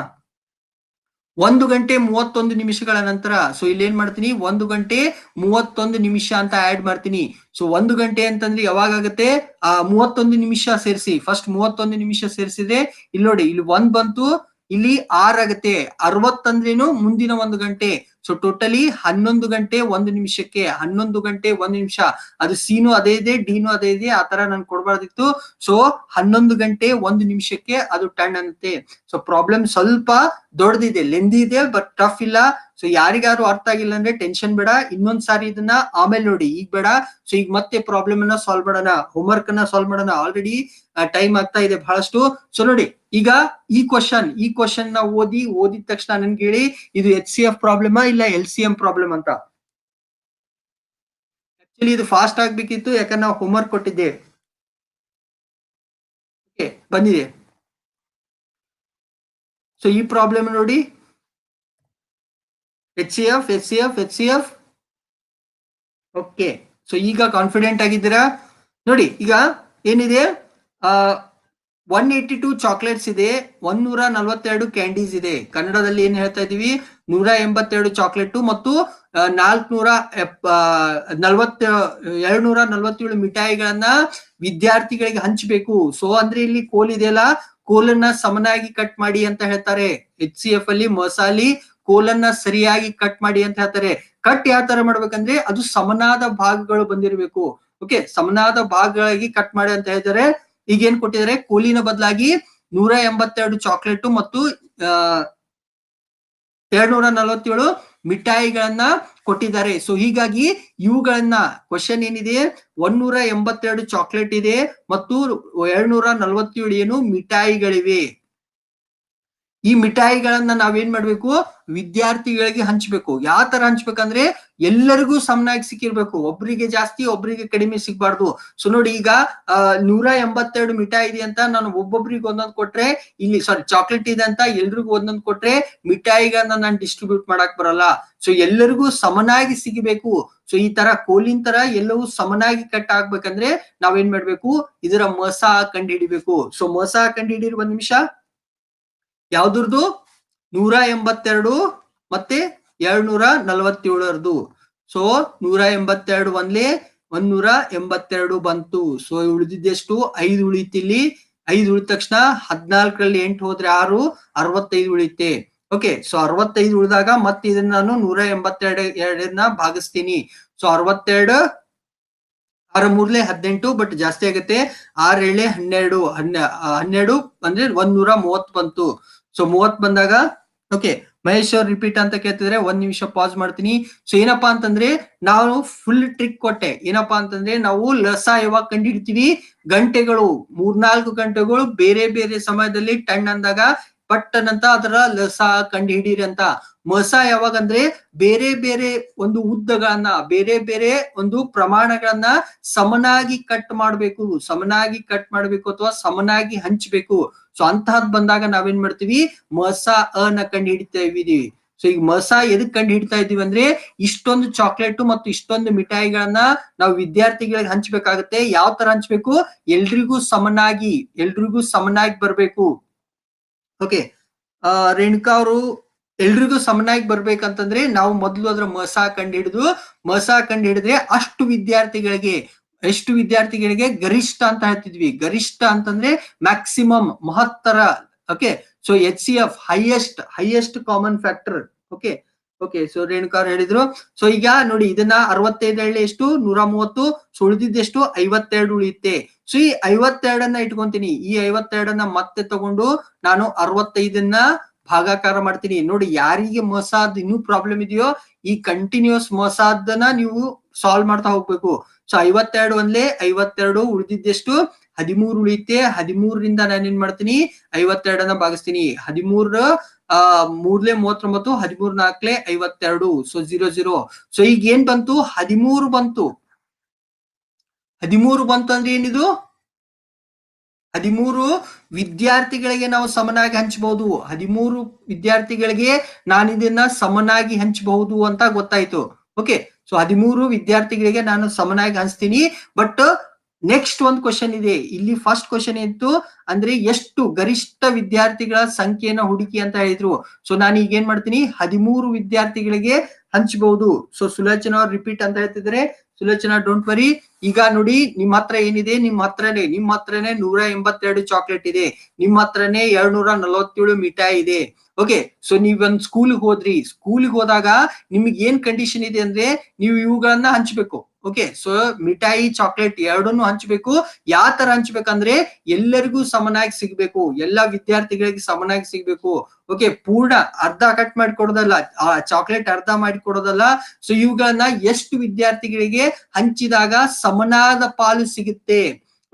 ಒಂದು ಗಂಟೆ ಮೂವತ್ತೊಂದು ನಿಮಿಷಗಳ ನಂತರ ಸೊ ಇಲ್ಲಿ ಏನ್ ಮಾಡ್ತೀನಿ ಒಂದು ಗಂಟೆ ಮೂವತ್ತೊಂದು ನಿಮಿಷ ಅಂತ ಆಡ್ ಮಾಡ್ತೀನಿ ಸೊ ಒಂದು ಗಂಟೆ ಅಂತಂದ್ರೆ ಯಾವಾಗತ್ತೆ ಆ ಮೂವತ್ತೊಂದು ನಿಮಿಷ ಸೇರಿಸಿ ಫಸ್ಟ್ ಮೂವತ್ತೊಂದು ನಿಮಿಷ ಸೇರಿಸಿದ್ರೆ ಇಲ್ಲಿ ನೋಡಿ ಇಲ್ಲಿ ಒಂದ್ ಬಂತು ಇಲ್ಲಿ ಆರ್ ಆಗತ್ತೆ ಅರವತ್ತಂದ್ರೇನು ಮುಂದಿನ ಒಂದು ಗಂಟೆ ಸೊ ಟೋಟಲಿ ಹನ್ನೊಂದು ಗಂಟೆ ಒಂದು ನಿಮಿಷಕ್ಕೆ ಹನ್ನೊಂದು ಗಂಟೆ ಒಂದು ನಿಮಿಷ ಅದು ಸೀನು ಅದೇ ಇದೆ ಡಿನು ಅದೇ ಇದೆ ಆ ತರ ನಾನು ಕೊಡಬಾರ್ದಿತ್ತು ಸೊ ಹನ್ನೊಂದು ಗಂಟೆ ಒಂದು ನಿಮಿಷಕ್ಕೆ ಅದು ಟನ್ ಅಂತೆ ಸೊ ಪ್ರಾಬ್ಲಮ್ ಸ್ವಲ್ಪ ದೊಡ್ಡದಿದೆ ಲೆಂದಿ ಇದೆ ಬಟ್ ಟಫ್ ಇಲ್ಲ ಸೊ ಯಾರಿಗಾರು ಅರ್ಥ ಆಗಿಲ್ಲ ಅಂದ್ರೆ ಟೆನ್ಷನ್ ಬೇಡ ಇನ್ನೊಂದ್ ಸಾರಿ ಇದನ್ನ ಆಮೇಲೆ ನೋಡಿ ಈಗ ಬೇಡ ಸೊ ಈಗ ಮತ್ತೆ ಪ್ರಾಬ್ಲಮ್ ಅನ್ನ ಸಾಲ್ವ್ ಮಾಡೋಣ ಹೋಮ್ವರ್ಕ್ ಅನ್ನ ಸಾಲ್ವ್ ಮಾಡೋಣ ಆಲ್ರೆಡಿ ಟೈಮ್ ಆಗ್ತಾ ಇದೆ ಬಹಳಷ್ಟು ಸೊ ನೋಡಿ ಈಗ ಈ ಕ್ವಶನ್ ಈ ಕ್ವಶನ್ ನ ಓದಿ ಓದಿದ ತಕ್ಷಣ ನನ್ಗೆ ಹೇಳಿ ಇದು ಎಚ್ ಸಿ ಎಫ್ ಪ್ರಾಬ್ಲಮ್ ಇಲ್ಲ ಎಲ್ ಸಿ ಎಂ ಪ್ರಾಬ್ಲಮ್ ಅಂತ ಆಕ್ಚುಲಿ ಇದು ಫಾಸ್ಟ್ ಆಗ್ಬೇಕಿತ್ತು ಯಾಕಂದ್ರೆ ನಾವು ವರ್ಕ್ ಕೊಟ್ಟಿದ್ದೆ ಬಂದಿದೆ ಸೊ ಈ ಪ್ರಾಬ್ಲಮ್ ನೋಡಿ HCF, HCF, HCF. Okay so ಈಗ ಕಾನ್ಫಿಡೆಂಟ್ ಆಗಿದ್ದೀರಾ ನೋಡಿ ಈಗ ಏನಿದೆ ಒನ್ ಏಟಿ ಟೂ ಚಾಕ್ಲೇಟ್ಸ್ ಇದೆ ಒಂದೂರ ಕ್ಯಾಂಡೀಸ್ ಇದೆ ಕನ್ನಡದಲ್ಲಿ ಏನ್ ಹೇಳ್ತಾ ಇದೀವಿ ನೂರ ಎಂಬತ್ತೆರಡು ಚಾಕ್ಲೇಟು ಮತ್ತು ನಾಲ್ಕುನೂರ ನಲ್ವತ್ತ ಎರಡ್ ನೂರ ನಲ್ವತ್ತೇಳು ಮಿಠಾಯಿಗಳನ್ನ ವಿದ್ಯಾರ್ಥಿಗಳಿಗೆ ಹಂಚಬೇಕು ಸೊ ಅಂದ್ರೆ ಇಲ್ಲಿ ಕೋಲ್ ಇದೆಯಲ್ಲ ಕೋಲನ್ನ ಸಮನಾಗಿ ಕಟ್ ಮಾಡಿ ಅಂತ ಹೇಳ್ತಾರೆ ಎಚ್ ಸಿ ಎಫ್ ಅಲ್ಲಿ ಮಸಾಲಿ ಕೋಲನ್ನ ಸರಿಯಾಗಿ ಕಟ್ ಮಾಡಿ ಅಂತ ಹೇಳ್ತಾರೆ ಕಟ್ ಯಾವ ತರ ಮಾಡ್ಬೇಕಂದ್ರೆ ಅದು ಸಮನಾದ ಭಾಗಗಳು ಬಂದಿರಬೇಕು ಓಕೆ ಸಮನಾದ ಭಾಗಗಳಾಗಿ ಕಟ್ ಮಾಡಿ ಅಂತ ಹೇಳ್ತಾರೆ ಈಗ ಏನ್ ಕೊಟ್ಟಿದ್ದಾರೆ ಕೋಲಿನ ಬದಲಾಗಿ ನೂರ ಎಂಬತ್ತೆರಡು ಚಾಕ್ಲೇಟ್ ಮತ್ತು ಎರಡ್ನೂರ ಎರಡ್ ನಲವತ್ತೇಳು ಮಿಠಾಯಿಗಳನ್ನ ಕೊಟ್ಟಿದ್ದಾರೆ ಸೊ ಹೀಗಾಗಿ ಇವುಗಳನ್ನ ಕ್ವಶನ್ ಏನಿದೆ ಒಂದೂರ ಎಂಬತ್ತೆರಡು ಚಾಕ್ಲೇಟ್ ಇದೆ ಮತ್ತು ಎರಡ್ನೂರ ನಲವತ್ತೇಳು ಏನು ಮಿಠಾಯಿಗಳಿವೆ ಈ ಮಿಠಾಯಿಗಳನ್ನ ನಾವೇನ್ ಮಾಡ್ಬೇಕು ವಿದ್ಯಾರ್ಥಿಗಳಿಗೆ ಹಂಚ್ಬೇಕು ಯಾವ ತರ ಹಂಚ್ಬೇಕಂದ್ರೆ ಎಲ್ಲರಿಗೂ ಸಮನಾಗಿ ಸಿಕ್ಕಿರ್ಬೇಕು ಒಬ್ರಿಗೆ ಜಾಸ್ತಿ ಒಬ್ರಿಗೆ ಕಡಿಮೆ ಸಿಗ್ಬಾರ್ದು ಸೊ ನೋಡಿ ಈಗ ನೂರ ಎಂಬತ್ತೆರಡು ಮಿಠಾಯಿ ಇದೆ ಅಂತ ನಾನು ಒಬ್ಬೊಬ್ರಿಗೆ ಒಂದೊಂದ್ ಕೊಟ್ರೆ ಇಲ್ಲಿ ಸಾರಿ ಚಾಕ್ಲೇಟ್ ಇದೆ ಅಂತ ಎಲ್ರಿಗೂ ಒಂದೊಂದ್ ಕೊಟ್ರೆ ಮಿಠಾಯಿಗಳನ್ನ ನಾನು ಡಿಸ್ಟ್ರಿಬ್ಯೂಟ್ ಮಾಡಕ್ ಬರಲ್ಲ ಸೊ ಎಲ್ಲರಿಗೂ ಸಮನಾಗಿ ಸಿಗಬೇಕು ಸೊ ಈ ತರ ಕೋಲಿನ ತರ ಎಲ್ಲವೂ ಸಮನಾಗಿ ಕಟ್ ಆಗ್ಬೇಕಂದ್ರೆ ನಾವೇನ್ ಮಾಡ್ಬೇಕು ಇದರ ಮಸ ಕಂಡು ಹಿಡಿಬೇಕು ಸೊ ಮಸ ಕಂಡು ಹಿಡಿಯುವ ಒಂದ್ ನಿಮಿಷ ಯಾವ್ದ್ರದ್ದು ನೂರ ಎಂಬತ್ತೆರಡು ಮತ್ತೆ ಎರಡ್ನೂರ ನಲವತ್ತೇಳರದು ಸೊ ನೂರ ಎಂಬತ್ತೆರಡು ಒಂದ್ಲಿ ಒಂದ್ನೂರ ಎಂಬತ್ತೆರಡು ಬಂತು ಸೊ ಉಳಿದಿದ್ದೆಷ್ಟು ಐದು ಉಳಿತಿಲಿ ಐದು ಉಳಿದ ತಕ್ಷಣ ಹದ್ನಾಲ್ಕರಲ್ಲಿ ಎಂಟು ಹೋದ್ರೆ ಆರು ಅರವತ್ತೈದು ಉಳಿತೆ ಓಕೆ ಸೊ ಅರವತ್ತೈದು ಉಳಿದಾಗ ಮತ್ತೆ ಇದನ್ನ ನಾನು ನೂರ ಎಂಬತ್ತೆರಡು ಎರಡನ್ನ ಭಾಗಿಸ್ತೀನಿ ಸೊ ಅರವತ್ತೆರಡು ಆರು ಮೂರ್ಲೆ ಹದಿನೆಂಟು ಬಟ್ ಜಾಸ್ತಿ ಆಗುತ್ತೆ ಆರ್ ಏಳೆ ಹನ್ನೆರಡು ಹನ್ನೆ ಹನ್ನೆರಡು ಅಂದ್ರೆ ಒಂದ್ ನೂರ ಮೂವತ್ ಬಂತು ಸೊ ಮೂವತ್ ಬಂದಾಗ ಓಕೆ ಮಹೇಶ್ ರಿಪೀಟ್ ಅಂತ ಕೇಳ್ತಿದ್ರೆ ಒಂದ್ ನಿಮಿಷ ಪಾಸ್ ಮಾಡ್ತೀನಿ ಸೊ ಏನಪ್ಪಾ ಅಂತಂದ್ರೆ ನಾವು ಫುಲ್ ಟ್ರಿಕ್ ಕೊಟ್ಟೆ ಏನಪ್ಪಾ ಅಂತಂದ್ರೆ ನಾವು ಲಸ ಯಾವಾಗ ಕಂಡಿಡ್ತೀವಿ ಗಂಟೆಗಳು ಮೂರ್ನಾಲ್ಕು ಗಂಟೆಗಳು ಬೇರೆ ಬೇರೆ ಸಮಯದಲ್ಲಿ ಟಣ್ ಅಂದಾಗ ಪಟ್ ಅನ್ನಂತ ಅದರ ಲಸ ಕಂಡು ಹಿಡೀರಿ ಅಂತ ಮಸ ಯಾವಾಗಂದ್ರೆ ಬೇರೆ ಬೇರೆ ಒಂದು ಉದ್ದಗಳನ್ನ ಬೇರೆ ಬೇರೆ ಒಂದು ಪ್ರಮಾಣಗಳನ್ನ ಸಮನಾಗಿ ಕಟ್ ಮಾಡ್ಬೇಕು ಸಮನಾಗಿ ಕಟ್ ಮಾಡ್ಬೇಕು ಅಥವಾ ಸಮನಾಗಿ ಹಂಚ್ಬೇಕು ಸೊ ಅಂತಹದ್ ಬಂದಾಗ ನಾವೇನ್ ಮಾಡ್ತೀವಿ ಮಸ ಅನ ಕಂಡು ಹಿಡಿತಾ ಇದೀವಿ ಸೊ ಈಗ ಮಸ ಎದಕ್ ಕಂಡು ಹಿಡಿತಾ ಇದೀವಿ ಅಂದ್ರೆ ಇಷ್ಟೊಂದು ಚಾಕ್ಲೇಟ್ ಮತ್ತು ಇಷ್ಟೊಂದು ಮಿಠಾಯಿಗಳನ್ನ ನಾವು ವಿದ್ಯಾರ್ಥಿಗಳಿಗೆ ಹಂಚ್ಬೇಕಾಗತ್ತೆ ಯಾವ ತರ ಹಂಚ್ಬೇಕು ಎಲ್ರಿಗೂ ಸಮನಾಗಿ ಎಲ್ರಿಗೂ ಸಮನಾಗಿ ಬರ್ಬೇಕು ಓಕೆ ರೇಣುಕಾ ಅವರು ಎಲ್ರಿಗೂ ಸಮನಾಗಿ ಬರ್ಬೇಕಂತಂದ್ರೆ ನಾವು ಮೊದಲು ಅದ್ರ ಮಸ ಕಂಡು ಹಿಡಿದು ಮಸ ಕಂಡು ಹಿಡಿದ್ರೆ ಅಷ್ಟು ವಿದ್ಯಾರ್ಥಿಗಳಿಗೆ ಎಷ್ಟು ವಿದ್ಯಾರ್ಥಿಗಳಿಗೆ ಗರಿಷ್ಠ ಅಂತ ಹೇಳ್ತಿದ್ವಿ ಗರಿಷ್ಠ ಅಂತಂದ್ರೆ ಮ್ಯಾಕ್ಸಿಮಮ್ ಮಹತ್ತರ okay so H C F highest highest common factor okay okay so ರೇಣುಕಾರ್ ಹೇಳಿದ್ರು ಸೊ ಈಗ ನೋಡಿ ಇದನ್ನ ಅರವತ್ತೈದು ಹೇಳಿ ಎಷ್ಟು ನೂರ ಮೂವತ್ತು ಸುಳಿದಿದ್ದೆಷ್ಟು ಐವತ್ತೆರಡು ಉಳಿಯುತ್ತೆ ಸೊ ಈ ಐವತ್ತೆರಡನ್ನ ಇಟ್ಕೊಂತೀನಿ ಈ ಐವತ್ತೆರಡನ್ನ ಮತ್ತೆ ತಗೊಂಡು ನಾನು ಅರವತ್ತೈದನ್ನ ಭಾಗಾಕಾರ ಮಾಡ್ತೀನಿ ನೋಡಿ ಯಾರಿಗೆ ಮೋಸಾದ್ ಇನ್ನೂ ಪ್ರಾಬ್ಲಮ್ ಇದೆಯೋ ಈ ಕಂಟಿನ್ಯೂಸ್ ಮೋಸಾದನ್ನ ನೀವು ಸಾಲ್ವ್ ಮಾಡ್ತಾ ಹೋಗ್ಬೇಕು ಸೊ ಐವತ್ತೆರಡು ಒಂದ್ಲೆ ಐವತ್ತೆರಡು ಉಳಿದಿದ್ದೆಷ್ಟು ಹದಿಮೂರು ಉಳಿಯುತ್ತೆ ಹದಿಮೂರರಿಂದ ನಾನು ಏನ್ ಮಾಡ್ತೀನಿ ಐವತ್ತೆರಡನ್ನ ಭಾಗಿಸ್ತೀನಿ ಹದಿಮೂರು ಮೂರ್ಲೆ ಮೂವತ್ತೊಂಬತ್ತು ಹದಿಮೂರ್ ನಾಲ್ಕಲೆ ಐವತ್ತೆರಡು ಸೊ ಜೀರೋ ಜೀರೋ ಸೊ ಈಗ ಏನ್ ಬಂತು ಹದಿಮೂರು ಬಂತು ಹದಿಮೂರು ಬಂತು ಅಂದ್ರೆ ಏನಿದು ಹದಿಮೂರು ವಿದ್ಯಾರ್ಥಿಗಳಿಗೆ ನಾವು ಸಮನಾಗಿ ಹಂಚಬಹುದು ಹದಿಮೂರು ವಿದ್ಯಾರ್ಥಿಗಳಿಗೆ ನಾನು ಇದನ್ನ ಸಮನಾಗಿ ಹಂಚಬಹುದು ಅಂತ ಗೊತ್ತಾಯ್ತು ಓಕೆ ಸೊ ಹದಿಮೂರು ವಿದ್ಯಾರ್ಥಿಗಳಿಗೆ ನಾನು ಸಮನಾಗಿ ಹಂಚ್ತೀನಿ ಬಟ್ ನೆಕ್ಸ್ಟ್ ಒಂದು ಕ್ವಶನ್ ಇದೆ ಇಲ್ಲಿ ಫಸ್ಟ್ ಕ್ವಶನ್ ಇತ್ತು ಅಂದ್ರೆ ಎಷ್ಟು ಗರಿಷ್ಠ ವಿದ್ಯಾರ್ಥಿಗಳ ಸಂಖ್ಯೆಯನ್ನ ಹುಡುಕಿ ಅಂತ ಹೇಳಿದ್ರು ಸೊ ನಾನು ಈಗ ಏನ್ ಮಾಡ್ತೀನಿ ಹದಿಮೂರು ವಿದ್ಯಾರ್ಥಿಗಳಿಗೆ ಹಂಚಬಹುದು ಸೊ ಸುಲೋಚನಾ ರಿಪೀಟ್ ಅಂತ ಹೇಳ್ತಿದ್ರೆ ಸುಲೋಚನಾ ಡೋಂಟ್ ವರಿ ಈಗ ನೋಡಿ ನಿಮ್ಮ ಹತ್ರ ಏನಿದೆ ನಿಮ್ಮ ಹತ್ರನೇ ನಿಮ್ಮ ಹತ್ರನೇ ನೂರ ಎಂಬತ್ತೆರಡು ಚಾಕ್ಲೇಟ್ ಇದೆ ನಿಮ್ಮ ಹತ್ರನೇ ಎರಡ್ ನೂರ ನಲವತ್ತೇಳು ಮಿಠಾಯಿ ಇದೆ ಓಕೆ ಸೊ ನೀವೊಂದ್ ಸ್ಕೂಲ್ಗೆ ಹೋದ್ರಿ ಸ್ಕೂಲ್ಗೆ ಹೋದಾಗ ನಿಮ್ಗೆ ಏನ್ ಕಂಡೀಷನ್ ಇದೆ ಅಂದ್ರೆ ನೀವು ಇವುಗಳನ್ನ ಹಂಚ್ಬೇಕು ಓಕೆ ಸೊ ಮಿಠಾಯಿ ಚಾಕ್ಲೇಟ್ ಎರಡನ್ನು ಹಂಚಬೇಕು ಯಾವ ತರ ಹಂಚ್ಬೇಕಂದ್ರೆ ಎಲ್ಲರಿಗೂ ಸಮನಾಗಿ ಸಿಗ್ಬೇಕು ಎಲ್ಲಾ ವಿದ್ಯಾರ್ಥಿಗಳಿಗೆ ಸಮನಾಗಿ ಸಿಗ್ಬೇಕು ಓಕೆ ಪೂರ್ಣ ಅರ್ಧ ಕಟ್ ಮಾಡಿ ಕೊಡೋದಲ್ಲ ಆ ಚಾಕ್ಲೇಟ್ ಅರ್ಧ ಮಾಡಿ ಕೊಡೋದಲ್ಲ ಸೊ ಇವುಗಳನ್ನ ಎಷ್ಟು ವಿದ್ಯಾರ್ಥಿಗಳಿಗೆ ಹಂಚಿದಾಗ ಸಮನಾದ ಪಾಲು ಸಿಗುತ್ತೆ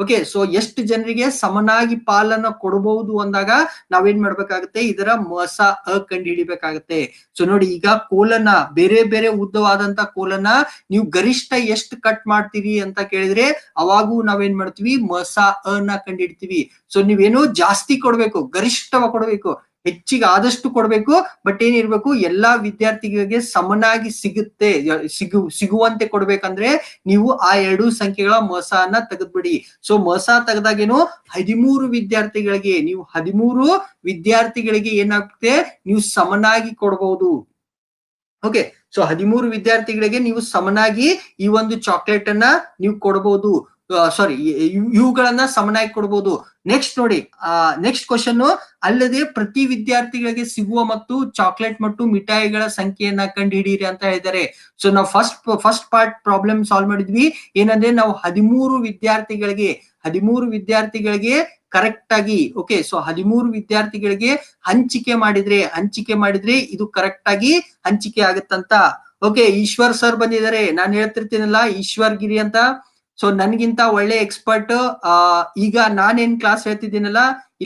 ಓಕೆ ಸೊ ಎಷ್ಟು ಜನರಿಗೆ ಸಮನಾಗಿ ಪಾಲನ್ನ ಕೊಡಬಹುದು ಅಂದಾಗ ನಾವೇನ್ ಮಾಡ್ಬೇಕಾಗತ್ತೆ ಇದರ ಮಸ ಅ ಕಂಡು ಸೊ ನೋಡಿ ಈಗ ಕೋಲನ್ನ ಬೇರೆ ಬೇರೆ ಉದ್ದವಾದಂತ ಕೋಲನ್ನ ನೀವು ಗರಿಷ್ಠ ಎಷ್ಟು ಕಟ್ ಮಾಡ್ತೀರಿ ಅಂತ ಕೇಳಿದ್ರೆ ಅವಾಗೂ ನಾವೇನ್ ಮಾಡ್ತೀವಿ ಮಸ ಅ ನ ಕಂಡು ಹಿಡ್ತೀವಿ ಸೊ ನೀವೇನು ಜಾಸ್ತಿ ಕೊಡ್ಬೇಕು ಗರಿಷ್ಠವ ಕೊಡ್ಬೇಕು ಹೆಚ್ಚಿಗೆ ಆದಷ್ಟು ಕೊಡ್ಬೇಕು ಬಟ್ ಏನಿರ್ಬೇಕು ಎಲ್ಲಾ ವಿದ್ಯಾರ್ಥಿಗಳಿಗೆ ಸಮನಾಗಿ ಸಿಗುತ್ತೆ ಸಿಗು ಸಿಗುವಂತೆ ಕೊಡ್ಬೇಕಂದ್ರೆ ನೀವು ಆ ಎರಡು ಸಂಖ್ಯೆಗಳ ಮಸಾನ ತೆಗೆದ್ಬಿಡಿ ಸೊ ಮೋಸ ತೆಗೆದಾಗೇನು ಹದಿಮೂರು ವಿದ್ಯಾರ್ಥಿಗಳಿಗೆ ನೀವು ಹದಿಮೂರು ವಿದ್ಯಾರ್ಥಿಗಳಿಗೆ ಏನಾಗುತ್ತೆ ನೀವು ಸಮನಾಗಿ ಕೊಡಬಹುದು ಓಕೆ ಸೊ ಹದಿಮೂರು ವಿದ್ಯಾರ್ಥಿಗಳಿಗೆ ನೀವು ಸಮನಾಗಿ ಈ ಒಂದು ಚಾಕ್ಲೇಟ್ ಅನ್ನ ನೀವು ಕೊಡಬಹುದು ಸಾರಿ ಇವುಗಳನ್ನ ಸಮನಾಗಿ ಕೊಡ್ಬೋದು ನೆಕ್ಸ್ಟ್ ನೋಡಿ ಆ ನೆಕ್ಸ್ಟ್ ಕ್ವಶನ್ ಅಲ್ಲದೆ ಪ್ರತಿ ವಿದ್ಯಾರ್ಥಿಗಳಿಗೆ ಸಿಗುವ ಮತ್ತು ಚಾಕ್ಲೇಟ್ ಮತ್ತು ಮಿಠಾಯಿಗಳ ಸಂಖ್ಯೆಯನ್ನ ಕಂಡು ಹಿಡೀರಿ ಅಂತ ಹೇಳಿದ್ದಾರೆ ಸೊ ನಾವು first first part problem solve ಮಾಡಿದ್ವಿ ಏನಂದ್ರೆ ನಾವು ಹದಿಮೂರು ವಿದ್ಯಾರ್ಥಿಗಳಿಗೆ ಹದಿಮೂರು ವಿದ್ಯಾರ್ಥಿಗಳಿಗೆ ಕರೆಕ್ಟ್ ಆಗಿ ಓಕೆ ಸೊ ಹದಿಮೂರು ವಿದ್ಯಾರ್ಥಿಗಳಿಗೆ ಹಂಚಿಕೆ ಮಾಡಿದ್ರೆ ಹಂಚಿಕೆ ಮಾಡಿದ್ರೆ ಇದು ಕರೆಕ್ಟ್ ಆಗಿ ಹಂಚಿಕೆ ಆಗುತ್ತಂತ ಓಕೆ ಈಶ್ವರ್ ಸರ್ ಬಂದಿದ್ದಾರೆ ನಾನು ಹೇಳ್ತಿರ್ತೀನಲ್ಲ ಈಶ್ವರ್ ಗಿರಿ ಅಂತ ಸೊ ನನ್ಗಿಂತ ಒಳ್ಳೆ ಎಕ್ಸ್ಪರ್ಟ್ ಈಗ ನಾನೇನ್ ಕ್ಲಾಸ್ ಹೇಳ್ತಿದ್ದೀನಲ್ಲ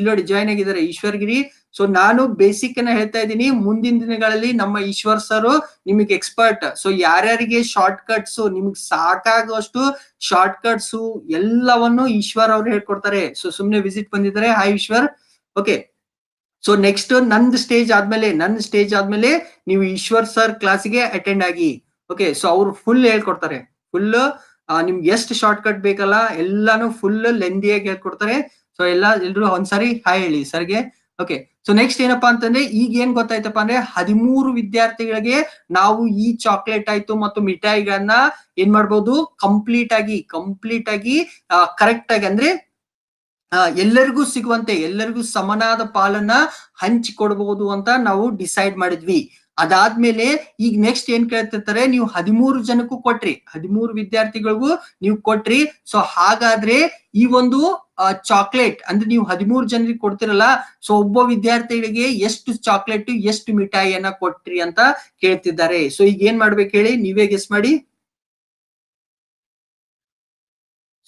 ನೋಡಿ ಜಾಯ್ನ್ ಆಗಿದ್ದಾರೆ ಈಶ್ವರ್ ಗಿರಿ ಸೊ ನಾನು ಬೇಸಿಕ್ ಅನ್ನ ಹೇಳ್ತಾ ಇದ್ದೀನಿ ಮುಂದಿನ ದಿನಗಳಲ್ಲಿ ನಮ್ಮ ಈಶ್ವರ್ ಸರ್ ನಿಮಗೆ ಎಕ್ಸ್ಪರ್ಟ್ ಸೊ ಯಾರ್ಯಾರಿಗೆ ಶಾರ್ಟ್ ಕಟ್ಸ್ ನಿಮ್ಗೆ ಸಾಕಾಗುವಷ್ಟು ಶಾರ್ಟ್ ಕಟ್ಸ್ ಎಲ್ಲವನ್ನು ಈಶ್ವರ್ ಅವ್ರು ಹೇಳ್ಕೊಡ್ತಾರೆ ಸೊ ಸುಮ್ನೆ ವಿಸಿಟ್ ಬಂದಿದ್ದಾರೆ hi Ishwar okay so next ನಂದ್ ಸ್ಟೇಜ್ ಆದ್ಮೇಲೆ ನಂದ್ ಸ್ಟೇಜ್ ಆದ್ಮೇಲೆ ನೀವು ಈಶ್ವರ್ ಸರ್ ಕ್ಲಾಸ್ಗೆ ಅಟೆಂಡ್ ಆಗಿ ಓಕೆ ಸೊ ಅವ್ರು ಫುಲ್ ಹೇಳ್ಕೊಡ್ತಾರೆ ಫುಲ್ ನಿಮ್ಗೆ ಎಷ್ಟು ಶಾರ್ಟ್ ಕಟ್ ಬೇಕಲ್ಲ ಎಲ್ಲಾನು ಫುಲ್ ಲೆಂದಿಯಾಗಿ ಹೇಳ್ಕೊಡ್ತಾರೆ ಸೊ ಎಲ್ಲ ಎಲ್ರು ಒಂದ್ಸರಿ ಹಾಯ್ ಹೇಳಿ ಸರ್ಗೆ ಓಕೆ ಸೊ ನೆಕ್ಸ್ಟ್ ಏನಪ್ಪಾ ಅಂತಂದ್ರೆ ಈಗ ಏನ್ ಗೊತ್ತಾಯ್ತಪ್ಪ ಅಂದ್ರೆ ಹದಿಮೂರು ವಿದ್ಯಾರ್ಥಿಗಳಿಗೆ ನಾವು ಈ ಚಾಕ್ಲೇಟ್ ಆಯ್ತು ಮತ್ತು ಮಿಠಾಯಿಗಳನ್ನ ಏನ್ ಮಾಡ್ಬೋದು ಕಂಪ್ಲೀಟ್ ಆಗಿ ಕಂಪ್ಲೀಟ್ ಆಗಿ ಕರೆಕ್ಟ್ ಆಗಿ ಅಂದ್ರೆ ಎಲ್ಲರಿಗೂ ಸಿಗುವಂತೆ ಎಲ್ಲರಿಗೂ ಸಮನಾದ ಪಾಲನ್ನ ಹಂಚಿಕೊಡ್ಬಹುದು ಅಂತ ನಾವು ಡಿಸೈಡ್ ಮಾಡಿದ್ವಿ ಅದಾದ್ಮೇಲೆ ಈಗ ನೆಕ್ಸ್ಟ್ ಏನ್ ಕೇಳ್ತಿರ್ತಾರೆ ನೀವು ಹದಿಮೂರು ಜನಕ್ಕೂ ಕೊಟ್ರಿ ಹದಿಮೂರು ವಿದ್ಯಾರ್ಥಿಗಳಿಗೂ ನೀವು ಕೊಟ್ರಿ ಸೊ ಹಾಗಾದ್ರೆ ಈ ಒಂದು ಚಾಕ್ಲೇಟ್ ಅಂದ್ರೆ ನೀವು ಹದಿಮೂರು ಜನರಿಗೆ ಕೊಡ್ತಿರಲ್ಲ ಸೊ ಒಬ್ಬ ವಿದ್ಯಾರ್ಥಿಗಳಿಗೆ ಎಷ್ಟು ಚಾಕ್ಲೇಟ್ ಎಷ್ಟು ಮಿಠಾಯಿಯನ್ನ ಕೊಟ್ರಿ ಅಂತ ಕೇಳ್ತಿದ್ದಾರೆ ಸೊ ಈಗ ಏನ್ ಮಾಡ್ಬೇಕು ಹೇಳಿ ನೀವೇ ಗೆಸ್ ಮಾಡಿ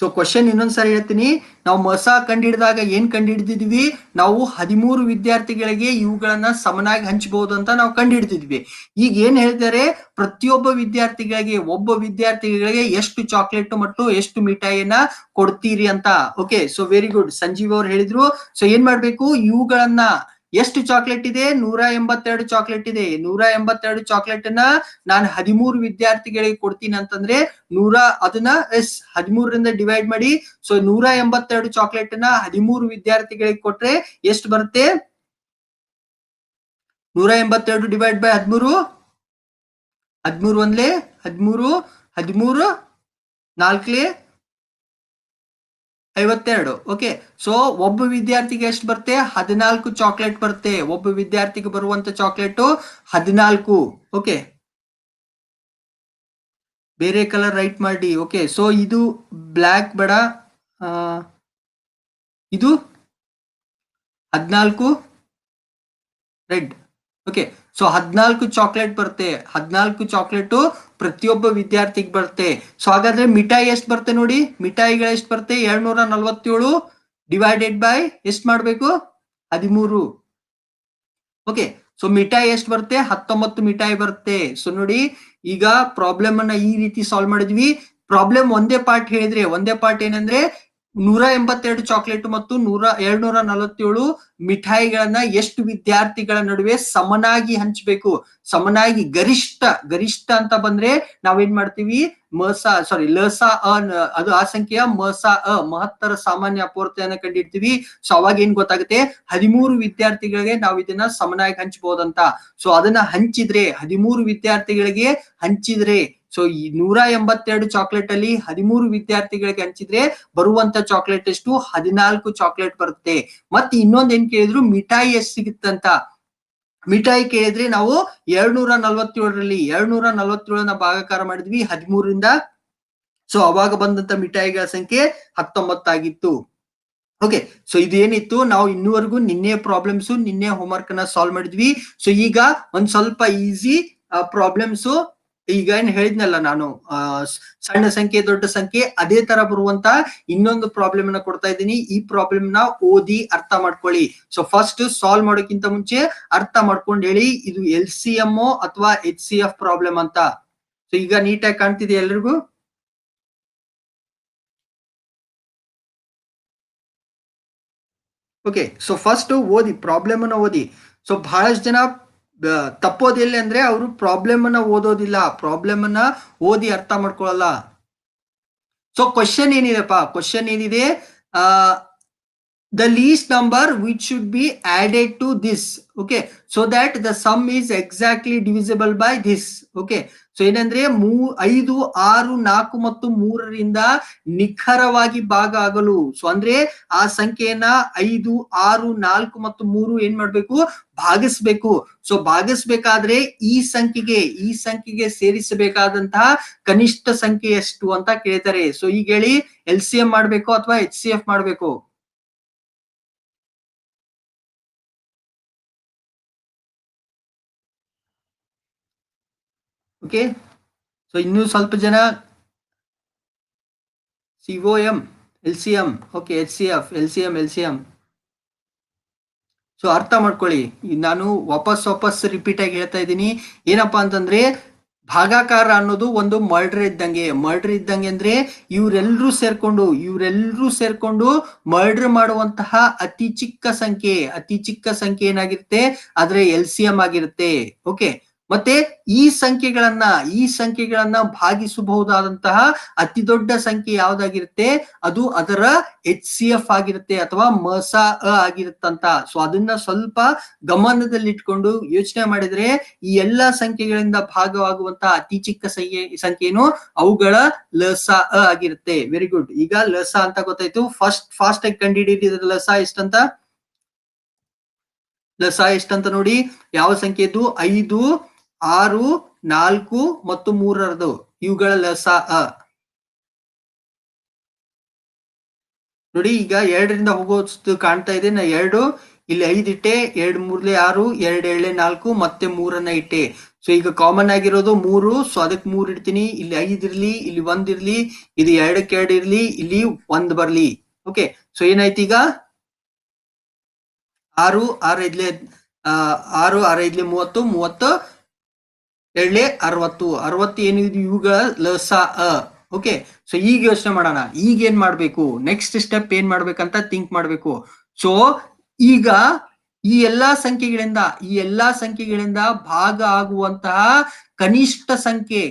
ಸೊ ಕ್ವಶನ್ ಇನ್ನೊಂದ್ಸರಿ ಹೇಳ್ತೀನಿ ನಾವು ಮಸ ಕಂಡಿಡಿದಾಗ ಏನ್ ಕಂಡಿಡಿದ್ವಿ ನಾವು ಹದಿಮೂರು ವಿದ್ಯಾರ್ಥಿಗಳಿಗೆ ಇವುಗಳನ್ನ ಸಮನಾಗಿ ಹಂಚಬಹುದು ಅಂತ ನಾವು ಕಂಡಿಡ್ತಿದ್ವಿ ಈಗ ಏನ್ ಹೇಳ್ತಾರೆ ಪ್ರತಿಯೊಬ್ಬ ವಿದ್ಯಾರ್ಥಿಗಳಿಗೆ ಒಬ್ಬ ವಿದ್ಯಾರ್ಥಿಗಳಿಗೆ ಎಷ್ಟು ಚಾಕ್ಲೇಟ್ ಮತ್ತು ಎಷ್ಟು ಮಿಠಾಯಿಯನ್ನ ಕೊಡ್ತೀರಿ ಅಂತ okay so very good Sanjeev ಅವ್ರು ಹೇಳಿದ್ರು ಸೊ ಏನ್ ಮಾಡ್ಬೇಕು ಇವುಗಳನ್ನ ಎಷ್ಟು ಚಾಕ್ಲೇಟ್ ಇದೆ ನೂರ ಎಂಬತ್ತೆರಡು ಚಾಕ್ಲೇಟ್ ಇದೆ ನೂರ ಎಂಬತ್ತೆರಡು ಚಾಕ್ಲೇಟ್ ಅನ್ನ ನಾನು ಹದಿಮೂರು ವಿದ್ಯಾರ್ಥಿಗಳಿಗೆ ಕೊಡ್ತೀನಿ ಅಂತಂದ್ರೆ ನೂರ ಅದನ್ನ ಎಸ್ ಹದಿಮೂರರಿಂದ ಡಿವೈಡ್ ಮಾಡಿ ಸೊ ನೂರ ಎಂಬತ್ತೆರಡು ಚಾಕ್ಲೇಟ್ ಅನ್ನ ಹದಿಮೂರು ವಿದ್ಯಾರ್ಥಿಗಳಿಗೆ ಕೊಟ್ರೆ ಎಷ್ಟು ಬರುತ್ತೆ ನೂರ ಎಂಬತ್ತೆರಡು ಡಿವೈಡ್ ಬೈ ಹದಿಮೂರು ಹದಿಮೂರು ಒಂದ್ಲೆ ಹದಿಮೂರು ಹದಿಮೂರು ನಾಲ್ಕಲೆ ಐವತ್ತೆರಡು ಓಕೆ ಸೊ ಒಬ್ಬ ವಿದ್ಯಾರ್ಥಿಗೆ ಎಷ್ಟು ಬರುತ್ತೆ ಹದಿನಾಲ್ಕು ಚಾಕ್ಲೇಟ್ ಬರುತ್ತೆ ಒಬ್ಬ ವಿದ್ಯಾರ್ಥಿಗೆ ಬರುವಂತ ಚಾಕ್ಲೇಟು ಹದಿನಾಲ್ಕು ಓಕೆ ಬೇರೆ ಕಲರ್ ರೈಟ್ ಮಾಡಿ ಓಕೆ ಸೊ ಇದು ಬ್ಲ್ಯಾಕ್ ಬೇಡ ಇದು ಹದಿನಾಲ್ಕು ರೆಡ್ ಓಕೆ ಸೊ ಹದಿನಾಲ್ಕು ಚಾಕ್ಲೇಟ್ ಬರುತ್ತೆ ಹದಿನಾಲ್ಕು ಚಾಕ್ಲೇಟು ಪ್ರತಿಯೊಬ್ಬ ವಿದ್ಯಾರ್ಥಿಗೆ ಬರುತ್ತೆ ಸೊ ಹಾಗಾದ್ರೆ ಮಿಠಾಯಿ ಎಷ್ಟು ಬರುತ್ತೆ ನೋಡಿ ಮಿಠಾಯಿಗಳು ಎಷ್ಟು ಬರುತ್ತೆ ಎರಡ್ನೂರ ನಲ್ವತ್ತೇಳು ಡಿವೈಡೆಡ್ ಬೈ ಎಷ್ಟು ಮಾಡಬೇಕು ಹದಿಮೂರು ಓಕೆ ಸೊ ಮಿಠಾಯಿ ಎಷ್ಟು ಬರುತ್ತೆ ಹತ್ತೊಂಬತ್ತು ಮಿಠಾಯಿ ಬರುತ್ತೆ ಸೊ ನೋಡಿ ಈಗ ಪ್ರಾಬ್ಲಮ್ ಅನ್ನ ಈ ರೀತಿ ಸಾಲ್ವ್ ಮಾಡಿದ್ವಿ ಪ್ರಾಬ್ಲಮ್ ಒಂದೇ ಪಾರ್ಟ್ ಹೇಳಿದ್ರೆ ಒಂದೇ ಪಾರ್ಟ್ ಏನಂದ್ರೆ ನೂರ ಎಂಬತ್ತೆರಡು ಚಾಕ್ಲೇಟ್ ಮತ್ತು ನೂರ ಎರಡ್ನೂರ ನಲವತ್ತೇಳು ಮಿಠಾಯಿಗಳನ್ನ ಎಷ್ಟು ವಿದ್ಯಾರ್ಥಿಗಳ ನಡುವೆ ಸಮನಾಗಿ ಹಂಚಬೇಕು ಸಮನಾಗಿ ಗರಿಷ್ಠ ಗರಿಷ್ಠ ಅಂತ ಬಂದ್ರೆ ನಾವೇನ್ ಮಾಡ್ತೀವಿ ಮಸಾ ಸಾರಿ ಲಸಾ ಅ ಅದು ಆ ಸಂಖ್ಯೆಯ ಮಸಾ ಅ ಮಹತ್ತರ ಸಾಮಾನ್ಯ ಅಪೂರ್ತೆಯನ್ನ ಕಂಡಿಡ್ತೀವಿ ಸೊ ಅವಾಗ ಏನ್ ಗೊತ್ತಾಗುತ್ತೆ ಹದಿಮೂರು ವಿದ್ಯಾರ್ಥಿಗಳಿಗೆ ನಾವು ಇದನ್ನ ಸಮನಾಗಿ ಹಂಚಬಹುದಂತ ಸೊ ಅದನ್ನ ಹಂಚಿದ್ರೆ ಹದಿಮೂರು ವಿದ್ಯಾರ್ಥಿಗಳಿಗೆ ಹಂಚಿದ್ರೆ ಸೊ ಈ ನೂರ ಎಂಬತ್ತೆರಡು ಚಾಕ್ಲೇಟ್ ಅಲ್ಲಿ ಹದಿಮೂರು ವಿದ್ಯಾರ್ಥಿಗಳಿಗೆ ಹಂಚಿದ್ರೆ ಬರುವಂತ ಚಾಕ್ಲೇಟ್ ಎಷ್ಟು ಹದಿನಾಲ್ಕು ಚಾಕ್ಲೇಟ್ ಬರುತ್ತೆ ಮತ್ತೆ ಇನ್ನೊಂದ್ ಏನ್ ಕೇಳಿದ್ರು ಮಿಠಾಯಿ ಎಷ್ಟು ಸಿಗುತ್ತಂತ ಮಿಠಾಯಿ ಕೇಳಿದ್ರೆ ನಾವು ಎರಡ್ನೂರ ನಲ್ವತ್ತೇಳರಲ್ಲಿ ಎರಡ್ನೂರ ನಲ್ವತ್ತೇಳನ ಭಾಗಾಕಾರ ಮಾಡಿದ್ವಿ ಹದಿಮೂರಿಂದ ಸೊ ಅವಾಗ ಬಂದಂತ ಮಿಠಾಯಿಗಳ ಸಂಖ್ಯೆ ಹತ್ತೊಂಬತ್ತಾಗಿತ್ತು ಓಕೆ ಸೊ ಇದೇನಿತ್ತು ನಾವು ಇನ್ನುವರೆಗೂ ನಿನ್ನೆ ಪ್ರಾಬ್ಲಮ್ಸ್ ನಿನ್ನೆ ಹೋಮ್ ವರ್ಕ್ ನ ಸಾಲ್ವ್ ಮಾಡಿದ್ವಿ ಸೊ ಈಗ ಒಂದ್ ಸ್ವಲ್ಪ ಈಸಿ ಪ್ರಾಬ್ಲಮ್ಸ್ ಈಗ ಏನ್ ಹೇಳಿದ್ನಲ್ಲ ನಾನು ಸಣ್ಣ ಸಂಖ್ಯೆ ದೊಡ್ಡ ಸಂಖ್ಯೆ ಅದೇ ತರ ಬರುವಂತ ಇನ್ನೊಂದು ಪ್ರಾಬ್ಲಮ್ ನ ಕೊಡ್ತಾ ಇದ್ದೀನಿ ಈ ಪ್ರಾಬ್ಲಮ್ ನ ಓದಿ ಅರ್ಥ ಮಾಡ್ಕೊಳ್ಳಿ ಸೊ ಫಸ್ಟ್ ಸಾಲ್ವ್ ಮಾಡೋಕ್ಕಿಂತ ಮುಂಚೆ ಅರ್ಥ ಮಾಡ್ಕೊಂಡು ಹೇಳಿ ಇದು ಎಲ್ ಸಿ ಎಂ ಅಥವಾ ಎಚ್ ಸಿ ಎಫ್ ಪ್ರಾಬ್ಲಮ್ ಅಂತ ಸೊ ಈಗ ನೀಟಾಗಿ ಕಾಣ್ತಿದೆ ಎಲ್ರಿಗೂ ಓಕೆ ಸೊ ಫಸ್ಟ್ ಓದಿ ಪ್ರಾಬ್ಲಮ್ ಅನ್ನ ಓದಿ ಸೊ ಬಹಳಷ್ಟು ಜನ ಎಲ್ಲಿ ಅಂದ್ರೆ ಅವರು ಪ್ರಾಬ್ಲಮ್ ಅನ್ನ ಓದೋದಿಲ್ಲ ಪ್ರಾಬ್ಲಮ್ ಅನ್ನ ಓದಿ ಅರ್ಥ ಮಾಡ್ಕೊಳ್ಳಲ್ಲ ಸೊ ಕ್ವಶನ್ ಏನಿದೆಪ್ಪ ಕ್ವಶನ್ ಏನಿದೆ ಆ the least number which should be added to this okay so that the sum is exactly divisible by this okay so ಏನಂದ್ರೆ ಮೂ ಐದು ಆರು ನಾಲ್ಕು ಮತ್ತು ಮೂರರಿಂದ ನಿಖರವಾಗಿ ಭಾಗ ಆಗಲು ಸೊ ಅಂದ್ರೆ ಆ ಸಂಖ್ಯೆಯನ್ನ ಐದು ಆರು ನಾಲ್ಕು ಮತ್ತು ಮೂರು ಏನ್ ಮಾಡ್ಬೇಕು ಭಾಗಿಸ್ಬೇಕು ಸೊ ಭಾಗಿಸ್ಬೇಕಾದ್ರೆ ಈ ಸಂಖ್ಯೆಗೆ ಈ ಸಂಖ್ಯೆಗೆ ಸೇರಿಸಬೇಕಾದಂತಹ ಕನಿಷ್ಠ ಸಂಖ್ಯೆ ಎಷ್ಟು ಅಂತ ಕೇಳ್ತಾರೆ ಸೊ ಈಗ ಹೇಳಿ ಎಲ್ ಸಿ ಎಂ ಮಾಡ್ಬೇಕು ಅಥವಾ ಎಚ್ ಸಿ ಎಫ್ ಮಾಡ್ಬೇಕು ಓಕೆ ಸೊ ಇನ್ನೂ ಸ್ವಲ್ಪ ಜನ C O M L C M okay H C F L C M L C M so ಅರ್ಥ ಮಾಡ್ಕೊಳ್ಳಿ ನಾನು ವಾಪಸ್ ವಾಪಸ್ ರಿಪೀಟ್ ಆಗಿ ಹೇಳ್ತಾ ಇದ್ದೀನಿ ಏನಪ್ಪಾ ಅಂತಂದ್ರೆ ಭಾಗಾಕಾರ ಅನ್ನೋದು ಒಂದು ಮರ್ಡರ್ ಇದ್ದಂಗೆ ಮರ್ಡರ್ ಇದ್ದಂಗೆ ಅಂದ್ರೆ ಇವರೆಲ್ಲರೂ ಸೇರ್ಕೊಂಡು ಇವರೆಲ್ಲರೂ ಸೇರ್ಕೊಂಡು ಮರ್ಡರ್ ಮಾಡುವಂತಹ ಅತಿ ಚಿಕ್ಕ ಸಂಖ್ಯೆ ಅತಿ ಚಿಕ್ಕ ಸಂಖ್ಯೆ ಏನಾಗಿರುತ್ತೆ ಆದ್ರೆ ಎಲ್ ಸಿ ಎಂ ಆಗಿರುತ್ತೆ ಓಕೆ ಮತ್ತೆ ಈ ಸಂಖ್ಯೆಗಳನ್ನ ಈ ಸಂಖ್ಯೆಗಳನ್ನ ಭಾಗಿಸಬಹುದಾದಂತಹ ಅತಿ ದೊಡ್ಡ ಸಂಖ್ಯೆ ಯಾವ್ದಾಗಿರುತ್ತೆ ಅದು ಅದರ ಎಚ್ ಸಿ ಎಫ್ ಆಗಿರುತ್ತೆ ಅಥವಾ ಮಸ ಅ ಆಗಿರುತ್ತಂತ ಸೊ ಅದನ್ನ ಸ್ವಲ್ಪ ಗಮನದಲ್ಲಿಟ್ಕೊಂಡು ಯೋಚನೆ ಮಾಡಿದ್ರೆ ಈ ಎಲ್ಲಾ ಸಂಖ್ಯೆಗಳಿಂದ ಭಾಗವಾಗುವಂತಹ ಅತಿ ಚಿಕ್ಕ ಸಂಖ್ಯೆ ಸಂಖ್ಯೆನು ಅವುಗಳ ಲಸ ಅ ಆಗಿರುತ್ತೆ ವೆರಿ ಗುಡ್ ಈಗ ಲಸ ಅಂತ ಗೊತ್ತಾಯ್ತು ಫಸ್ಟ್ ಫಾಸ್ಟ್ ಆಗಿ ಕಂಡುಹಿಡಿಯಿದ್ರೆ ಲಸ ಎಷ್ಟಂತ ಲಸ ಎಷ್ಟಂತ ನೋಡಿ ಯಾವ ಸಂಖ್ಯೆದು ಐದು ಆರು ನಾಲ್ಕು ಮತ್ತು ಮೂರರದು ಇವುಗಳ ಲಸ ಅ ನೋಡಿ ಈಗ ಎರಡರಿಂದ ಹೋಗೋದು ಕಾಣ್ತಾ ಇದೆ ನಾ ಎರಡು ಇಲ್ಲಿ ಐದ್ ಇಟ್ಟೆ ಎರಡ್ ಮೂರ್ಲೆ ಆರು ಎರಡ್ ಏಳೆ ನಾಲ್ಕು ಮತ್ತೆ ಮೂರನ್ನ ಇಟ್ಟೆ ಸೊ ಈಗ ಕಾಮನ್ ಆಗಿರೋದು ಮೂರು ಸೊ ಅದಕ್ಕೆ ಮೂರ್ ಇಡ್ತೀನಿ ಇಲ್ಲಿ ಐದ್ ಇರ್ಲಿ ಇಲ್ಲಿ ಒಂದ್ ಇರ್ಲಿ ಇದು ಎರಡಕ್ಕೆ ಎರಡು ಇರ್ಲಿ ಇಲ್ಲಿ ಒಂದ್ ಬರ್ಲಿ ಓಕೆ ಸೊ ಏನಾಯ್ತು ಈಗ ಆರು ಆರ್ ಐದ್ಲೆ ಆರು ಆರ್ ಐದ್ಲೆ ಮೂವತ್ತು ಮೂವತ್ತು ಎರಡ್ಲೆ ಅರವತ್ತು ಅರವತ್ತು ಏನಿದೆ ಇವಾಗ ಲಸ ಅ ಓಕೆ ಸೊ ಈಗ ಯೋಚನೆ ಮಾಡೋಣ ಈಗ ಏನ್ ಮಾಡ್ಬೇಕು ನೆಕ್ಸ್ಟ್ ಸ್ಟೆಪ್ ಏನ್ ಮಾಡ್ಬೇಕಂತ ಥಿಂಕ್ ಮಾಡ್ಬೇಕು ಸೊ ಈಗ ಈ ಎಲ್ಲಾ ಸಂಖ್ಯೆಗಳಿಂದ ಈ ಎಲ್ಲಾ ಸಂಖ್ಯೆಗಳಿಂದ ಭಾಗ ಆಗುವಂತಹ ಕನಿಷ್ಠ ಸಂಖ್ಯೆ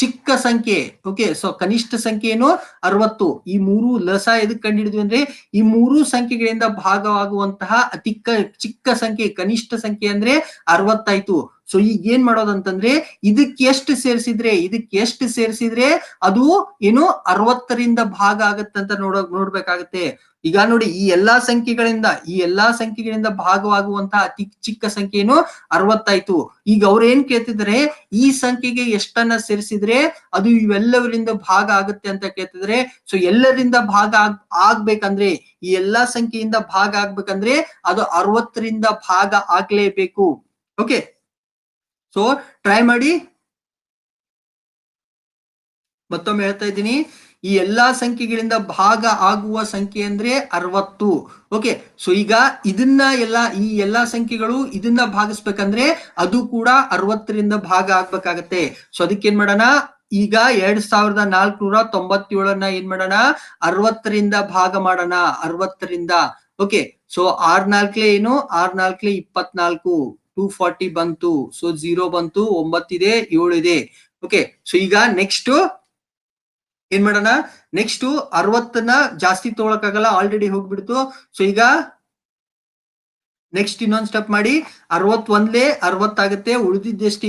ಚಿಕ್ಕ ಸಂಖ್ಯೆ ಓಕೆ ಸೊ ಕನಿಷ್ಠ ಸಂಖ್ಯೆ ಏನು ಅರವತ್ತು ಈ ಮೂರು ಲಸ ಎದಕ್ ಹಿಡಿದ್ವಿ ಅಂದ್ರೆ ಈ ಮೂರು ಸಂಖ್ಯೆಗಳಿಂದ ಭಾಗವಾಗುವಂತಹ ಅತಿಕ್ಕ ಚಿಕ್ಕ ಸಂಖ್ಯೆ ಕನಿಷ್ಠ ಸಂಖ್ಯೆ ಅಂದ್ರೆ ಅರವತ್ತಾಯ್ತು ಸೊ ಈಗ ಏನ್ ಮಾಡೋದಂತಂದ್ರೆ ಇದಕ್ಕೆ ಎಷ್ಟು ಸೇರಿಸಿದ್ರೆ ಇದಕ್ಕೆ ಎಷ್ಟು ಸೇರಿಸಿದ್ರೆ ಅದು ಏನು ಅರವತ್ತರಿಂದ ಭಾಗ ಅಂತ ನೋಡ ನೋಡ್ಬೇಕಾಗತ್ತೆ ಈಗ ನೋಡಿ ಈ ಎಲ್ಲಾ ಸಂಖ್ಯೆಗಳಿಂದ ಈ ಎಲ್ಲಾ ಸಂಖ್ಯೆಗಳಿಂದ ಭಾಗವಾಗುವಂತಹ ಅತಿ ಚಿಕ್ಕ ಸಂಖ್ಯೆ ಏನು ಅರವತ್ತಾಯ್ತು ಈಗ ಅವ್ರೇನ್ ಕೇಳ್ತಿದ್ರೆ ಈ ಸಂಖ್ಯೆಗೆ ಎಷ್ಟನ್ನ ಸೇರಿಸಿದ್ರೆ ಅದು ಇವೆಲ್ಲವರಿಂದ ಭಾಗ ಆಗುತ್ತೆ ಅಂತ ಕೇಳ್ತಿದ್ರೆ ಸೊ ಎಲ್ಲರಿಂದ ಭಾಗ ಆಗ್ ಆಗ್ಬೇಕಂದ್ರೆ ಈ ಎಲ್ಲಾ ಸಂಖ್ಯೆಯಿಂದ ಭಾಗ ಆಗ್ಬೇಕಂದ್ರೆ ಅದು ಅರವತ್ತರಿಂದ ಭಾಗ ಆಗ್ಲೇಬೇಕು ಓಕೆ ಸೊ ಟ್ರೈ ಮಾಡಿ ಮತ್ತೊಮ್ಮೆ ಹೇಳ್ತಾ ಇದ್ದೀನಿ ಈ ಎಲ್ಲಾ ಸಂಖ್ಯೆಗಳಿಂದ ಭಾಗ ಆಗುವ ಸಂಖ್ಯೆ ಅಂದ್ರೆ ಅರವತ್ತು ಓಕೆ ಸೊ ಈಗ ಇದನ್ನ ಎಲ್ಲ ಈ ಎಲ್ಲಾ ಸಂಖ್ಯೆಗಳು ಇದನ್ನ ಭಾಗಿಸ್ಬೇಕಂದ್ರೆ ಅದು ಕೂಡ ಅರವತ್ತರಿಂದ ಭಾಗ ಆಗ್ಬೇಕಾಗತ್ತೆ ಸೊ ಅದಕ್ಕೇನ್ ಮಾಡೋಣ ಈಗ ಎರಡ್ ಸಾವಿರದ ನಾಲ್ಕುನೂರ ತೊಂಬತ್ತೇಳನ್ನ ಏನ್ ಮಾಡೋಣ ಅರವತ್ತರಿಂದ ಭಾಗ ಮಾಡೋಣ ಅರವತ್ತರಿಂದ ಓಕೆ ಸೊ ಆರ್ ನಾಲ್ಕಲೇ ಏನು ಆರ್ ಇಪ್ಪತ್ನಾಲ್ಕು ಟೂ ಫಾರ್ಟಿ ಬಂತು ಸೊ ಝೀರೋ ಬಂತು ಒಂಬತ್ತಿದೆ ಇದೆ ಓಕೆ ಸೊ ಈಗ ನೆಕ್ಸ್ಟ್ ಏನ್ ಮಾಡೋಣ ನೆಕ್ಸ್ಟ್ ಅರವತ್ತನ್ನ ಜಾಸ್ತಿ ತಗೊಳಕಾಗಲ್ಲ ಆಲ್ರೆಡಿ ಹೋಗ್ಬಿಡ್ತು ಸೊ ಈಗ ನೆಕ್ಸ್ಟ್ ಇನ್ನೊಂದ್ ಸ್ಟೆಪ್ ಮಾಡಿ ಅರವತ್ ಒಂದ್ಲೆ ಅರವತ್ತಾಗತ್ತೆ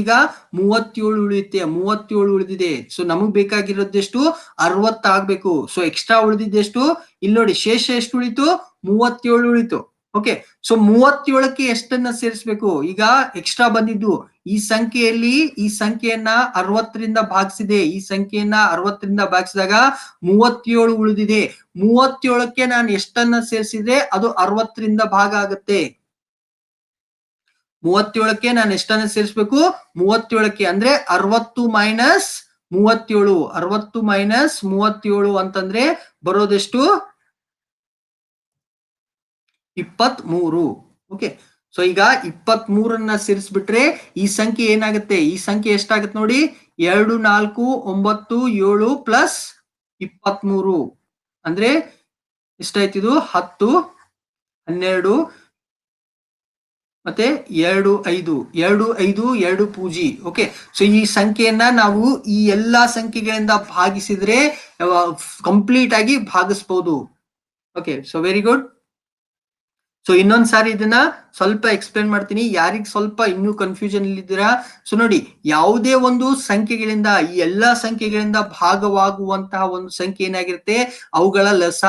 ಈಗ ಮೂವತ್ತೇಳು ಉಳಿಯುತ್ತೆ ಮೂವತ್ತೇಳು ಉಳಿದಿದೆ ಸೊ ನಮಗ್ ಬೇಕಾಗಿರೋದೆಷ್ಟು ಅರವತ್ತಾಗ್ಬೇಕು ಸೊ ಎಕ್ಸ್ಟ್ರಾ ಉಳಿದಿದ್ದೆಷ್ಟು ಇಲ್ಲಿ ನೋಡಿ ಶೇಷ ಎಷ್ಟು ಉಳಿತು ಮೂವತ್ತೇಳು ಉಳಿತು ಓಕೆ ಸೊ ಮೂವತ್ತೇಳಕ್ಕೆ ಎಷ್ಟನ್ನ ಸೇರಿಸ್ಬೇಕು ಈಗ ಎಕ್ಸ್ಟ್ರಾ ಬಂದಿದ್ದು ಈ ಸಂಖ್ಯೆಯಲ್ಲಿ ಈ ಸಂಖ್ಯೆಯನ್ನ ಅರವತ್ತರಿಂದ ಭಾಗಿಸಿದೆ ಈ ಸಂಖ್ಯೆಯನ್ನ ಅರವತ್ತರಿಂದ ಭಾಗಿಸಿದಾಗ ಮೂವತ್ತೇಳು ಉಳಿದಿದೆ ಮೂವತ್ತೇಳಕ್ಕೆ ನಾನು ಎಷ್ಟನ್ನ ಸೇರಿಸಿದ್ರೆ ಅದು ಅರವತ್ತರಿಂದ ಭಾಗ ಆಗುತ್ತೆ ಮೂವತ್ತೇಳಕ್ಕೆ ನಾನು ಎಷ್ಟನ್ನ ಸೇರಿಸ್ಬೇಕು ಮೂವತ್ತೇಳಕ್ಕೆ ಅಂದ್ರೆ ಅರವತ್ತು ಮೈನಸ್ ಮೂವತ್ತೇಳು ಅರವತ್ತು ಮೈನಸ್ ಮೂವತ್ತೇಳು ಅಂತಂದ್ರೆ ಬರೋದೆಷ್ಟು ಇಪ್ಪತ್ಮೂರು ಓಕೆ ಸೊ ಈಗ ಇಪ್ಪತ್ತ್ ಮೂರನ್ನ ಸೇರಿಸ್ಬಿಟ್ರೆ ಈ ಸಂಖ್ಯೆ ಏನಾಗುತ್ತೆ ಈ ಸಂಖ್ಯೆ ಎಷ್ಟಾಗತ್ತೆ ನೋಡಿ ಎರಡು ನಾಲ್ಕು ಒಂಬತ್ತು ಏಳು ಪ್ಲಸ್ ಇಪ್ಪತ್ಮೂರು ಅಂದ್ರೆ ಎಷ್ಟಾಯ್ತಿದು ಹತ್ತು ಹನ್ನೆರಡು ಮತ್ತೆ ಎರಡು ಐದು ಎರಡು ಐದು ಎರಡು ಪೂಜಿ ಓಕೆ ಸೊ ಈ ಸಂಖ್ಯೆಯನ್ನ ನಾವು ಈ ಎಲ್ಲಾ ಸಂಖ್ಯೆಗಳಿಂದ ಭಾಗಿಸಿದ್ರೆ ಕಂಪ್ಲೀಟ್ ಆಗಿ ಭಾಗಿಸ್ಬೋದು okay so very good so ಇನ್ನೊಂದ್ಸಾರಿ ಇದನ್ನ ಸ್ವಲ್ಪ ಎಕ್ಸ್ಪ್ಲೇನ್ ಮಾಡ್ತೀನಿ ಯಾರಿಗ ಸ್ವಲ್ಪ ಇನ್ನೂ ಕನ್ಫ್ಯೂಷನ್ ಇಲ್ಲಿದ್ದೀರಾ ಸೊ ನೋಡಿ ಯಾವುದೇ ಒಂದು ಸಂಖ್ಯೆಗಳಿಂದ ಈ ಎಲ್ಲಾ ಸಂಖ್ಯೆಗಳಿಂದ ಭಾಗವಾಗುವಂತಹ ಒಂದು ಸಂಖ್ಯೆ ಏನಾಗಿರುತ್ತೆ ಅವುಗಳ ಲಸ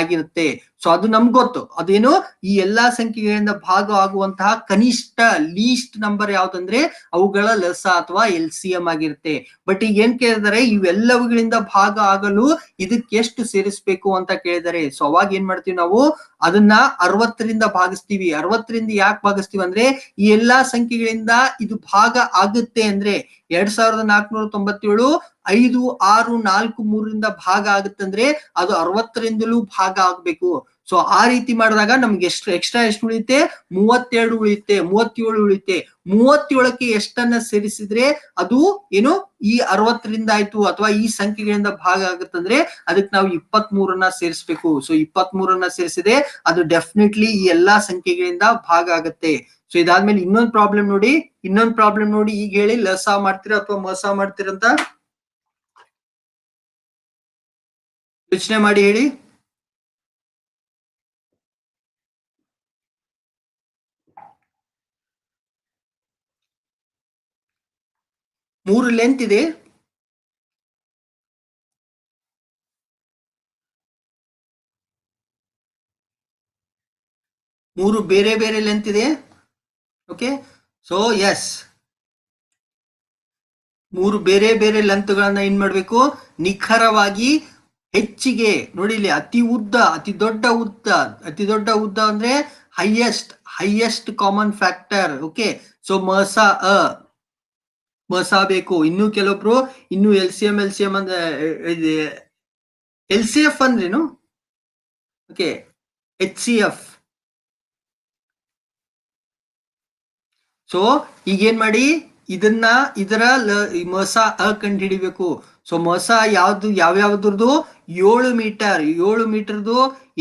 ಆಗಿರುತ್ತೆ ಸೊ ಅದು ನಮ್ಗೆ ಗೊತ್ತು ಅದೇನು ಈ ಎಲ್ಲಾ ಸಂಖ್ಯೆಗಳಿಂದ ಭಾಗ ಆಗುವಂತಹ ಕನಿಷ್ಠ ಲೀಸ್ಟ್ ನಂಬರ್ ಯಾವ್ದಂದ್ರೆ ಅವುಗಳ ಲಸ ಅಥವಾ ಎಲ್ ಸಿ ಎಂ ಆಗಿರುತ್ತೆ ಬಟ್ ಈಗ ಏನ್ ಕೇಳಿದರೆ ಇವೆಲ್ಲವುಗಳಿಂದ ಭಾಗ ಆಗಲು ಇದಕ್ಕೆ ಎಷ್ಟು ಸೇರಿಸ್ಬೇಕು ಅಂತ ಕೇಳಿದರೆ ಸೊ ಅವಾಗ ಏನ್ ಮಾಡ್ತೀವಿ ನಾವು ಅದನ್ನ ಅರವತ್ತರಿಂದ ಭಾಗಿಸ್ತೀವಿ ಅರವತ್ತರಿಂದ ಯಾಕೆ ಭಾಗಿಸ್ತೀವಿ ಅಂದ್ರೆ ಈ ಎಲ್ಲಾ ಸಂಖ್ಯೆಗಳಿಂದ ಇದು ಭಾಗ ಆಗುತ್ತೆ ಅಂದ್ರೆ ಎರಡ್ ಸಾವಿರದ ನಾಲ್ಕುನೂರ ತೊಂಬತ್ತೇಳು ಐದು ಆರು ನಾಲ್ಕು ಮೂರರಿಂದ ಭಾಗ ಆಗುತ್ತಂದ್ರೆ ಅದು ಅರವತ್ತರಿಂದಲೂ ಭಾಗ ಆಗ್ಬೇಕು ಸೊ ಆ ರೀತಿ ಮಾಡಿದಾಗ ನಮ್ಗೆ ಎಷ್ಟು ಎಕ್ಸ್ಟ್ರಾ ಎಷ್ಟು ಉಳಿಯುತ್ತೆ ಮೂವತ್ತೆರಡು ಉಳಿಯುತ್ತೆ ಮೂವತ್ತೇಳು ಉಳಿಯುತ್ತೆ ಮೂವತ್ತೇಳಕ್ಕೆ ಎಷ್ಟನ್ನ ಸೇರಿಸಿದ್ರೆ ಅದು ಏನು ಈ ಅರವತ್ತರಿಂದ ಆಯ್ತು ಅಥವಾ ಈ ಸಂಖ್ಯೆಗಳಿಂದ ಭಾಗ ಆಗುತ್ತಂದ್ರೆ ಅದಕ್ಕೆ ನಾವು ಇಪ್ಪತ್ ಮೂರನ್ನ ಸೇರಿಸ್ಬೇಕು ಸೊ ಇಪ್ಪತ್ ಮೂರನ್ನ ಸೇರಿಸಿದ್ರೆ ಅದು ಡೆಫಿನೆಟ್ಲಿ ಈ ಎಲ್ಲಾ ಸಂಖ್ಯೆಗಳಿಂದ ಭಾಗ ಆಗುತ್ತೆ ಸೊ ಇದಾದ್ಮೇಲೆ ಇನ್ನೊಂದು ಪ್ರಾಬ್ಲಮ್ ನೋಡಿ ಇನ್ನೊಂದು ಪ್ರಾಬ್ಲಮ್ ನೋಡಿ ಈಗ ಹೇಳಿ ಲಸ ಮಾಡ್ತೀರಾ ಅಥವಾ ಮಸ ಮಾಡ್ತೀರಂತ ಯೋಚನೆ ಮಾಡಿ ಹೇಳಿ ಮೂರು ಲೆಂತ್ ಇದೆ ಮೂರು ಬೇರೆ ಬೇರೆ ಲೆಂತ್ ಇದೆ ಓಕೆ ಸೊ ಎಸ್ ಮೂರು ಬೇರೆ ಬೇರೆ ಲೆಂತ್ಗಳನ್ನ ಏನ್ ಮಾಡಬೇಕು ನಿಖರವಾಗಿ ಹೆಚ್ಚಿಗೆ ನೋಡಿ ಇಲ್ಲಿ ಅತಿ ಉದ್ದ ಅತಿ ದೊಡ್ಡ ಉದ್ದ ಅತಿ ದೊಡ್ಡ ಉದ್ದ ಅಂದ್ರೆ highest highest common factor okay so ಮಸ ಅ ಬೇಕು ಇನ್ನು ಕೆಲವೊಬ್ರು ಇನ್ನು L C M L C M ಅಂದ್ರೆ ಎಲ್ ಸಿ ಎಫ್ ಅಂದ್ರೇನು okay H C F so ಏನ್ ಮಾಡಿ ಇದನ್ನ ಇದರ ಮಸ ಅ ಕಂಡು ಹಿಡಿಬೇಕು ಸೊ ಮಸ ಯಾವ್ದು ಯಾವ್ಯಾವ್ದ್ರದ್ದು ಏಳು ಮೀಟರ್ ಏಳು ಮೀಟರ್ದು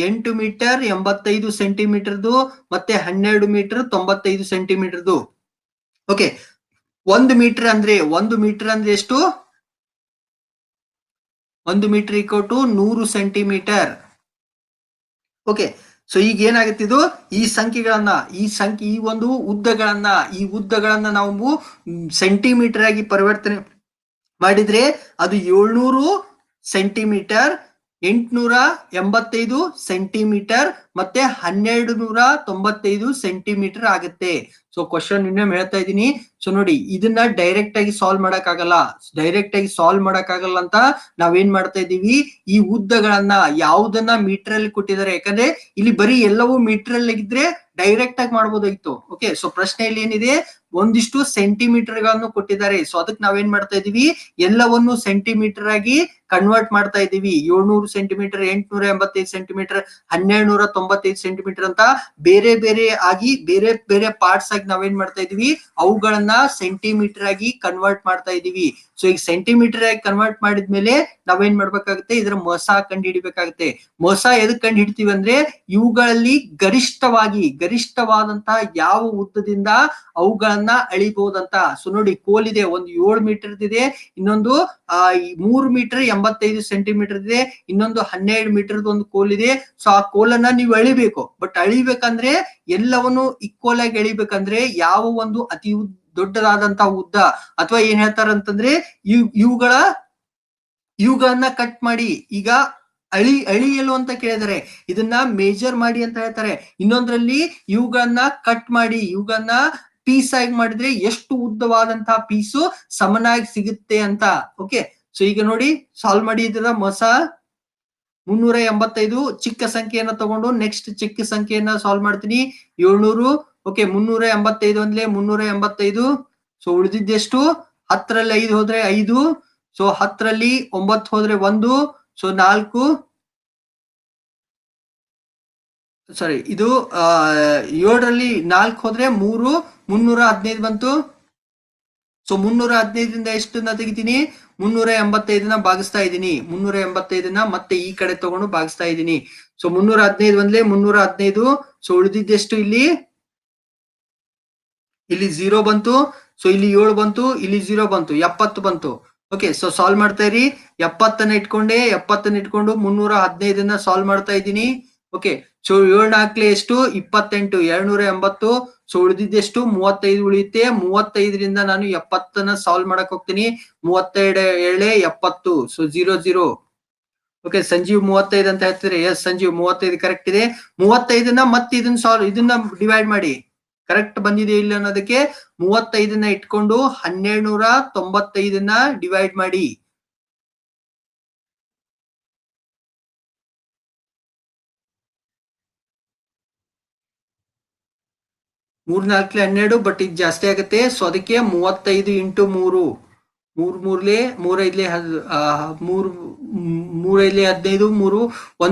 ಎಂಟು ಮೀಟರ್ ಎಂಬತ್ತೈದು ಸೆಂಟಿಮೀಟರ್ದು ಮತ್ತೆ ಹನ್ನೆರಡು ಮೀಟರ್ ತೊಂಬತ್ತೈದು ಸೆಂಟಿಮೀಟರ್ದು ಓಕೆ ಒಂದು ಮೀಟರ್ ಅಂದ್ರೆ ಒಂದು ಮೀಟರ್ ಅಂದ್ರೆ ಎಷ್ಟು ಒಂದು ಮೀಟರ್ ಈಕ್ವಲ್ ಟು ನೂರು ಸೆಂಟಿಮೀಟರ್ ಓಕೆ ಸೊ ಈಗ ಏನಾಗುತ್ತೆ ಇದು ಈ ಸಂಖ್ಯೆಗಳನ್ನ ಈ ಸಂಖ್ಯೆ ಈ ಒಂದು ಉದ್ದಗಳನ್ನ ಈ ಉದ್ದಗಳನ್ನ ನಾವು ಸೆಂಟಿಮೀಟರ್ ಆಗಿ ಪರಿವರ್ತನೆ ಮಾಡಿದ್ರೆ ಅದು ಏಳ್ನೂರು ಸೆಂಟಿಮೀಟರ್ ಎಂಟುನೂರ ಎಂಬತ್ತೈದು ಸೆಂಟಿಮೀಟರ್ ಮತ್ತೆ ಹನ್ನೆರಡು ನೂರ ತೊಂಬತ್ತೈದು ಸೆಂಟಿಮೀಟರ್ ಆಗುತ್ತೆ ಸೊ ಕ್ವಶನ್ ಇನ್ನೇ ಹೇಳ್ತಾ ಇದ್ದೀನಿ ಸೊ ನೋಡಿ ಇದನ್ನ ಡೈರೆಕ್ಟ್ ಆಗಿ ಸಾಲ್ವ್ ಮಾಡಕ್ ಆಗಲ್ಲ ಡೈರೆಕ್ಟ್ ಆಗಿ ಸಾಲ್ವ್ ಮಾಡಕ್ ಆಗಲ್ಲ ಅಂತ ನಾವೇನ್ ಮಾಡ್ತಾ ಇದೀವಿ ಈ ಉದ್ದಗಳನ್ನ ಯಾವ್ದನ್ನ ಮೀಟರ್ ಅಲ್ಲಿ ಕೊಟ್ಟಿದ್ದಾರೆ ಯಾಕಂದ್ರೆ ಇಲ್ಲಿ ಬರೀ ಎಲ್ಲವೂ ಮೀಟರ್ ಅಲ್ಲಿ ಇದ್ರೆ ಡೈರೆಕ್ಟ್ ಆಗಿ ಮಾಡ್ಬೋದಾಗಿತ್ತು ಓಕೆ ಸೊ ಇಲ್ಲಿ ಏನಿದೆ ಒಂದಿಷ್ಟು ಸೆಂಟಿಮೀಟರ್ ಗಳನ್ನು ಕೊಟ್ಟಿದ್ದಾರೆ ಸೊ ಅದಕ್ಕೆ ನಾವೇನ್ ಮಾಡ್ತಾ ಇದೀವಿ ಎಲ್ಲವನ್ನು ಸೆಂಟಿಮೀಟರ್ ಆಗಿ ಕನ್ವರ್ಟ್ ಮಾಡ್ತಾ ಇದೀವಿ ಏಳ್ನೂರು ಸೆಂಟಿಮೀಟರ್ ಎಂಟ್ನೂರ ಎಂಬತ್ತೈದು ಸೆಂಟಿಮೀಟರ್ ಹನ್ನೆರಡು ನೂರ ತೊಂಬತ್ತೈದು ಸೆಂಟಿಮೀಟರ್ ಅಂತ ಬೇರೆ ಬೇರೆ ಆಗಿ ಬೇರೆ ಬೇರೆ ಪಾರ್ಟ್ಸ್ ಆಗಿ ನಾವೇನ್ ಮಾಡ್ತಾ ಇದೀವಿ ಅವುಗಳನ್ನ ಸೆಂಟಿಮೀಟರ್ ಆಗಿ ಕನ್ವರ್ಟ್ ಮಾಡ್ತಾ ಇದೀವಿ ಸೊ ಈಗ ಸೆಂಟಿಮೀಟರ್ ಆಗಿ ಕನ್ವರ್ಟ್ ಮಾಡಿದ್ಮೇಲೆ ನಾವೇನ್ ಮಾಡ್ಬೇಕಾಗುತ್ತೆ ಇದರ ಮೊಸ ಕಂಡು ಹಿಡಿಬೇಕಾಗುತ್ತೆ ಮೊಸ ಎದಕ್ ಕಂಡು ಹಿಡ್ತೀವಿ ಅಂದ್ರೆ ಇವುಗಳಲ್ಲಿ ಗರಿಷ್ಠವಾಗಿ ಗರಿಷ್ಠವಾದಂತಹ ಯಾವ ಉದ್ದದಿಂದ ಅವುಗಳನ್ನ ಅಳಿಬಹುದಂತ ಸೊ ನೋಡಿ ಕೋಲ್ ಇದೆ ಒಂದು ಏಳು ಮೀಟರ್ ಇದೆ ಇನ್ನೊಂದು ಮೂರು ಮೀಟರ್ ಎಂಬ ಎಂಬತ್ತೈದು ಸೆಂಟಿಮೀಟರ್ ಇದೆ ಇನ್ನೊಂದು ಹನ್ನೆರಡು ಮೀಟರ್ ಒಂದು ಕೋಲ್ ಇದೆ ಸೊ ಆ ಕೋಲನ್ನ ನೀವು ಅಳಿಬೇಕು ಬಟ್ ಅಳಿಬೇಕಂದ್ರೆ ಎಲ್ಲವನ್ನು ಈಕ್ವಲ್ ಆಗಿ ಎಳಿಬೇಕಂದ್ರೆ ಯಾವ ಒಂದು ಅತಿ ದೊಡ್ಡದಾದಂತಹ ಉದ್ದ ಅಥವಾ ಏನ್ ಹೇಳ್ತಾರಂತಂದ್ರೆ ಇವುಗಳ ಇವುಗಳನ್ನ ಕಟ್ ಮಾಡಿ ಈಗ ಅಳಿ ಅಳಿಯಲು ಅಂತ ಕೇಳಿದರೆ ಇದನ್ನ ಮೇಜರ್ ಮಾಡಿ ಅಂತ ಹೇಳ್ತಾರೆ ಇನ್ನೊಂದ್ರಲ್ಲಿ ಇವುಗಳನ್ನ ಕಟ್ ಮಾಡಿ ಇವುಗಳನ್ನ ಪೀಸ್ ಆಗಿ ಮಾಡಿದ್ರೆ ಎಷ್ಟು ಉದ್ದವಾದಂತಹ ಪೀಸು ಸಮನಾಗಿ ಸಿಗುತ್ತೆ ಅಂತ ಓಕೆ ಸೊ ಈಗ ನೋಡಿ ಸಾಲ್ವ್ ಮಾಡಿದ್ರ ಮೊಸ ಮುನ್ನೂರ ಎಂಬತ್ತೈದು ಚಿಕ್ಕ ಸಂಖ್ಯೆಯನ್ನ ತಗೊಂಡು ನೆಕ್ಸ್ಟ್ ಚಿಕ್ಕ ಸಂಖ್ಯೆಯನ್ನ ಸಾಲ್ವ್ ಮಾಡ್ತೀನಿ ಏಳ್ನೂರು ಓಕೆ ಮುನ್ನೂರ ಎಂಬತ್ತೈದು ಅಂದ್ರೆ ಮುನ್ನೂರ ಎಂಬತ್ತೈದು ಸೊ ಉಳಿದಿದ್ದೆಷ್ಟು ಹತ್ತರಲ್ಲಿ ಐದು ಹೋದ್ರೆ ಐದು ಸೊ ಹತ್ತರಲ್ಲಿ ಒಂಬತ್ತು ಹೋದ್ರೆ ಒಂದು ಸೊ ನಾಲ್ಕು ಸಾರಿ ಇದು ಏಳರಲ್ಲಿ ನಾಲ್ಕು ಹೋದ್ರೆ ಮೂರು ಮುನ್ನೂರ ಹದಿನೈದು ಬಂತು ಸೊ ಮುನ್ನೂರ ಹದಿನೈದರಿಂದ ಎಷ್ಟನ್ನ ತೆಗಿತೀನಿ ಮುನ್ನೂರ ಎಂಬತ್ತೈದನ್ನ ಭಾಗಿಸ್ತಾ ಇದ್ದೀನಿ ಮುನ್ನೂರ ಎಂಬತ್ತೈದನ್ನ ಮತ್ತೆ ಈ ಕಡೆ ತಗೊಂಡು ಭಾಗಿಸ್ತಾ ಇದ್ದೀನಿ ಸೊ ಮುನ್ನೂರ ಹದಿನೈದು ಬಂದ್ಲೇ ಮುನ್ನೂರ ಹದಿನೈದು ಸೊ ಉಳಿದಿದ್ದೆಷ್ಟು ಇಲ್ಲಿ ಇಲ್ಲಿ ಜೀರೋ ಬಂತು ಸೊ ಇಲ್ಲಿ ಏಳು ಬಂತು ಇಲ್ಲಿ ಜೀರೋ ಬಂತು ಎಪ್ಪತ್ತು ಬಂತು ಓಕೆ ಸೊ ಸಾಲ್ವ್ ಮಾಡ್ತಾ ಇರಿ ಎಪ್ಪತ್ತನ್ನ ಇಟ್ಕೊಂಡೆ ಎಪ್ಪತ್ತನ್ನ ಇಟ್ಕೊಂಡು ಮುನ್ನೂರ ಹದಿನೈದನ್ನ ಸಾಲ್ವ್ ಮಾಡ್ತಾ ಇದ್ದೀನಿ ಓಕೆ ಸೊ ಏಳ್ನಾಕ್ಲೆ ಎಷ್ಟು ಇಪ್ಪತ್ತೆಂಟು ಎರಡ್ನೂರ ಎಂಬತ್ತು ಸೊ ಉಳಿದಿದ್ದೆಷ್ಟು ಮೂವತ್ತೈದು ಉಳಿಯುತ್ತೆ ಮೂವತ್ತೈದರಿಂದ ನಾನು ಎಪ್ಪತ್ತನ್ನ ಸಾಲ್ವ್ ಮಾಡಕ್ ಹೋಗ್ತೀನಿ ಮೂವತ್ತೆರಡು ಏಳೆ ಎಪ್ಪತ್ತು so zero zero okay Sanjeev ಮೂವತ್ತೈದು ಅಂತ ಹೇಳ್ತಿದ್ರೆ ಎಸ್ ಸಂಜೀವ್ ಮೂವತ್ತೈದು ಕರೆಕ್ಟ್ ಇದೆ ಮೂವತ್ತೈದನ್ನ ಮತ್ತೆ ಇದನ್ನ ಸಾಲ್ವ್ ಇದನ್ನ ಡಿವೈಡ್ ಮಾಡಿ ಕರೆಕ್ಟ್ ಬಂದಿದೆ ಇಲ್ಲ ಅನ್ನೋದಕ್ಕೆ ಮೂವತ್ತೈದನ್ನ ಇಟ್ಕೊಂಡು ಹನ್ನೆರಡು ನೂರ ತೊಂಬತ್ತೈದನ್ನ ಡಿವೈಡ್ ಮಾಡಿ ಮೂರ್ನಾಲ್ಕಲೆ ಹನ್ನೆರಡು ಬಟ್ ಇದು ಜಾಸ್ತಿ ಆಗುತ್ತೆ ಸೊ ಅದಕ್ಕೆ ಮೂವತ್ತೈದು ಇಂಟು ಮೂರು ಮೂರ್ ಮೂರ್ಲೆ ಮೂರೈದ್ಲೆ ಮೂರ್ ಮೂರೈದ್ಲೆ ಹದಿನೈದು ಮೂರು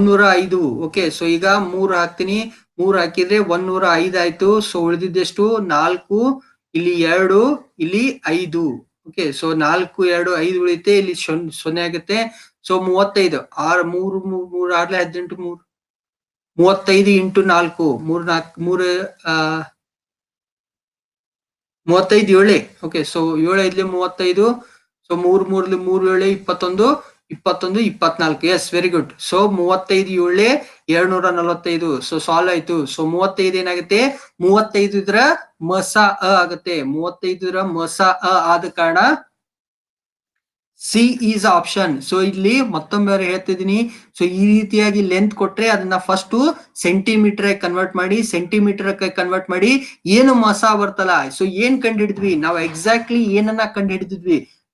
ನೂರ ಐದು ಓಕೆ ಸೊ ಈಗ ಮೂರ್ ಹಾಕ್ತೀನಿ ಮೂರ್ ಹಾಕಿದ್ರೆ ಒಂದೂರ ಐದು ಆಯ್ತು ಸೊ ಉಳಿದಿದ್ದೆಷ್ಟು ನಾಲ್ಕು ಇಲ್ಲಿ ಎರಡು ಇಲ್ಲಿ ಐದು ಓಕೆ ಸೊ ನಾಲ್ಕು ಎರಡು ಐದು ಉಳಿಯುತ್ತೆ ಇಲ್ಲಿ ಸೊನ್ನೆ ಆಗುತ್ತೆ ಸೊ ಮೂವತ್ತೈದು ಆರು ಮೂರು ಮೂರ್ ಆರ್ಲೆ ಹದಿನೆಂಟು ಮೂರ್ ಮೂವತ್ತೈದು ಇಂಟು ನಾಲ್ಕು ಮೂರ್ ನಾಲ್ಕು ಮೂರ್ ಆ ಮೂವತ್ತೈದು ಏಳೆ ಓಕೆ ಸೊ ಏಳೈದ್ಲಿ ಮೂವತ್ತೈದು ಸೊ ಮೂರ್ ಮೂರ್ಲಿ ಮೂರ್ ಏಳೆ ಇಪ್ಪತ್ತೊಂದು ಇಪ್ಪತ್ತೊಂದು ಇಪ್ಪತ್ನಾಲ್ಕು ಎಸ್ ವೆರಿ ಗುಡ್ ಸೊ ಮೂವತ್ತೈದು ಏಳೆ ಏಳ್ನೂರ ನಲವತ್ತೈದು ಸೊ ಸಾಲ್ವ್ ಆಯ್ತು ಸೊ ಮೂವತ್ತೈದು ಏನಾಗುತ್ತೆ ಮೂವತ್ತೈದು ಇದ್ರ ಮಸ ಅ ಆಗುತ್ತೆ ಇದ್ರ ಮಸ ಅ ಆದ ಕಾರಣ ಸಿ ಈಸ್ ಆಪ್ಷನ್ ಸೊ ಇಲ್ಲಿ ಮತ್ತೊಮ್ಮೆ ಹೇಳ್ತಿದ್ದೀನಿ ಸೊ ಈ ರೀತಿಯಾಗಿ ಲೆಂತ್ ಕೊಟ್ರೆ ಅದನ್ನ ಫಸ್ಟ್ ಸೆಂಟಿಮೀಟರ್ ಕನ್ವರ್ಟ್ ಮಾಡಿ ಸೆಂಟಿಮೀಟರ್ ಕನ್ವರ್ಟ್ ಮಾಡಿ ಏನು ಮಸ ಬರ್ತಲ್ಲ ಸೊ ಏನ್ ಕಂಡು ಹಿಡಿದ್ವಿ ನಾವು ಎಕ್ಸಾಕ್ಟ್ಲಿ ಏನನ್ನ ಕಂಡು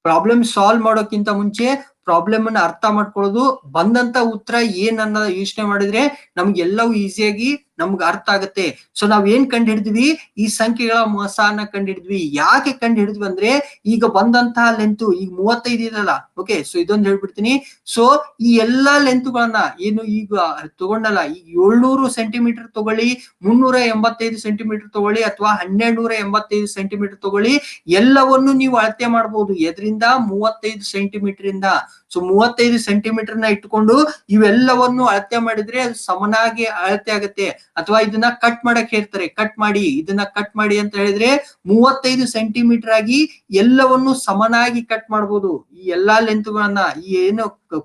ಪ್ರಾಬ್ಲಮ್ ಸಾಲ್ವ್ ಮಾಡೋಕ್ಕಿಂತ ಮುಂಚೆ ಪ್ರಾಬ್ಲಮ್ ಅನ್ನ ಅರ್ಥ ಮಾಡ್ಕೊಳ್ಳೋದು ಬಂದಂತ ಉತ್ತರ ಏನನ್ನ ಯೋಚನೆ ಮಾಡಿದ್ರೆ ನಮ್ಗೆಲ್ಲವೂ ಈಸಿಯಾಗಿ ನಮ್ಗೆ ಅರ್ಥ ಆಗುತ್ತೆ ಸೊ ನಾವ್ ಏನ್ ಕಂಡು ಹಿಡಿದ್ವಿ ಈ ಸಂಖ್ಯೆಗಳ ಮೋಸನ ಕಂಡು ಹಿಡಿದ್ವಿ ಯಾಕೆ ಕಂಡು ಹಿಡಿದ್ವಿ ಅಂದ್ರೆ ಈಗ ಬಂದಂತಹ ಲೆಂತು ಈಗ ಮೂವತ್ತೈದು ಇದಲ್ಲ ಓಕೆ ಸೊ ಇದೊಂದು ಹೇಳ್ಬಿಡ್ತೀನಿ ಸೊ ಈ ಎಲ್ಲಾ ಲೆಂತುಗಳನ್ನ ಏನು ಈಗ ತಗೊಂಡಲ್ಲ ಈಗ ಏಳ್ನೂರು ಸೆಂಟಿಮೀಟರ್ ತಗೊಳ್ಳಿ ಮುನ್ನೂರ ಎಂಬತ್ತೈದು ಸೆಂಟಿಮೀಟರ್ ತಗೊಳ್ಳಿ ಅಥವಾ ಹನ್ನೆರಡು ನೂರ ಎಂಬತ್ತೈದು ಸೆಂಟಿಮೀಟರ್ ತಗೊಳ್ಳಿ ಎಲ್ಲವನ್ನು ನೀವು ಅಳತೆ ಮಾಡಬಹುದು ಎದ್ರಿಂದ ಮೂವತ್ತೈದು ಸೆಂಟಿಮೀಟರ್ ಇಂದ ಸೊ ಮೂವತ್ತೈದು ಸೆಂಟಿಮೀಟರ್ ನ ಇಟ್ಕೊಂಡು ಇವೆಲ್ಲವನ್ನು ಅಳತೆ ಮಾಡಿದ್ರೆ ಅದು ಸಮನಾಗಿ ಅಳತೆ ಆಗುತ್ತೆ ಅಥವಾ ಇದನ್ನ ಕಟ್ ಮಾಡಕ್ ಹೇಳ್ತಾರೆ ಕಟ್ ಮಾಡಿ ಇದನ್ನ ಕಟ್ ಮಾಡಿ ಅಂತ ಹೇಳಿದ್ರೆ ಮೂವತ್ತೈದು ಸೆಂಟಿಮೀಟರ್ ಆಗಿ ಎಲ್ಲವನ್ನು ಸಮನಾಗಿ ಕಟ್ ಮಾಡಬಹುದು ಈ ಎಲ್ಲಾ ಲೆಂತ್ಗಳನ್ನ ಈ ಏನು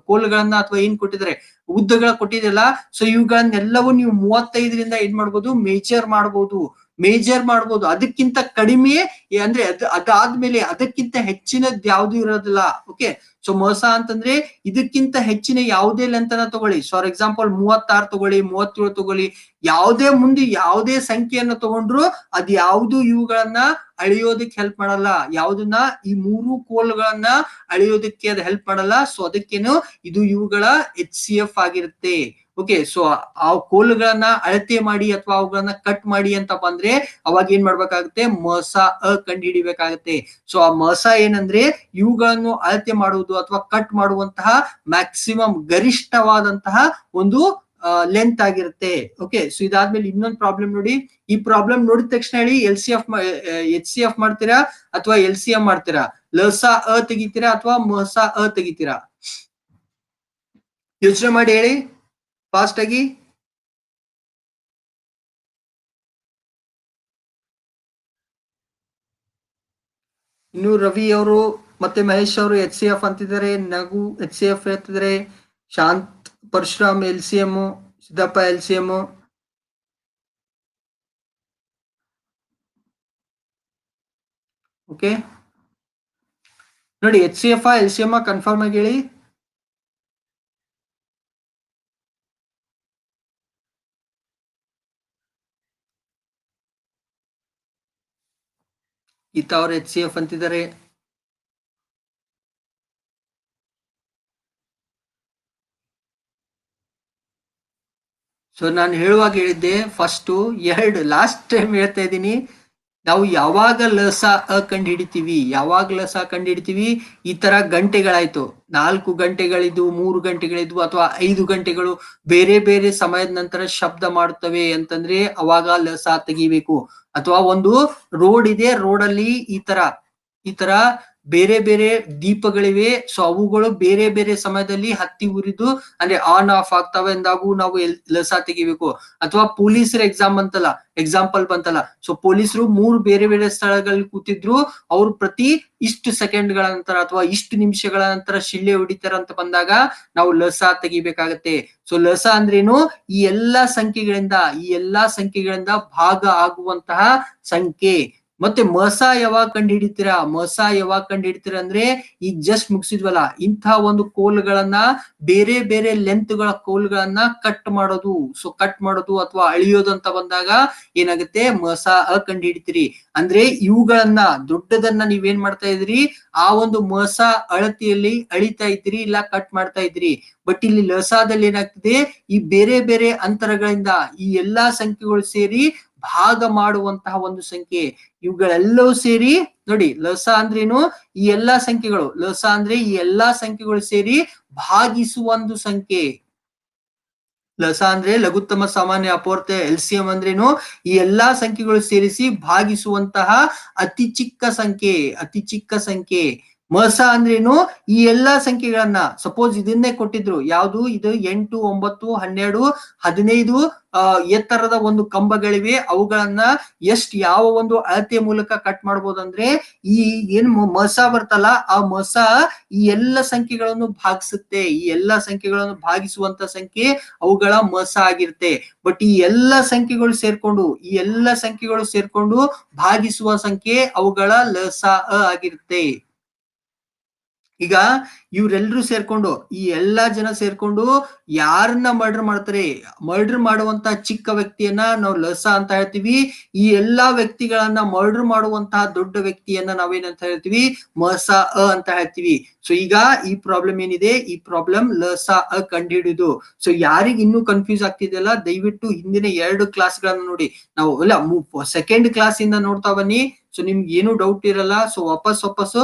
ಕೋಲ್ಗಳನ್ನ ಅಥವಾ ಏನ್ ಕೊಟ್ಟಿದ್ದಾರೆ ಉದ್ದಗಳ ಕೊಟ್ಟಿದೆಯಲ್ಲ ಸೊ ಇವುಗಳನ್ನೆಲ್ಲವೂ ನೀವು ಮೂವತ್ತೈದರಿಂದ ಏನ್ ಮಾಡ್ಬೋದು ಮೇಜರ್ ಮಾಡಬಹುದು ಮೇಜರ್ ಮಾಡ್ಬೋದು ಅದಕ್ಕಿಂತ ಕಡಿಮೆ ಅಂದ್ರೆ ಅದಾದ್ಮೇಲೆ ಅದಕ್ಕಿಂತ ಹೆಚ್ಚಿನದ್ ಯಾವ್ದು ಇರೋದಿಲ್ಲ ಓಕೆ ಸೊ ಮೋಸ ಅಂತಂದ್ರೆ ಇದಕ್ಕಿಂತ ಹೆಚ್ಚಿನ ಯಾವುದೇ ಲೆಂತನ ತಗೊಳ್ಳಿ ಫಾರ್ ಎಕ್ಸಾಂಪಲ್ ಮೂವತ್ತಾರು ತಗೊಳ್ಳಿ ಮೂವತ್ತೇಳು ತಗೊಳ್ಳಿ ಯಾವುದೇ ಮುಂದೆ ಯಾವುದೇ ಸಂಖ್ಯೆಯನ್ನು ತಗೊಂಡ್ರು ಅದ್ ಯಾವ್ದು ಇವುಗಳನ್ನ ಅಳಿಯೋದಕ್ಕೆ ಹೆಲ್ಪ್ ಮಾಡಲ್ಲ ಯಾವ್ದನ್ನ ಈ ಮೂರು ಕೋಲ್ಗಳನ್ನ ಅಳಿಯೋದಕ್ಕೆ ಅದು ಹೆಲ್ಪ್ ಮಾಡಲ್ಲ ಸೊ ಅದಕ್ಕೇನು ಇದು ಇವುಗಳ ಎಚ್ ಸಿ ಎಫ್ ಆಗಿರುತ್ತೆ ಓಕೆ ಸೊ ಆ ಕೋಲುಗಳನ್ನ ಅಳತೆ ಮಾಡಿ ಅಥವಾ ಅವುಗಳನ್ನ ಕಟ್ ಮಾಡಿ ಅಂತ ಬಂದ್ರೆ ಅವಾಗ ಏನ್ ಮಾಡ್ಬೇಕಾಗುತ್ತೆ ಮಸ ಅ ಕಂಡು ಹಿಡಿಬೇಕಾಗತ್ತೆ ಸೊ ಆ ಮಸ ಏನಂದ್ರೆ ಇವುಗಳನ್ನು ಅಳತೆ ಮಾಡುವುದು ಅಥವಾ ಕಟ್ ಮಾಡುವಂತಹ ಮ್ಯಾಕ್ಸಿಮಮ್ ಗರಿಷ್ಠವಾದಂತಹ ಒಂದು ಲೆಂತ್ ಆಗಿರುತ್ತೆ ಓಕೆ ಸೊ ಇದಾದ್ಮೇಲೆ ಇನ್ನೊಂದು ಪ್ರಾಬ್ಲಮ್ ನೋಡಿ ಈ ಪ್ರಾಬ್ಲಮ್ ನೋಡಿದ ತಕ್ಷಣ ಹೇಳಿ L C F H C F ಮಾಡ್ತೀರಾ ಅಥವಾ ಎಲ್ ಸಿ ಎಂ ಮಾಡ್ತೀರಾ ಲಸ ಅ ತೆಗಿತೀರಾ ಅಥವಾ ಮಸ ಅ ತೆಗಿತೀರಾ ಯೋಚನೆ ಮಾಡಿ ಹೇಳಿ ಫಾಸ್ಟ್ ಆಗಿ ಇನ್ನು ರವಿ ಅವರು ಮತ್ತೆ ಮಹೇಶ್ ಅವರು ಎಚ್ ಸಿ ಎಫ್ ಅಂತಿದ್ದಾರೆ ನಗು ಎಚ್ ಸಿ ಎಫ್ ಅಂತಿದ್ದಾರೆ Shanth Parashuram L C M Siddappa L C M okay ನೋಡಿ H C F L C M confirm ಆಗಿ ಹೇಳಿ ಈತ ಅವರು ಎಚ್ ಸಿ ಎಫ್ ಅಂತಿದ್ದಾರೆ ಸೊ ನಾನು ಹೇಳುವಾಗ ಹೇಳಿದ್ದೆ ಫಸ್ಟು ಎರಡು ಲಾಸ್ಟ್ ಟೈಮ್ ಹೇಳ್ತಾ ಇದ್ದೀನಿ ನಾವು ಯಾವಾಗ ಲಸ ಕಂಡು ಹಿಡಿತೀವಿ ಯಾವಾಗ ಲಸ ಕಂಡು ಹಿಡಿತೀವಿ ಈ ತರ ಗಂಟೆಗಳಾಯ್ತು ನಾಲ್ಕು ಗಂಟೆಗಳಿದ್ವು ಮೂರು ಗಂಟೆಗಳಿದ್ವು ಅಥವಾ ಐದು ಗಂಟೆಗಳು ಬೇರೆ ಬೇರೆ ಸಮಯದ ನಂತರ ಶಬ್ದ ಮಾಡುತ್ತವೆ ಅಂತಂದ್ರೆ ಅವಾಗ ಲಸ ತೆಗಿಬೇಕು ಅಥವಾ ಒಂದು ರೋಡ್ ಇದೆ ರೋಡ್ ಅಲ್ಲಿ ಈ ತರ ಈ ತರ ಬೇರೆ ಬೇರೆ ದೀಪಗಳಿವೆ ಸೊ ಅವುಗಳು ಬೇರೆ ಬೇರೆ ಸಮಯದಲ್ಲಿ ಹತ್ತಿ ಉರಿದು ಅಂದ್ರೆ ಆನ್ ಆಫ್ ಆಗ್ತಾವೆ ಎಂದಾಗೂ ನಾವು ಲಸ ತೆಗಿಬೇಕು ಅಥವಾ ಪೊಲೀಸರ ಎಕ್ಸಾಮ್ ಅಂತಲ್ಲ ಎಕ್ಸಾಂಪಲ್ ಬಂತಲ್ಲ ಸೊ ಪೊಲೀಸರು ಮೂರು ಬೇರೆ ಬೇರೆ ಸ್ಥಳಗಳಲ್ಲಿ ಕೂತಿದ್ರು ಅವ್ರು ಪ್ರತಿ ಇಷ್ಟು ಸೆಕೆಂಡ್ ಗಳ ನಂತರ ಅಥವಾ ಇಷ್ಟು ನಿಮಿಷಗಳ ನಂತರ ಶಿಲ್ಲೆ ಹೊಡಿತಾರ ಅಂತ ಬಂದಾಗ ನಾವು ಲಸ ತೆಗಿಬೇಕಾಗತ್ತೆ ಸೊ ಲಸ ಅಂದ್ರೇನು ಈ ಎಲ್ಲಾ ಸಂಖ್ಯೆಗಳಿಂದ ಈ ಎಲ್ಲಾ ಸಂಖ್ಯೆಗಳಿಂದ ಭಾಗ ಆಗುವಂತಹ ಸಂಖ್ಯೆ ಮತ್ತೆ ಮಸ ಯಾವಾಗ ಕಂಡು ಹಿಡಿತೀರಾ ಮಸ ಯಾವಾಗ ಕಂಡು ಹಿಡಿತೀರಾ ಅಂದ್ರೆ ಈಗ ಜಸ್ಟ್ ಮುಗಿಸಿದ್ವಲ್ಲ ಇಂತಹ ಒಂದು ಕೋಲ್ಗಳನ್ನ ಬೇರೆ ಬೇರೆ ಲೆಂತ್ ಗಳ ಕೋಲ್ಗಳನ್ನ ಕಟ್ ಮಾಡೋದು ಸೊ ಕಟ್ ಮಾಡೋದು ಅಥವಾ ಅಳಿಯೋದಂತ ಬಂದಾಗ ಏನಾಗುತ್ತೆ ಮಸ ಕಂಡು ಹಿಡಿತೀರಿ ಅಂದ್ರೆ ಇವುಗಳನ್ನ ದೊಡ್ಡದನ್ನ ನೀವೇನ್ ಮಾಡ್ತಾ ಇದ್ರಿ ಆ ಒಂದು ಮಸ ಅಳತಿಯಲ್ಲಿ ಅಳಿತಾ ಇದ್ರಿ ಇಲ್ಲ ಕಟ್ ಮಾಡ್ತಾ ಇದ್ರಿ ಬಟ್ ಇಲ್ಲಿ ಲಸಾದಲ್ಲಿ ಏನಾಗ್ತಿದೆ ಈ ಬೇರೆ ಬೇರೆ ಅಂತರಗಳಿಂದ ಈ ಎಲ್ಲಾ ಸಂಖ್ಯೆಗಳು ಸೇರಿ ಭಾಗ ಮಾಡುವಂತಹ ಒಂದು ಸಂಖ್ಯೆ ಇವುಗಳೆಲ್ಲವೂ ಸೇರಿ ನೋಡಿ ಲಸ ಅಂದ್ರೇನು ಈ ಎಲ್ಲಾ ಸಂಖ್ಯೆಗಳು ಲಸ ಅಂದ್ರೆ ಈ ಎಲ್ಲಾ ಸಂಖ್ಯೆಗಳು ಸೇರಿ ಭಾಗಿಸುವ ಒಂದು ಸಂಖ್ಯೆ ಲಸ ಅಂದ್ರೆ ಲಘುತ್ತಮ ಸಾಮಾನ್ಯ ಅಪೋರ್ತ ಎಲ್ಸಿಯಂ ಅಂದ್ರೇನು ಈ ಎಲ್ಲಾ ಸಂಖ್ಯೆಗಳು ಸೇರಿಸಿ ಭಾಗಿಸುವಂತಹ ಅತಿ ಚಿಕ್ಕ ಸಂಖ್ಯೆ ಅತಿ ಚಿಕ್ಕ ಸಂಖ್ಯೆ ಅಂದ್ರೆ ಅಂದ್ರೇನು ಈ ಎಲ್ಲಾ ಸಂಖ್ಯೆಗಳನ್ನ ಸಪೋಸ್ ಇದನ್ನೇ ಕೊಟ್ಟಿದ್ರು ಯಾವುದು ಇದು ಎಂಟು ಒಂಬತ್ತು ಹನ್ನೆರಡು ಹದಿನೈದು ಎತ್ತರದ ಒಂದು ಕಂಬಗಳಿವೆ ಅವುಗಳನ್ನ ಎಷ್ಟ್ ಯಾವ ಒಂದು ಅಳತೆ ಮೂಲಕ ಕಟ್ ಅಂದ್ರೆ ಈ ಏನ್ ಮಸ ಬರ್ತಲ್ಲ ಆ ಮಸ ಈ ಎಲ್ಲ ಸಂಖ್ಯೆಗಳನ್ನು ಭಾಗಿಸುತ್ತೆ ಈ ಎಲ್ಲಾ ಸಂಖ್ಯೆಗಳನ್ನು ಭಾಗಿಸುವಂತ ಸಂಖ್ಯೆ ಅವುಗಳ ಮಸ ಆಗಿರುತ್ತೆ ಬಟ್ ಈ ಎಲ್ಲಾ ಸಂಖ್ಯೆಗಳು ಸೇರ್ಕೊಂಡು ಈ ಎಲ್ಲಾ ಸಂಖ್ಯೆಗಳು ಸೇರ್ಕೊಂಡು ಭಾಗಿಸುವ ಸಂಖ್ಯೆ ಅವುಗಳ ಲಸ ಅ ಆಗಿರುತ್ತೆ ಈಗ ಇವರೆಲ್ಲರೂ ಸೇರ್ಕೊಂಡು ಈ ಎಲ್ಲಾ ಜನ ಸೇರ್ಕೊಂಡು ಯಾರನ್ನ ಮರ್ಡರ್ ಮಾಡ್ತಾರೆ ಮರ್ಡರ್ ಮಾಡುವಂತ ಚಿಕ್ಕ ವ್ಯಕ್ತಿಯನ್ನ ನಾವು ಲಸ ಅಂತ ಹೇಳ್ತೀವಿ ಈ ಎಲ್ಲಾ ವ್ಯಕ್ತಿಗಳನ್ನ ಮರ್ಡರ್ ಮಾಡುವಂತಹ ದೊಡ್ಡ ವ್ಯಕ್ತಿಯನ್ನ ನಾವೇನಂತ ಹೇಳ್ತೀವಿ ಮಸ ಅ ಅಂತ ಹೇಳ್ತೀವಿ ಸೊ ಈಗ ಈ ಪ್ರಾಬ್ಲಮ್ ಏನಿದೆ ಈ ಪ್ರಾಬ್ಲಮ್ ಲಸ ಅ ಕಂಡುಹಿಡಿದು ಸೊ ಯಾರಿಗ ಇನ್ನೂ ಕನ್ಫ್ಯೂಸ್ ಆಗ್ತಿದೆಯಲ್ಲ ದಯವಿಟ್ಟು ಹಿಂದಿನ ಎರಡು ಕ್ಲಾಸ್ ಗಳನ್ನ ನೋಡಿ ನಾವು ಅಲ್ಲ ಸೆಕೆಂಡ್ ಕ್ಲಾಸ್ ಇಂದ ನೋಡ್ತಾ ಬನ್ನಿ ಸೊ ನಿಮ್ಗೆ ಏನು ಡೌಟ್ ಇರಲ್ಲ ಸೊ ವಾಪಸ್ ವಾಪಸ್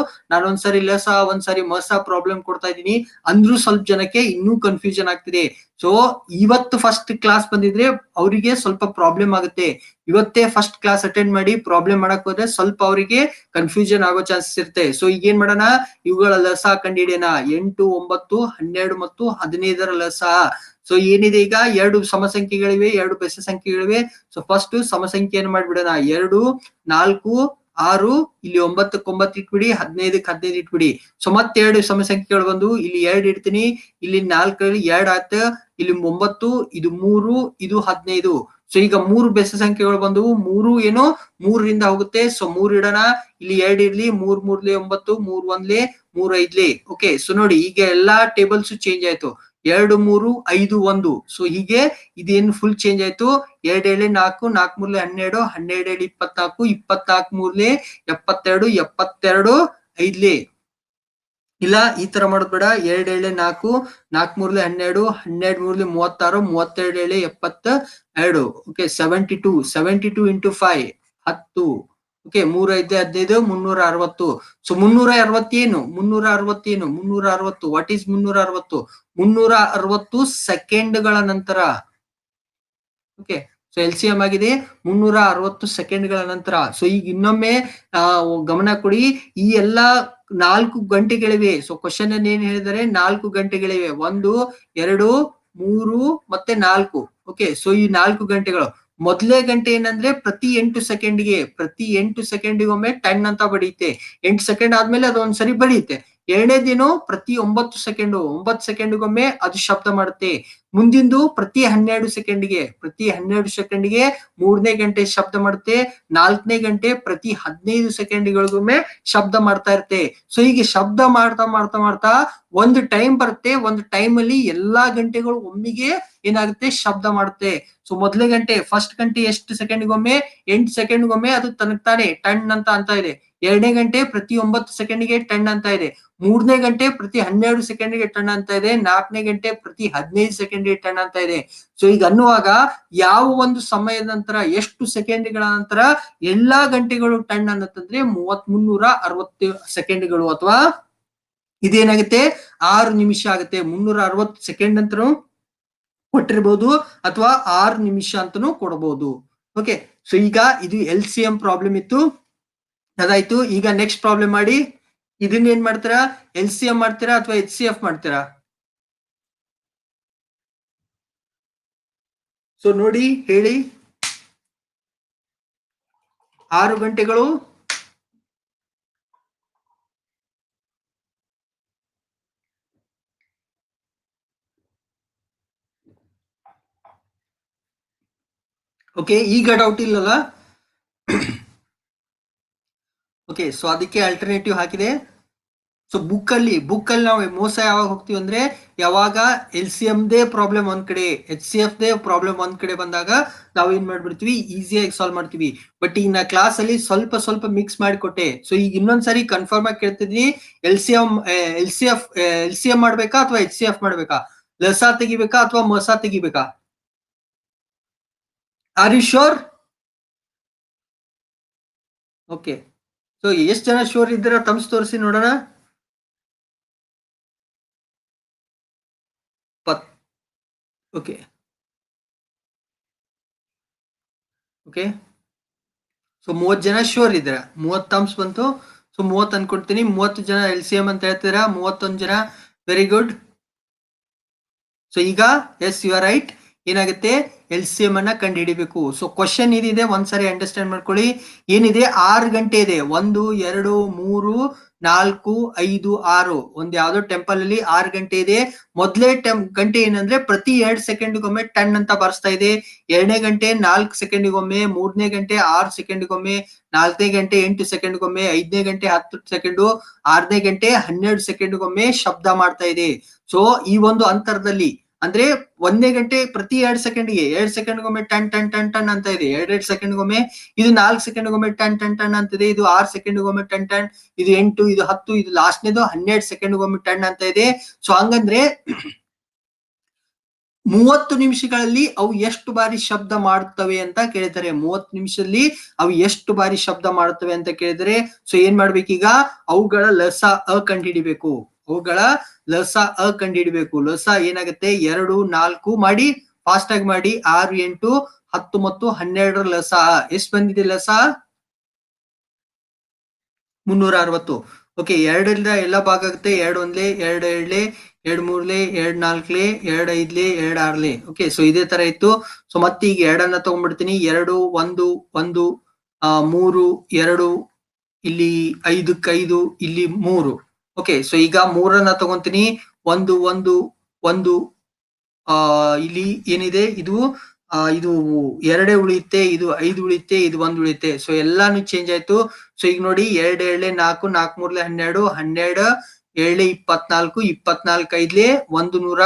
ಒಂದ್ಸರಿ ಲಸ ಒಂದ್ಸರಿ ಮಸ ಪ್ರಾಬ್ಲಮ್ ಕೊಡ್ತಾ ಇದೀನಿ ಅಂದ್ರೂ ಸ್ವಲ್ಪ ಜನಕ್ಕೆ ಇನ್ನೂ ಕನ್ಫ್ಯೂಷನ್ ಆಗ್ತಿದೆ ಸೊ ಇವತ್ತು ಫಸ್ಟ್ ಕ್ಲಾಸ್ ಬಂದಿದ್ರೆ ಅವರಿಗೆ ಸ್ವಲ್ಪ ಪ್ರಾಬ್ಲಮ್ ಆಗುತ್ತೆ ಇವತ್ತೇ ಫಸ್ಟ್ ಕ್ಲಾಸ್ ಅಟೆಂಡ್ ಮಾಡಿ ಪ್ರಾಬ್ಲಮ್ ಮಾಡಕ್ ಹೋದ್ರೆ ಸ್ವಲ್ಪ ಅವರಿಗೆ ಕನ್ಫ್ಯೂಷನ್ ಆಗೋ ಚಾನ್ಸಸ್ ಇರುತ್ತೆ ಸೊ ಈಗ ಏನ್ ಮಾಡೋಣ ಇವುಗಳ ಲಸ ಕಂಡು ಎಂಟು ಒಂಬತ್ತು ಹನ್ನೆರಡು ಮತ್ತು ಹದಿನೈದರ ಲಸ ಸೊ ಏನಿದೆ ಈಗ ಎರಡು ಸಮಸಂಖ್ಯೆಗಳಿವೆ ಎರಡು ಬೆಸ ಸಂಖ್ಯೆಗಳಿವೆ ಸೊ ಫಸ್ಟ್ ಸಮಸಂಖ್ಯೆಯನ್ನು ಮಾಡ್ಬಿಡೋಣ ಎರಡು ನಾಲ್ಕು ಆರು ಇಲ್ಲಿ ಒಂಬತ್ತಕ್ಕೊಂಬತ್ತು ಇಟ್ಬಿಡಿ ಹದಿನೈದಕ್ಕೆ ಹದಿನೈದು ಇಟ್ಬಿಡಿ ಸೊ ಮತ್ತೆರಡು ಸಮಸಂಖ್ಯೆಗಳು ಬಂದು ಇಲ್ಲಿ ಎರಡು ಇಡ್ತೀನಿ ಇಲ್ಲಿ ನಾಲ್ಕರಲ್ಲಿ ಎರಡು ಆತ ಇಲ್ಲಿ ಒಂಬತ್ತು ಇದು ಮೂರು ಇದು ಹದಿನೈದು ಸೊ ಈಗ ಮೂರು ಬೆಸ ಸಂಖ್ಯೆಗಳು ಬಂದು ಮೂರು ಏನು ಮೂರರಿಂದ ಹೋಗುತ್ತೆ ಸೊ ಮೂರು ಇಡೋಣ ಇಲ್ಲಿ ಎರಡು ಇರ್ಲಿ ಮೂರ್ ಮೂರ್ಲಿ ಒಂಬತ್ತು ಮೂರ್ ಒಂದ್ಲಿ ಮೂರ್ ಐದ್ಲಿ ಓಕೆ ಸೊ ನೋಡಿ ಈಗ ಎಲ್ಲಾ ಟೇಬಲ್ಸ್ ಚೇಂಜ್ ಆಯ್ತು ಎರಡು ಮೂರು ಐದು ಒಂದು ಸೊ ಹೀಗೆ ಇದೇನು ಫುಲ್ ಚೇಂಜ್ ಆಯ್ತು ಎರಡ್ ಏಳು ನಾಲ್ಕು ನಾಲ್ಕು ಮೂರ್ಲೆ ಹನ್ನೆರಡು ಹನ್ನೆರಡು ಏಳು ಇಪ್ಪತ್ನಾಲ್ಕು ಇಪ್ಪತ್ನಾಲ್ಕು ಮೂರ್ಲೆ ಎಪ್ಪತ್ತೆರಡು ಎಪ್ಪತ್ತೆರಡು ಐದ್ಲಿ ಇಲ್ಲ ಈ ತರ ಮಾಡೋದ್ ಬೇಡ ಎರಡ್ ಏಳು ನಾಲ್ಕು ನಾಲ್ಕು ಮೂರ್ಲೆ ಹನ್ನೆರಡು ಹನ್ನೆರಡು ಮೂರ್ಲೆ ಮೂವತ್ತಾರು ಮೂವತ್ತೆರಡು ಏಳೆ ಎಪ್ಪತ್ತ ಎರಡು okay seventy two seventy two into five ಹತ್ತು ಓಕೆ ಮೂರ ಐದು ಹದಿನೈದು ಮುನ್ನೂರ ಅರವತ್ತು ಸೊ ಮುನ್ನೂರ ಅರವತ್ತೇನು ಮುನ್ನೂರ ಅರವತ್ತೇನು ಮುನ್ನೂರ ಅರವತ್ತು ವಾಟ್ ಈಸ್ ಮುನ್ನೂರ ಅರವತ್ತು ಮುನ್ನೂರ ಅರವತ್ತು ಸೆಕೆಂಡ್ಗಳ ನಂತರ okay so L C M ಆಗಿದೆ ಮುನ್ನೂರ ಅರವತ್ತು ಸೆಕೆಂಡ್ಗಳ ನಂತರ ಸೊ ಈಗ ಇನ್ನೊಮ್ಮೆ ಗಮನ ಕೊಡಿ ಈ ಎಲ್ಲ ನಾಲ್ಕು ಗಂಟೆಗಳಿವೆ ಸೊ ಕ್ವಶನ್ ಅನ್ನ ಏನ್ ಹೇಳಿದರೆ ನಾಲ್ಕು ಗಂಟೆಗಳಿವೆ ಒಂದು ಎರಡು ಮೂರು ಮತ್ತೆ ನಾಲ್ಕು ಓಕೆ ಸೊ ಈ ನಾಲ್ಕು ಗಂಟೆಗಳು ಮೊದಲೇ ಗಂಟೆ ಏನಂದ್ರೆ ಪ್ರತಿ ಎಂಟು ಸೆಕೆಂಡ್ಗೆ ಪ್ರತಿ ಎಂಟು ಸೆಕೆಂಡಿಗೊಮ್ಮೆ ಟೆನ್ ಅಂತ ಬಡಿಯುತ್ತೆ ಎಂಟು ಸೆಕೆಂಡ್ ಆದ್ಮೇಲೆ ಅದು ಒಂದ್ಸರಿ ಬಡೀತೆ ಎರಡನೇ ದಿನ ಪ್ರತಿ ಒಂಬತ್ತು ಸೆಕೆಂಡು ಒಂಬತ್ತು ಸೆಕೆಂಡ್ಗೊಮ್ಮೆ ಅದು ಶಬ್ದ ಮಾಡುತ್ತೆ ಮುಂದಿಂದು ಪ್ರತಿ ಹನ್ನೆರಡು ಸೆಕೆಂಡ್ಗೆ ಪ್ರತಿ ಹನ್ನೆರಡು ಸೆಕೆಂಡ್ಗೆ ಮೂರನೇ ಗಂಟೆ ಶಬ್ದ ಮಾಡುತ್ತೆ ನಾಲ್ಕನೇ ಗಂಟೆ ಪ್ರತಿ ಹದಿನೈದು ಸೆಕೆಂಡ್ಗಳಿಗೊಮ್ಮೆ ಶಬ್ದ ಮಾಡ್ತಾ ಇರುತ್ತೆ ಸೊ ಹೀಗೆ ಶಬ್ದ ಮಾಡ್ತಾ ಮಾಡ್ತಾ ಮಾಡ್ತಾ ಒಂದು ಟೈಮ್ ಬರುತ್ತೆ ಒಂದು ಟೈಮ್ ಅಲ್ಲಿ ಎಲ್ಲಾ ಗಂಟೆಗಳು ಒಮ್ಮಿಗೆ ಏನಾಗುತ್ತೆ ಶಬ್ದ ಮಾಡುತ್ತೆ ಸೊ ಮೊದಲ ಗಂಟೆ ಫಸ್ಟ್ ಗಂಟೆ ಎಷ್ಟು ಸೆಕೆಂಡ್ಗೊಮ್ಮೆ ಎಂಟು ಸೆಕೆಂಡ್ಗೊಮ್ಮೆ ಅದು ತನಕ ಟನ್ ಅಂತ ಅಂತ ಇದೆ ಎರಡನೇ ಗಂಟೆ ಪ್ರತಿ ಒಂಬತ್ತು ಗೆ ಟನ್ ಅಂತ ಇದೆ ಮೂರನೇ ಗಂಟೆ ಪ್ರತಿ ಹನ್ನೆರಡು ಗೆ ಟನ್ ಅಂತ ಇದೆ ನಾಲ್ಕನೇ ಗಂಟೆ ಪ್ರತಿ ಹದಿನೈದು ಗೆ ಟನ್ ಅಂತ ಇದೆ ಸೊ ಈಗ ಅನ್ನುವಾಗ ಯಾವ ಒಂದು ಸಮಯದ ನಂತರ ಎಷ್ಟು ಗಳ ನಂತರ ಎಲ್ಲಾ ಗಂಟೆಗಳು ಟನ್ ಅನ್ನತ್ತಂದ್ರೆ ಮೂವತ್ ಮುನ್ನೂರ ಅರವತ್ತು ಸೆಕೆಂಡ್ಗಳು ಅಥವಾ ಇದೇನಾಗುತ್ತೆ ಆರು ನಿಮಿಷ ಆಗುತ್ತೆ ಮುನ್ನೂರ ಅರವತ್ತು ಸೆಕೆಂಡ್ ನಂತರ ಕೊಟ್ಟಿರ್ಬೋದು ಅಥವಾ ಆರ್ ನಿಮಿಷ ಅಂತನೂ ಕೊಡಬಹುದು ಓಕೆ ಸೊ ಈಗ ಇದು ಎಲ್ ಸಿ ಎಂ ಪ್ರಾಬ್ಲಮ್ ಇತ್ತು ಅದಾಯ್ತು ಈಗ ನೆಕ್ಸ್ಟ್ ಪ್ರಾಬ್ಲಮ್ ಮಾಡಿ ಇದನ್ನ ಏನ್ ಮಾಡ್ತೀರಾ ಎಲ್ ಸಿ ಎಂ ಮಾಡ್ತೀರಾ ಅಥವಾ ಎಚ್ ಸಿ ಎಫ್ ಮಾಡ್ತೀರಾ ಸೊ ನೋಡಿ ಹೇಳಿ ಆರು ಗಂಟೆಗಳು ಓಕೆ ಈಗ ಡೌಟ್ ಇಲ್ಲಲ್ಲ ಓಕೆ ಸೊ ಅದಕ್ಕೆ ಆಲ್ಟರ್ನೇಟಿವ್ ಹಾಕಿದೆ ಸೊ ಬುಕ್ ಅಲ್ಲಿ ಬುಕ್ ಅಲ್ಲಿ ನಾವು ಮೋಸ ಯಾವಾಗ ಹೋಗ್ತೀವಿ ಅಂದ್ರೆ ಯಾವಾಗ L C M the problem ಒಂದ್ ಕಡೆ H C F the problem ಒಂದ್ ಕಡೆ ಬಂದಾಗ ನಾವು ಏನ್ ಮಾಡ್ಬಿಡ್ತೀವಿ ಈಸಿಯಾಗಿ ಸಾಲ್ವ್ ಮಾಡ್ತೀವಿ ಬಟ್ ಈಗ ನಾ ಕ್ಲಾಸ್ ಅಲ್ಲಿ ಸ್ವಲ್ಪ ಸ್ವಲ್ಪ ಮಿಕ್ಸ್ ಮಾಡಿಕೊಟ್ಟೆ ಸೊ ಈಗ ಇನ್ನೊಂದ್ಸರಿ ಕನ್ಫರ್ಮ್ ಆಗಿ ಕೇಳ್ತಿದ್ವಿ L C M L C F L C M ಮಾಡ್ಬೇಕಾ ಅಥವಾ ಎಚ್ ಸಿ ಎಫ್ ಮಾಡ್ಬೇಕಾ ಲಸಾ ತೆಗಿಬೇಕಾ ಅಥವಾ ಮಸಾ ತೆಗಿಬೇಕಾ are you sure okay so ಎಷ್ಟು ಜನ ಶೋರ್ ಇದ್ರ ತಮ್ಸ್ ತೋರಿಸಿ ನೋಡೋಣ ಪತ್ ಓಕೆ ಓಕೆ ಸೊ ಮೂವತ್ತು ಜನ ಶೋರ್ ಇದ್ದೀರಾ ಮೂವತ್ತು ತಮ್ಸ್ ಬಂತು ಸೊ ಮೂವತ್ತು ಅನ್ಕೊಡ್ತೀನಿ ಮೂವತ್ತು ಜನ ಎಲ್ ಸಿ ಎಂ ಅಂತ ಹೇಳ್ತೀರಾ ಮೂವತ್ತೊಂದು ಜನ ವೆರಿ ಗುಡ್ ಸೊ ಈಗ ಎಸ್ ಯು ಆರ್ ರೈಟ್ ಏನಾಗುತ್ತೆ ಎಲ್ ಸಿ ಎಂ ಅನ್ನ ಕಂಡು ಹಿಡಿಬೇಕು ಸೊ ಕ್ವಶನ್ ಏನಿದೆ ಒಂದ್ಸರಿ ಅಂಡರ್ಸ್ಟ್ಯಾಂಡ್ ಮಾಡ್ಕೊಳ್ಳಿ ಏನಿದೆ ಆರು ಗಂಟೆ ಇದೆ ಒಂದು ಎರಡು ಮೂರು ನಾಲ್ಕು ಐದು ಆರು ಒಂದ್ ಯಾವ್ದೋ ಟೆಂಪಲ್ ಅಲ್ಲಿ ಆರು ಗಂಟೆ ಇದೆ ಮೊದಲೇ ಟೆಂ ಗಂಟೆ ಏನಂದ್ರೆ ಪ್ರತಿ ಎರಡು ಸೆಕೆಂಡ್ಗೊಮ್ಮೆ ಟನ್ ಅಂತ ಬರ್ಸ್ತಾ ಇದೆ ಎರಡನೇ ಗಂಟೆ ನಾಲ್ಕು ಸೆಕೆಂಡ್ಗೊಮ್ಮೆ ಮೂರನೇ ಗಂಟೆ ಆರು ಸೆಕೆಂಡ್ಗೊಮ್ಮೆ ನಾಲ್ಕನೇ ಗಂಟೆ ಎಂಟು ಸೆಕೆಂಡ್ಗೊಮ್ಮೆ ಐದನೇ ಗಂಟೆ ಹತ್ತು ಸೆಕೆಂಡು ಆರನೇ ಗಂಟೆ ಹನ್ನೆರಡು ಸೆಕೆಂಡ್ಗೊಮ್ಮೆ ಶಬ್ದ ಮಾಡ್ತಾ ಇದೆ ಸೊ ಈ ಒಂದು ಅಂತರದಲ್ಲಿ ಅಂದ್ರೆ ಒಂದೇ ಗಂಟೆ ಪ್ರತಿ ಎರಡ್ ಸೆಕೆಂಡ್ಗೆ ಎರಡ್ ಸೆಕೆಂಡ್ಗೊಮ್ಮೆ ಟನ್ ಟನ್ ಟನ್ ಟನ್ ಅಂತ ಇದೆ ಎರಡ್ ಎರಡ್ ಸೆಕೆಂಡ್ಗೊಮ್ಮೆ ಇದು ನಾಲ್ಕು ಸೆಕೆಂಡ್ಗೊಮ್ಮೆ ಟನ್ ಟನ್ ಟನ್ ಇದೆ ಇದು ಆರ್ ಸೆಕೆಂಡ್ಗೊಮ್ಮೆ ಟನ್ ಟನ್ ಇದು ಎಂಟು ಇದು ಹತ್ತು ಇದು ಲಾಸ್ಟ್ನೇದು ಹನ್ನೆರಡು ಸೆಕೆಂಡ್ಗೊಮ್ಮೆ ಟನ್ ಅಂತ ಇದೆ ಸೊ ಹಂಗಂದ್ರೆ ಮೂವತ್ತು ನಿಮಿಷಗಳಲ್ಲಿ ಅವು ಎಷ್ಟು ಬಾರಿ ಶಬ್ದ ಮಾಡುತ್ತವೆ ಅಂತ ಕೇಳ್ತಾರೆ ಮೂವತ್ತು ನಿಮಿಷದಲ್ಲಿ ಅವು ಎಷ್ಟು ಬಾರಿ ಶಬ್ದ ಮಾಡುತ್ತವೆ ಅಂತ ಕೇಳಿದರೆ ಸೊ ಏನ್ ಮಾಡ್ಬೇಕೀಗ ಅವುಗಳ ಲಸ ಅ ಕಂಡು ಹಿಡಿಬೇಕು ಅವುಗಳ ಲಸ ಅ ಕಂಡಿಡ್ಬೇಕು ಲಸ ಏನಾಗುತ್ತೆ ಎರಡು ನಾಲ್ಕು ಮಾಡಿ ಫಾಸ್ಟ್ ಆಗಿ ಮಾಡಿ ಆರು ಎಂಟು ಹತ್ತು ಮತ್ತು ಹನ್ನೆರಡರ ಲಸ ಎಷ್ಟು ಬಂದಿದೆ ಲಸ ಮುನ್ನೂರ ಅರವತ್ತು ಓಕೆ ಎರಡರಿಂದ ಎಲ್ಲ ಭಾಗ ಆಗುತ್ತೆ ಎರಡು ಒಂದ್ಲೆ ಎರಡು ಎರಡ್ಲೆ ಎರಡ್ ಮೂರ್ಲೆ ಎರಡ್ ನಾಲ್ಕ್ಲೆ ಎರಡ್ ಐದ್ಲೆ ಎರಡ್ ಆರ್ಲೆ ಓಕೆ ಸೊ ಇದೇ ತರ ಇತ್ತು ಸೊ ಮತ್ತೆ ಈಗ ಎರಡನ್ನ ತಗೊಂಡ್ಬಿಡ್ತೀನಿ ಎರಡು ಒಂದು ಒಂದು ಆ ಮೂರು ಎರಡು ಇಲ್ಲಿ ಐದಕ್ಕೈದು ಇಲ್ಲಿ ಮೂರು ಓಕೆ ಸೊ ಈಗ ಮೂರನ್ನ ತಗೊಂತೀನಿ ಒಂದು ಒಂದು ಒಂದು ಆ ಇಲ್ಲಿ ಏನಿದೆ ಇದು ಇದು ಎರಡೇ ಉಳಿಯುತ್ತೆ ಇದು ಐದು ಉಳಿಯುತ್ತೆ ಇದು ಒಂದು ಉಳಿಯುತ್ತೆ ಸೊ ಎಲ್ಲಾನು ಚೇಂಜ್ ಆಯ್ತು ಸೊ ಈಗ ನೋಡಿ ಎರಡು ಏಳೆ ನಾಲ್ಕು ನಾಲ್ಕು ಮೂರ್ಲೆ ಹನ್ನೆರಡು ಹನ್ನೆರಡು ಏಳೆ ಇಪ್ಪತ್ನಾಲ್ಕು ಇಪ್ಪತ್ನಾಲ್ಕು ಐದ್ಲೆ ಒಂದು ನೂರ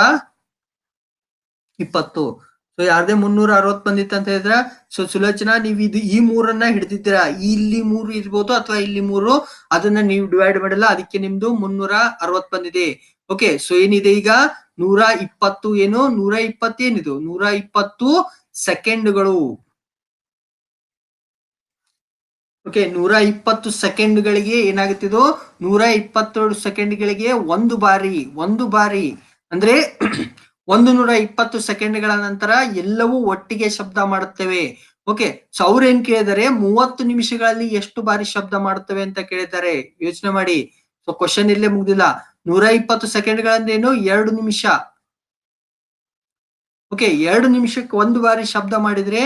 ಇಪ್ಪತ್ತು ಸೊ ಯಾರದೇ ಮುನ್ನೂರ ಅರವತ್ ಬಂದಿತ್ತು ಅಂತ ಹೇಳಿದ್ರ ಸೊ ಸುಲೋಚನ ನೀವ್ ಇದು ಈ ಮೂರನ್ನ ಹಿಡ್ದಿದ್ದೀರಾ ಇಲ್ಲಿ ಮೂರು ಇರ್ಬೋದು ಅಥವಾ ಇಲ್ಲಿ ಮೂರು ಅದನ್ನ ನೀವು ಡಿವೈಡ್ ಮಾಡಲ್ಲ ಅದಕ್ಕೆ ನಿಮ್ದು ಮುನ್ನೂರ ಅರವತ್ ಬಂದಿದೆ ಓಕೆ ಸೊ ಏನಿದೆ ಈಗ ನೂರ ಇಪ್ಪತ್ತು ಏನು ನೂರ ಏನಿದು ನೂರ ಇಪ್ಪತ್ತು ಸೆಕೆಂಡ್ಗಳು ಓಕೆ ನೂರ ಇಪ್ಪತ್ತು ಗಳಿಗೆ ಏನಾಗುತ್ತಿದ್ದು ನೂರ ಇಪ್ಪತ್ತೆರಡು ಸೆಕೆಂಡ್ಗಳಿಗೆ ಒಂದು ಬಾರಿ ಒಂದು ಬಾರಿ ಅಂದ್ರೆ ಒಂದು ನೂರ ಇಪ್ಪತ್ತು ಸೆಕೆಂಡ್ಗಳ ನಂತರ ಎಲ್ಲವೂ ಒಟ್ಟಿಗೆ ಶಬ್ದ ಮಾಡುತ್ತೇವೆ ಓಕೆ ಸೊ ಏನ್ ಕೇಳಿದರೆ ಮೂವತ್ತು ನಿಮಿಷಗಳಲ್ಲಿ ಎಷ್ಟು ಬಾರಿ ಶಬ್ದ ಮಾಡುತ್ತವೆ ಅಂತ ಕೇಳಿದ್ದಾರೆ ಯೋಚನೆ ಮಾಡಿ ಸೊ ಕ್ವಶನ್ ಇಲ್ಲೇ ಮುಗ್ದಿಲ್ಲ ನೂರ ಇಪ್ಪತ್ತು ಸೆಕೆಂಡ್ಗಳಂದ್ರೇನು ಎರಡು ನಿಮಿಷ ಓಕೆ ಎರಡು ನಿಮಿಷಕ್ಕೆ ಒಂದು ಬಾರಿ ಶಬ್ದ ಮಾಡಿದ್ರೆ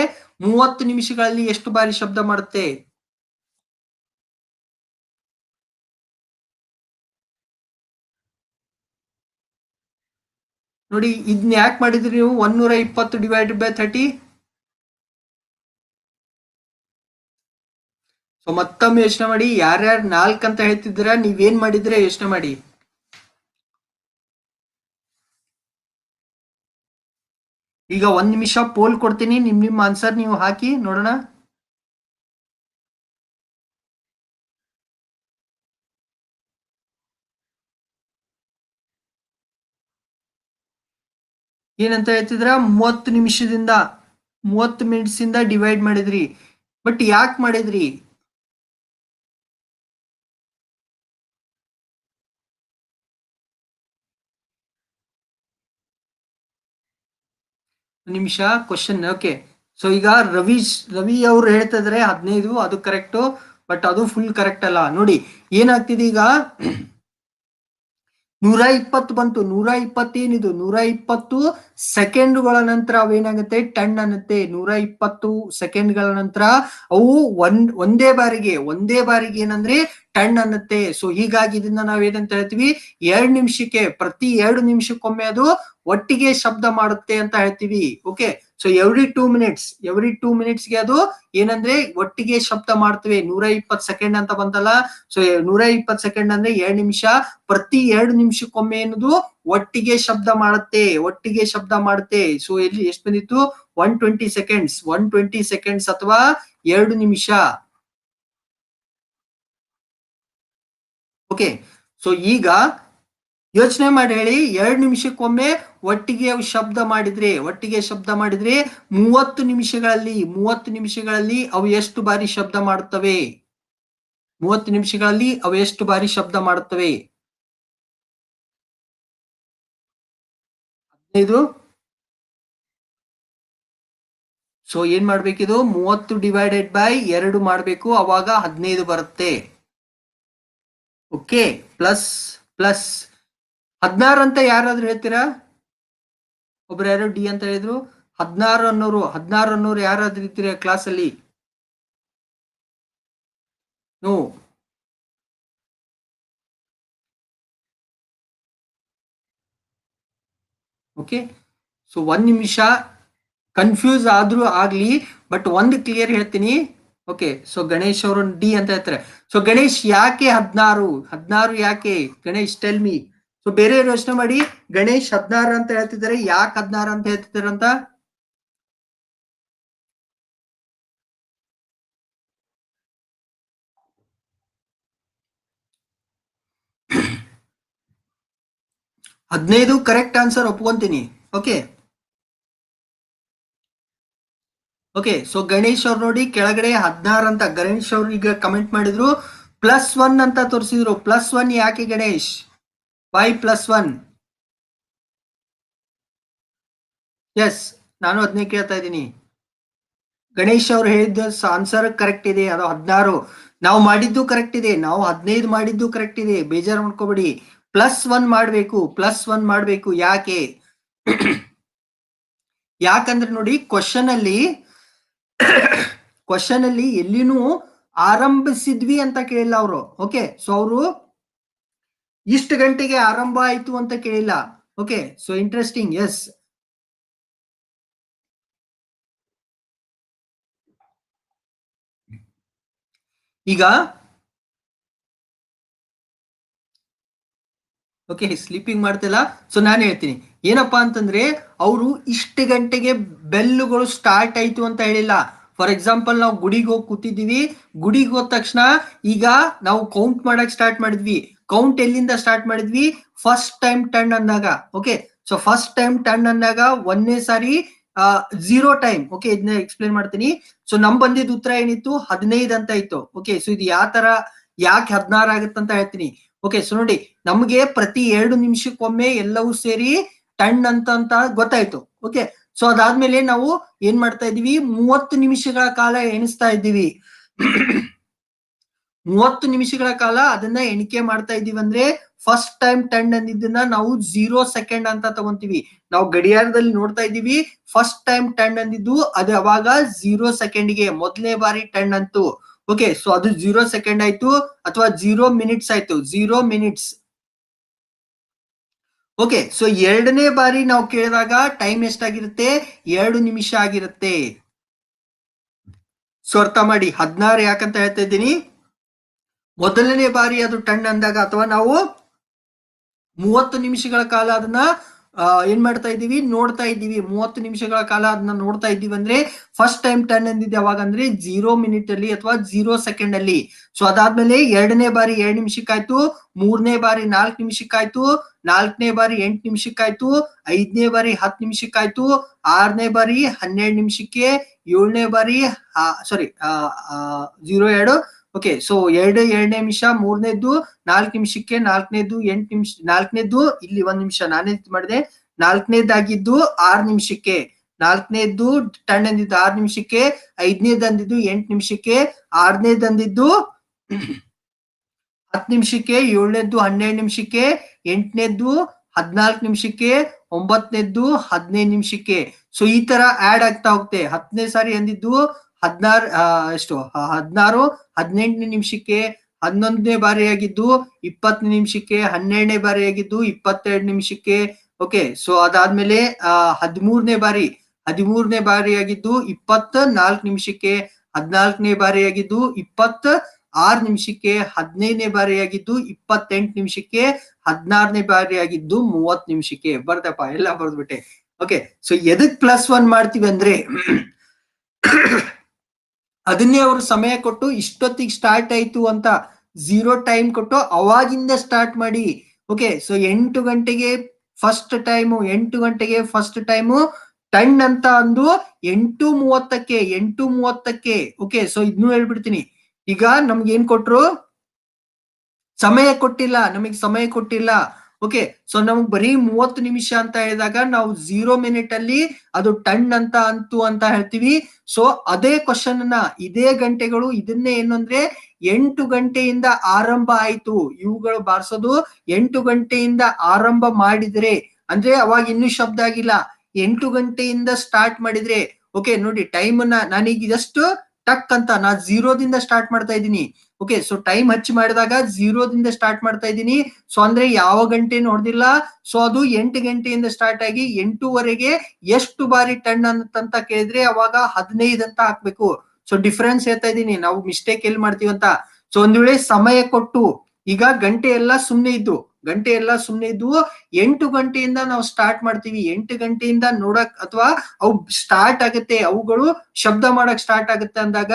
ಮೂವತ್ತು ನಿಮಿಷಗಳಲ್ಲಿ ಎಷ್ಟು ಬಾರಿ ಶಬ್ದ ಮಾಡುತ್ತೆ ನೋಡಿ ಇದನ್ನ ಯಾಕೆ ಮಾಡಿದ್ರಿ ನೀವು ಒನ್ನೂರ ಇಪ್ಪತ್ತು ಡಿವೈಡೆಡ್ ಬೈ ಥರ್ಟಿ ಸೊ ಮತ್ತೊಮ್ಮೆ ಯೋಚನೆ ಮಾಡಿ ಯಾರ್ಯಾರು ನಾಲ್ಕು ಅಂತ ನೀವೇನ್ ಮಾಡಿದ್ರೆ ಯೋಚನೆ ಮಾಡಿ ಈಗ ಒಂದ್ ನಿಮಿಷ ಪೋಲ್ ಕೊಡ್ತೀನಿ ನಿಮ್ ನಿಮ್ ಆನ್ಸರ್ ನೀವು ಹಾಕಿ ನೋಡೋಣ ಏನಂತ ಹೇಳ್ತಿದ್ರ ಮೂವತ್ತು ನಿಮಿಷದಿಂದ ಮೂವತ್ತು ಮಿನಿಟ್ಸ್ ಇಂದ ಡಿವೈಡ್ ಮಾಡಿದ್ರಿ ಬಟ್ ಯಾಕೆ ಮಾಡಿದ್ರಿ ನಿಮಿಷ ಕ್ವಶನ್ ಓಕೆ ಸೊ ಈಗ ರವಿ ರವಿ ಅವ್ರು ಹೇಳ್ತಿದ್ರೆ ಹದಿನೈದು ಅದು ಕರೆಕ್ಟು ಬಟ್ ಅದು ಫುಲ್ ಕರೆಕ್ಟ್ ಅಲ್ಲ ನೋಡಿ ಏನಾಗ್ತಿದೆ ಈಗ ನೂರ ಇಪ್ಪತ್ತು ಬಂತು ನೂರ ಇಪ್ಪತ್ತೇನಿದು ನೂರ ಇಪ್ಪತ್ತು ಸೆಕೆಂಡ್ಗಳ ನಂತರ ಅವೇನಾಗತ್ತೆ ಟನ್ ಅನ್ನತ್ತೆ ನೂರ ಇಪ್ಪತ್ತು ಸೆಕೆಂಡ್ಗಳ ನಂತರ ಅವು ಒಂದ್ ಒಂದೇ ಬಾರಿಗೆ ಒಂದೇ ಬಾರಿಗೆ ಏನಂದ್ರೆ ಹಣ್ಣು ಅನ್ನತ್ತೆ ಸೊ ಹೀಗಾಗಿ ಇದನ್ನ ನಾವ್ ಏನಂತ ಹೇಳ್ತೀವಿ ಎರಡ್ ನಿಮಿಷಕ್ಕೆ ಪ್ರತಿ ಎರಡು ನಿಮಿಷಕ್ಕೊಮ್ಮೆ ಅದು ಒಟ್ಟಿಗೆ ಶಬ್ದ ಮಾಡುತ್ತೆ ಅಂತ ಹೇಳ್ತೀವಿ okay so every two minutes every two minutes ಗೆ ಅದು ಏನಂದ್ರೆ ಒಟ್ಟಿಗೆ ಶಬ್ದ ಮಾಡ್ತೀವಿ ನೂರ ಇಪ್ಪತ್ ಸೆಕೆಂಡ್ ಅಂತ ಬಂದಲ್ಲ ಸೊ ನೂರ ಇಪ್ಪತ್ ಸೆಕೆಂಡ್ ಅಂದ್ರೆ ಎರಡ್ ನಿಮಿಷ ಪ್ರತಿ ಎರಡು ನಿಮಿಷಕ್ಕೊಮ್ಮೆ ಏನದು ಒಟ್ಟಿಗೆ ಶಬ್ದ ಮಾಡುತ್ತೆ ಒಟ್ಟಿಗೆ ಶಬ್ದ ಮಾಡುತ್ತೆ ಸೊ ಇಲ್ಲಿ ಎಷ್ಟು ಬಂದಿತ್ತು one twenty seconds one twenty seconds ಅಥವಾ ಎರಡು ನಿಮಿಷ ಓಕೆ ಸೊ ಈಗ ಯೋಚನೆ ಮಾಡಿ ಹೇಳಿ ಎರಡು ನಿಮಿಷಕ್ಕೊಮ್ಮೆ ಒಟ್ಟಿಗೆ ಶಬ್ದ ಮಾಡಿದ್ರೆ ಒಟ್ಟಿಗೆ ಶಬ್ದ ಮಾಡಿದ್ರೆ ಮೂವತ್ತು ನಿಮಿಷಗಳಲ್ಲಿ ಮೂವತ್ತು ನಿಮಿಷಗಳಲ್ಲಿ ಅವು ಎಷ್ಟು ಬಾರಿ ಶಬ್ದ ಮಾಡುತ್ತವೆ ಮೂವತ್ತು ನಿಮಿಷಗಳಲ್ಲಿ ಅವು ಎಷ್ಟು ಬಾರಿ ಶಬ್ದ ಮಾಡುತ್ತವೆ ಹದಿನೈದು ಸೊ ಏನ್ ಮಾಡ್ಬೇಕಿದು ಮೂವತ್ತು ಡಿವೈಡೆಡ್ ಬೈ ಎರಡು ಮಾಡಬೇಕು ಅವಾಗ ಹದಿನೈದು ಬರುತ್ತೆ ಓಕೆ ಪ್ಲಸ್ ಪ್ಲಸ್ ಹದಿನಾರು ಅಂತ ಯಾರಾದ್ರೂ ಹೇಳ್ತೀರಾ ಒಬ್ರು ಯಾರು ಡಿ ಅಂತ ಹೇಳಿದ್ರು ಹದಿನಾರು ಅನ್ನೋರು ಹದಿನಾರು ಅನ್ನೋರು ಯಾರಾದ್ರೂ ಇರ್ತೀರ ಕ್ಲಾಸ್ ಅಲ್ಲಿ ನೋ ಓಕೆ ಸೊ ಒಂದ್ ನಿಮಿಷ ಕನ್ಫ್ಯೂಸ್ ಆದ್ರೂ ಆಗ್ಲಿ ಬಟ್ ಒಂದ್ ಕ್ಲಿಯರ್ ಹೇಳ್ತೀನಿ ಓಕೆ ಸೊ ಗಣೇಶ್ ಅವರು ಡಿ ಅಂತ ಹೇಳ್ತಾರೆ ಸೊ ಗಣೇಶ್ ಯಾಕೆ ಹದಿನಾರು ಹದಿನಾರು ಯಾಕೆ ಗಣೇಶ್ ಟೆಲ್ ಮಿ ಸೊ ಬೇರೆ ಯೋಚನೆ ಮಾಡಿ ಗಣೇಶ್ ಹದಿನಾರು ಅಂತ ಹೇಳ್ತಿದ್ದಾರೆ ಯಾಕೆ ಹದಿನಾರು ಅಂತ ಹೇಳ್ತಿದ್ದಾರೆ ಅಂತ ಹದಿನೈದು ಕರೆಕ್ಟ್ ಆನ್ಸರ್ ಒಪ್ಕೊಂತೀನಿ ಓಕೆ ಓಕೆ ಸೊ ಗಣೇಶ್ ಅವ್ರು ನೋಡಿ ಕೆಳಗಡೆ ಹದಿನಾರು ಅಂತ ಗಣೇಶ್ ಅವ್ರು ಈಗ ಕಮೆಂಟ್ ಮಾಡಿದ್ರು ಪ್ಲಸ್ ಒನ್ ಅಂತ ತೋರಿಸಿದ್ರು ಪ್ಲಸ್ ಒನ್ ಯಾಕೆ Ganesh why plus one yes ನಾನು ಅದನ್ನೇ ಕೇಳ್ತಾ ಇದ್ದೀನಿ ಗಣೇಶ್ ಅವ್ರು ಹೇಳಿದ್ದು ಆನ್ಸರ್ ಕರೆಕ್ಟ್ ಇದೆ ಅದು ಹದಿನಾರು ನಾವು ಮಾಡಿದ್ದು ಕರೆಕ್ಟ್ ಇದೆ ನಾವು ಹದಿನೈದು ಮಾಡಿದ್ದು ಕರೆಕ್ಟ್ ಇದೆ ಬೇಜಾರು ಮಾಡ್ಕೋಬೇಡಿ ಪ್ಲಸ್ ಒನ್ ಮಾಡಬೇಕು ಪ್ಲಸ್ ಒನ್ ಮಾಡಬೇಕು ಯಾಕೆ ಯಾಕಂದ್ರೆ ನೋಡಿ ಕ್ವಶನ್ ಅಲ್ಲಿ ಕ್ವಶನ್ ಅಲ್ಲಿ ಎಲ್ಲಿನೂ ಆರಂಭಿಸಿದ್ವಿ ಅಂತ ಕೇಳಿಲ್ಲ ಅವರು ಓಕೆ ಸೊ ಅವರು ಇಷ್ಟು ಗಂಟೆಗೆ ಆರಂಭ ಆಯ್ತು ಅಂತ ಕೇಳಿಲ್ಲ ಓಕೆ ಸೊ ಇಂಟ್ರೆಸ್ಟಿಂಗ್ ಎಸ್ ಈಗ ಓಕೆ ಸ್ಲೀಪಿಂಗ್ ಮಾಡ್ತಿಲ್ಲ ಸೊ ನಾನು ಹೇಳ್ತೀನಿ ಏನಪ್ಪ ಅಂತಂದ್ರೆ ಅವರು ಇಷ್ಟು ಗಂಟೆಗೆ ಬೆಲ್ಲುಗಳು ಸ್ಟಾರ್ಟ್ ಆಯ್ತು ಅಂತ ಹೇಳಿಲ್ಲ ಫಾರ್ ಎಕ್ಸಾಂಪಲ್ ನಾವು ಗುಡಿಗೆ ಹೋಗಿ ಕೂತಿದ್ದೀವಿ ಗುಡಿಗೆ ಹೋದ ತಕ್ಷಣ ಈಗ ನಾವು ಕೌಂಟ್ ಮಾಡಕ್ ಸ್ಟಾರ್ಟ್ ಮಾಡಿದ್ವಿ ಕೌಂಟ್ ಎಲ್ಲಿಂದ ಸ್ಟಾರ್ಟ್ ಮಾಡಿದ್ವಿ ಫಸ್ಟ್ ಟೈಮ್ ಟರ್ನ್ ಅಂದಾಗ okay so first time turn ಅಂದಾಗ ಒಂದೇ ಸಾರಿ ಜೀರೋ ಟೈಮ್ ಓಕೆ ಇದನ್ನ ಎಕ್ಸ್ಪ್ಲೇನ್ ಮಾಡ್ತೀನಿ ಸೊ ನಮ್ ಬಂದಿದ ಉತ್ತರ ಏನಿತ್ತು ಹದಿನೈದು ಅಂತ ಇತ್ತು ಓಕೆ ಸೊ ಇದು ಯಾವ ತರ ಯಾಕೆ ಹದಿನಾರು ಆಗುತ್ತಂತ ಅಂತ ಹೇಳ್ತೀನಿ ಓಕೆ ಸೊ ನೋಡಿ ನಮಗೆ ಪ್ರತಿ ಎರಡು ನಿಮಿಷಕ್ಕೊಮ್ಮೆ ಎಲ್ಲವೂ ಸೇರಿ ಟನ್ ಅಂತ ಅಂತ ಗೊತ್ತಾಯ್ತು ಓಕೆ ಸೊ ಅದಾದ್ಮೇಲೆ ನಾವು ಏನ್ ಮಾಡ್ತಾ ಇದೀವಿ ಮೂವತ್ತು ನಿಮಿಷಗಳ ಕಾಲ ಎಣಿಸ್ತಾ ಇದ್ದೀವಿ ಮೂವತ್ತು ನಿಮಿಷಗಳ ಕಾಲ ಅದನ್ನ ಎಣಿಕೆ ಮಾಡ್ತಾ ಇದೀವಿ ಅಂದ್ರೆ ಫಸ್ಟ್ ಟೈಮ್ ಟೆಂಡ್ ಅಂದಿದ್ದನ್ನ ನಾವು ಜೀರೋ ಸೆಕೆಂಡ್ ಅಂತ ತಗೊಂತೀವಿ ನಾವು ಗಡಿಯಾರದಲ್ಲಿ ನೋಡ್ತಾ ಇದ್ದೀವಿ ಫಸ್ಟ್ ಟೈಮ್ ಟೆಂಡ್ ಅಂದಿದ್ದು ಅದು ಅವಾಗ ಜೀರೋ ಗೆ ಮೊದಲನೇ ಬಾರಿ ಟೆಂಡ್ ಅಂತು ಓಕೆ ಸೊ ಅದು ಜೀರೋ ಸೆಕೆಂಡ್ ಆಯ್ತು ಅಥವಾ ಜೀರೋ ಮಿನಿಟ್ಸ್ ಆಯ್ತು ಜೀರೋ ಮಿನಿಟ್ಸ್ ಓಕೆ ಸೊ ಎರಡನೇ ಬಾರಿ ನಾವು ಕೇಳಿದಾಗ ಟೈಮ್ ಎಷ್ಟಾಗಿರುತ್ತೆ ಎರಡು ನಿಮಿಷ ಆಗಿರುತ್ತೆ ಸೊ ಅರ್ಥ ಮಾಡಿ ಹದಿನಾರು ಯಾಕಂತ ಹೇಳ್ತಾ ಇದ್ದೀನಿ ಮೊದಲನೇ ಬಾರಿ ಅದು ಟನ್ ಅಂದಾಗ ಅಥವಾ ನಾವು ಮೂವತ್ತು ನಿಮಿಷಗಳ ಕಾಲ ಅದನ್ನ ಏನ್ ಮಾಡ್ತಾ ಇದ್ದೀವಿ ನೋಡ್ತಾ ಇದ್ದೀವಿ ಮೂವತ್ತು ನಿಮಿಷಗಳ ಕಾಲ ಅದನ್ನ ನೋಡ್ತಾ ಇದ್ದೀವಿ ಅಂದ್ರೆ ಫಸ್ಟ್ ಟೈಮ್ ಟರ್ನ್ ಎಂದಿದೆ ಯಾವಾಗ ಅಂದ್ರೆ ಜೀರೋ ಮಿನಿಟ್ ಅಲ್ಲಿ ಅಥವಾ ಜೀರೋ ಸೆಕೆಂಡ್ ಅಲ್ಲಿ ಸೊ ಅದಾದ್ಮೇಲೆ ಎರಡನೇ ಬಾರಿ ಎರಡು ನಿಮಿಷಕ್ಕಾಯ್ತು ಮೂರನೇ ಬಾರಿ ನಾಲ್ಕ್ ನಿಮಿಷಕ್ಕಾಯ್ತು ನಾಲ್ಕನೇ ಬಾರಿ ಎಂಟ್ ನಿಮಿಷಕ್ಕಾಯ್ತು ಐದನೇ ಬಾರಿ ಹತ್ತು ನಿಮಿಷಕ್ಕಾಯ್ತು ಆರನೇ ಬಾರಿ ಹನ್ನೆರಡು ನಿಮಿಷಕ್ಕೆ ಏಳನೇ ಬಾರಿ ಸಾರಿ ಜೀರೋ ಎರಡು ಓಕೆ ಸೊ ಎರಡು ಎರಡನೇ ನಿಮಿಷ ಮೂರನೇದ್ದು ನಾಲ್ಕು ನಿಮಿಷಕ್ಕೆ ನಾಲ್ಕನೇದು ಎಂಟು ನಿಮಿಷ ನಾಲ್ಕನೇದ್ದು ಇಲ್ಲಿ ಒಂದ್ ನಿಮಿಷ ನಾನೇ ಮಾಡಿದೆ ನಾಲ್ಕನೇದಾಗಿದ್ದು ಆರು ನಿಮಿಷಕ್ಕೆ ನಾಲ್ಕನೇದ್ದು ಟನ್ ಅಂದಿದ್ದು ಆರು ನಿಮಿಷಕ್ಕೆ ಐದನೇದಂದಿದ್ದು ಎಂಟು ನಿಮಿಷಕ್ಕೆ ಆರನೇದಂದಿದ್ದು ಹತ್ತು ನಿಮಿಷಕ್ಕೆ ಏಳನೇದ್ದು ಹನ್ನೆರಡು ನಿಮಿಷಕ್ಕೆ ಎಂಟನೇದ್ದು ಹದಿನಾಲ್ಕು ನಿಮಿಷಕ್ಕೆ ಒಂಬತ್ತನೇದ್ದು ಹದಿನೈದು ನಿಮಿಷಕ್ಕೆ ಸೊ ಈ ತರ ಆಡ್ ಆಗ್ತಾ ಹೋಗುತ್ತೆ ಹತ್ತನೇ ಸಾರಿ ಅಂದಿದ್ದು ಹದಿನಾರು ಎಷ್ಟು ಹದಿನಾರು ಹದಿನೆಂಟನೇ ನಿಮಿಷಕ್ಕೆ ಹನ್ನೊಂದನೇ ಬಾರಿ ಆಗಿದ್ದು ಇಪ್ಪತ್ತನೇ ನಿಮಿಷಕ್ಕೆ ಹನ್ನೆರಡನೇ ಬಾರಿ ಆಗಿದ್ದು ಇಪ್ಪತ್ತೆರಡು ನಿಮಿಷಕ್ಕೆ ಓಕೆ ಸೊ ಅದಾದ್ಮೇಲೆ ಹದಿಮೂರನೇ ಬಾರಿ ಹದಿಮೂರನೇ ಬಾರಿ ಆಗಿದ್ದು ಇಪ್ಪತ್ತ ನಾಲ್ಕು ನಿಮಿಷಕ್ಕೆ ಹದಿನಾಲ್ಕನೇ ಆಗಿದ್ದು ಇಪ್ಪತ್ತ ಆರು ನಿಮಿಷಕ್ಕೆ ಹದಿನೈದನೇ ಆಗಿದ್ದು ಇಪ್ಪತ್ತೆಂಟು ನಿಮಿಷಕ್ಕೆ ಹದಿನಾರನೇ ಆಗಿದ್ದು ಮೂವತ್ತು ನಿಮಿಷಕ್ಕೆ ಬರ್ದಪ್ಪ ಎಲ್ಲ ಬರ್ದ್ಬಿಟ್ಟೆ ಓಕೆ ಸೊ ಎದಕ್ ಪ್ಲಸ್ ಒನ್ ಮಾಡ್ತೀವಿ ಅಂದ್ರೆ ಅದನ್ನೇ ಅವರು ಸಮಯ ಕೊಟ್ಟು ಇಷ್ಟೊತ್ತಿಗೆ ಸ್ಟಾರ್ಟ್ ಆಯ್ತು ಅಂತ ಝೀರೋ ಟೈಮ್ ಕೊಟ್ಟು ಅವಾಗಿಂದ ಸ್ಟಾರ್ಟ್ ಮಾಡಿ ಓಕೆ ಸೊ ಎಂಟು ಗಂಟೆಗೆ ಫಸ್ಟ್ ಟೈಮು ಎಂಟು ಗಂಟೆಗೆ ಫಸ್ಟ್ ಟೈಮು ಟನ್ ಅಂತ ಅಂದು ಎಂಟು ಮೂವತ್ತಕ್ಕೆ ಎಂಟು ಮೂವತ್ತಕ್ಕೆ ಓಕೆ ಸೊ ಇದನ್ನು ಹೇಳ್ಬಿಡ್ತೀನಿ ಈಗ ನಮ್ಗೆ ಏನ್ ಕೊಟ್ರು ಸಮಯ ಕೊಟ್ಟಿಲ್ಲ ನಮಗ್ ಸಮಯ ಕೊಟ್ಟಿಲ್ಲ ಓಕೆ ಸೊ ನಮ್ಗೆ ಬರೀ ಮೂವತ್ತು ನಿಮಿಷ ಅಂತ ಹೇಳಿದಾಗ ನಾವು ಝೀರೋ ಮಿನಿಟ್ ಅಲ್ಲಿ ಅದು ಟನ್ ಅಂತ ಅಂತು ಅಂತ ಹೇಳ್ತೀವಿ ಸೊ ಅದೇ ಕ್ವಶನ್ ಅನ್ನ ಇದೇ ಗಂಟೆಗಳು ಇದನ್ನೇ ಏನಂದ್ರೆ ಎಂಟು ಗಂಟೆಯಿಂದ ಆರಂಭ ಆಯ್ತು ಇವುಗಳು ಬಾರಿಸೋದು ಎಂಟು ಗಂಟೆಯಿಂದ ಆರಂಭ ಮಾಡಿದ್ರೆ ಅಂದ್ರೆ ಅವಾಗ ಇನ್ನೂ ಶಬ್ದ ಆಗಿಲ್ಲ ಎಂಟು ಗಂಟೆಯಿಂದ ಸ್ಟಾರ್ಟ್ ಮಾಡಿದ್ರೆ ಓಕೆ ನೋಡಿ ಟೈಮ್ ಅನ್ನ ನಾನೀಗ ಜಸ್ಟ್ ಟಕ್ ಅಂತ ನಾ ಝೀರೋದಿಂದ ಸ್ಟಾರ್ಟ್ ಮಾಡ್ತಾ ಇದ್ದೀನಿ ಓಕೆ ಸೊ ಟೈಮ್ ಹಚ್ಚಿ ಮಾಡಿದಾಗ ಜೀರೋದಿಂದ ಸ್ಟಾರ್ಟ್ ಮಾಡ್ತಾ ಇದ್ದೀನಿ ಸೊ ಅಂದ್ರೆ ಯಾವ ಗಂಟೆ ನೋಡ್ದಿಲ್ಲ ಸೊ ಅದು ಎಂಟು ಗಂಟೆಯಿಂದ ಸ್ಟಾರ್ಟ್ ಆಗಿ ಎಂಟೂವರೆಗೆ ಎಷ್ಟು ಬಾರಿ ಟನ್ ಅಂತ ಕೇಳಿದ್ರೆ ಅವಾಗ ಹದಿನೈದು ಅಂತ ಹಾಕ್ಬೇಕು ಸೊ ಡಿಫ್ರೆನ್ಸ್ ಹೇಳ್ತಾ ಇದ್ದೀನಿ ನಾವು ಮಿಸ್ಟೇಕ್ ಎಲ್ಲಿ ಮಾಡ್ತೀವಿ ಅಂತ ಸೊ ಒಂದ್ ವೇಳೆ ಸಮಯ ಕೊಟ್ಟು ಈಗ ಗಂಟೆ ಎಲ್ಲ ಸುಮ್ಮನೆ ಇದ್ದು ಗಂಟೆ ಎಲ್ಲ ಸುಮ್ನೆ ಇದ್ದು ಎಂಟು ಗಂಟೆಯಿಂದ ನಾವು ಸ್ಟಾರ್ಟ್ ಮಾಡ್ತೀವಿ ಎಂಟು ಗಂಟೆಯಿಂದ ನೋಡಕ್ ಅಥವಾ ಅವು ಸ್ಟಾರ್ಟ್ ಆಗುತ್ತೆ ಅವುಗಳು ಶಬ್ದ ಮಾಡಕ್ ಸ್ಟಾರ್ಟ್ ಆಗುತ್ತೆ ಅಂದಾಗ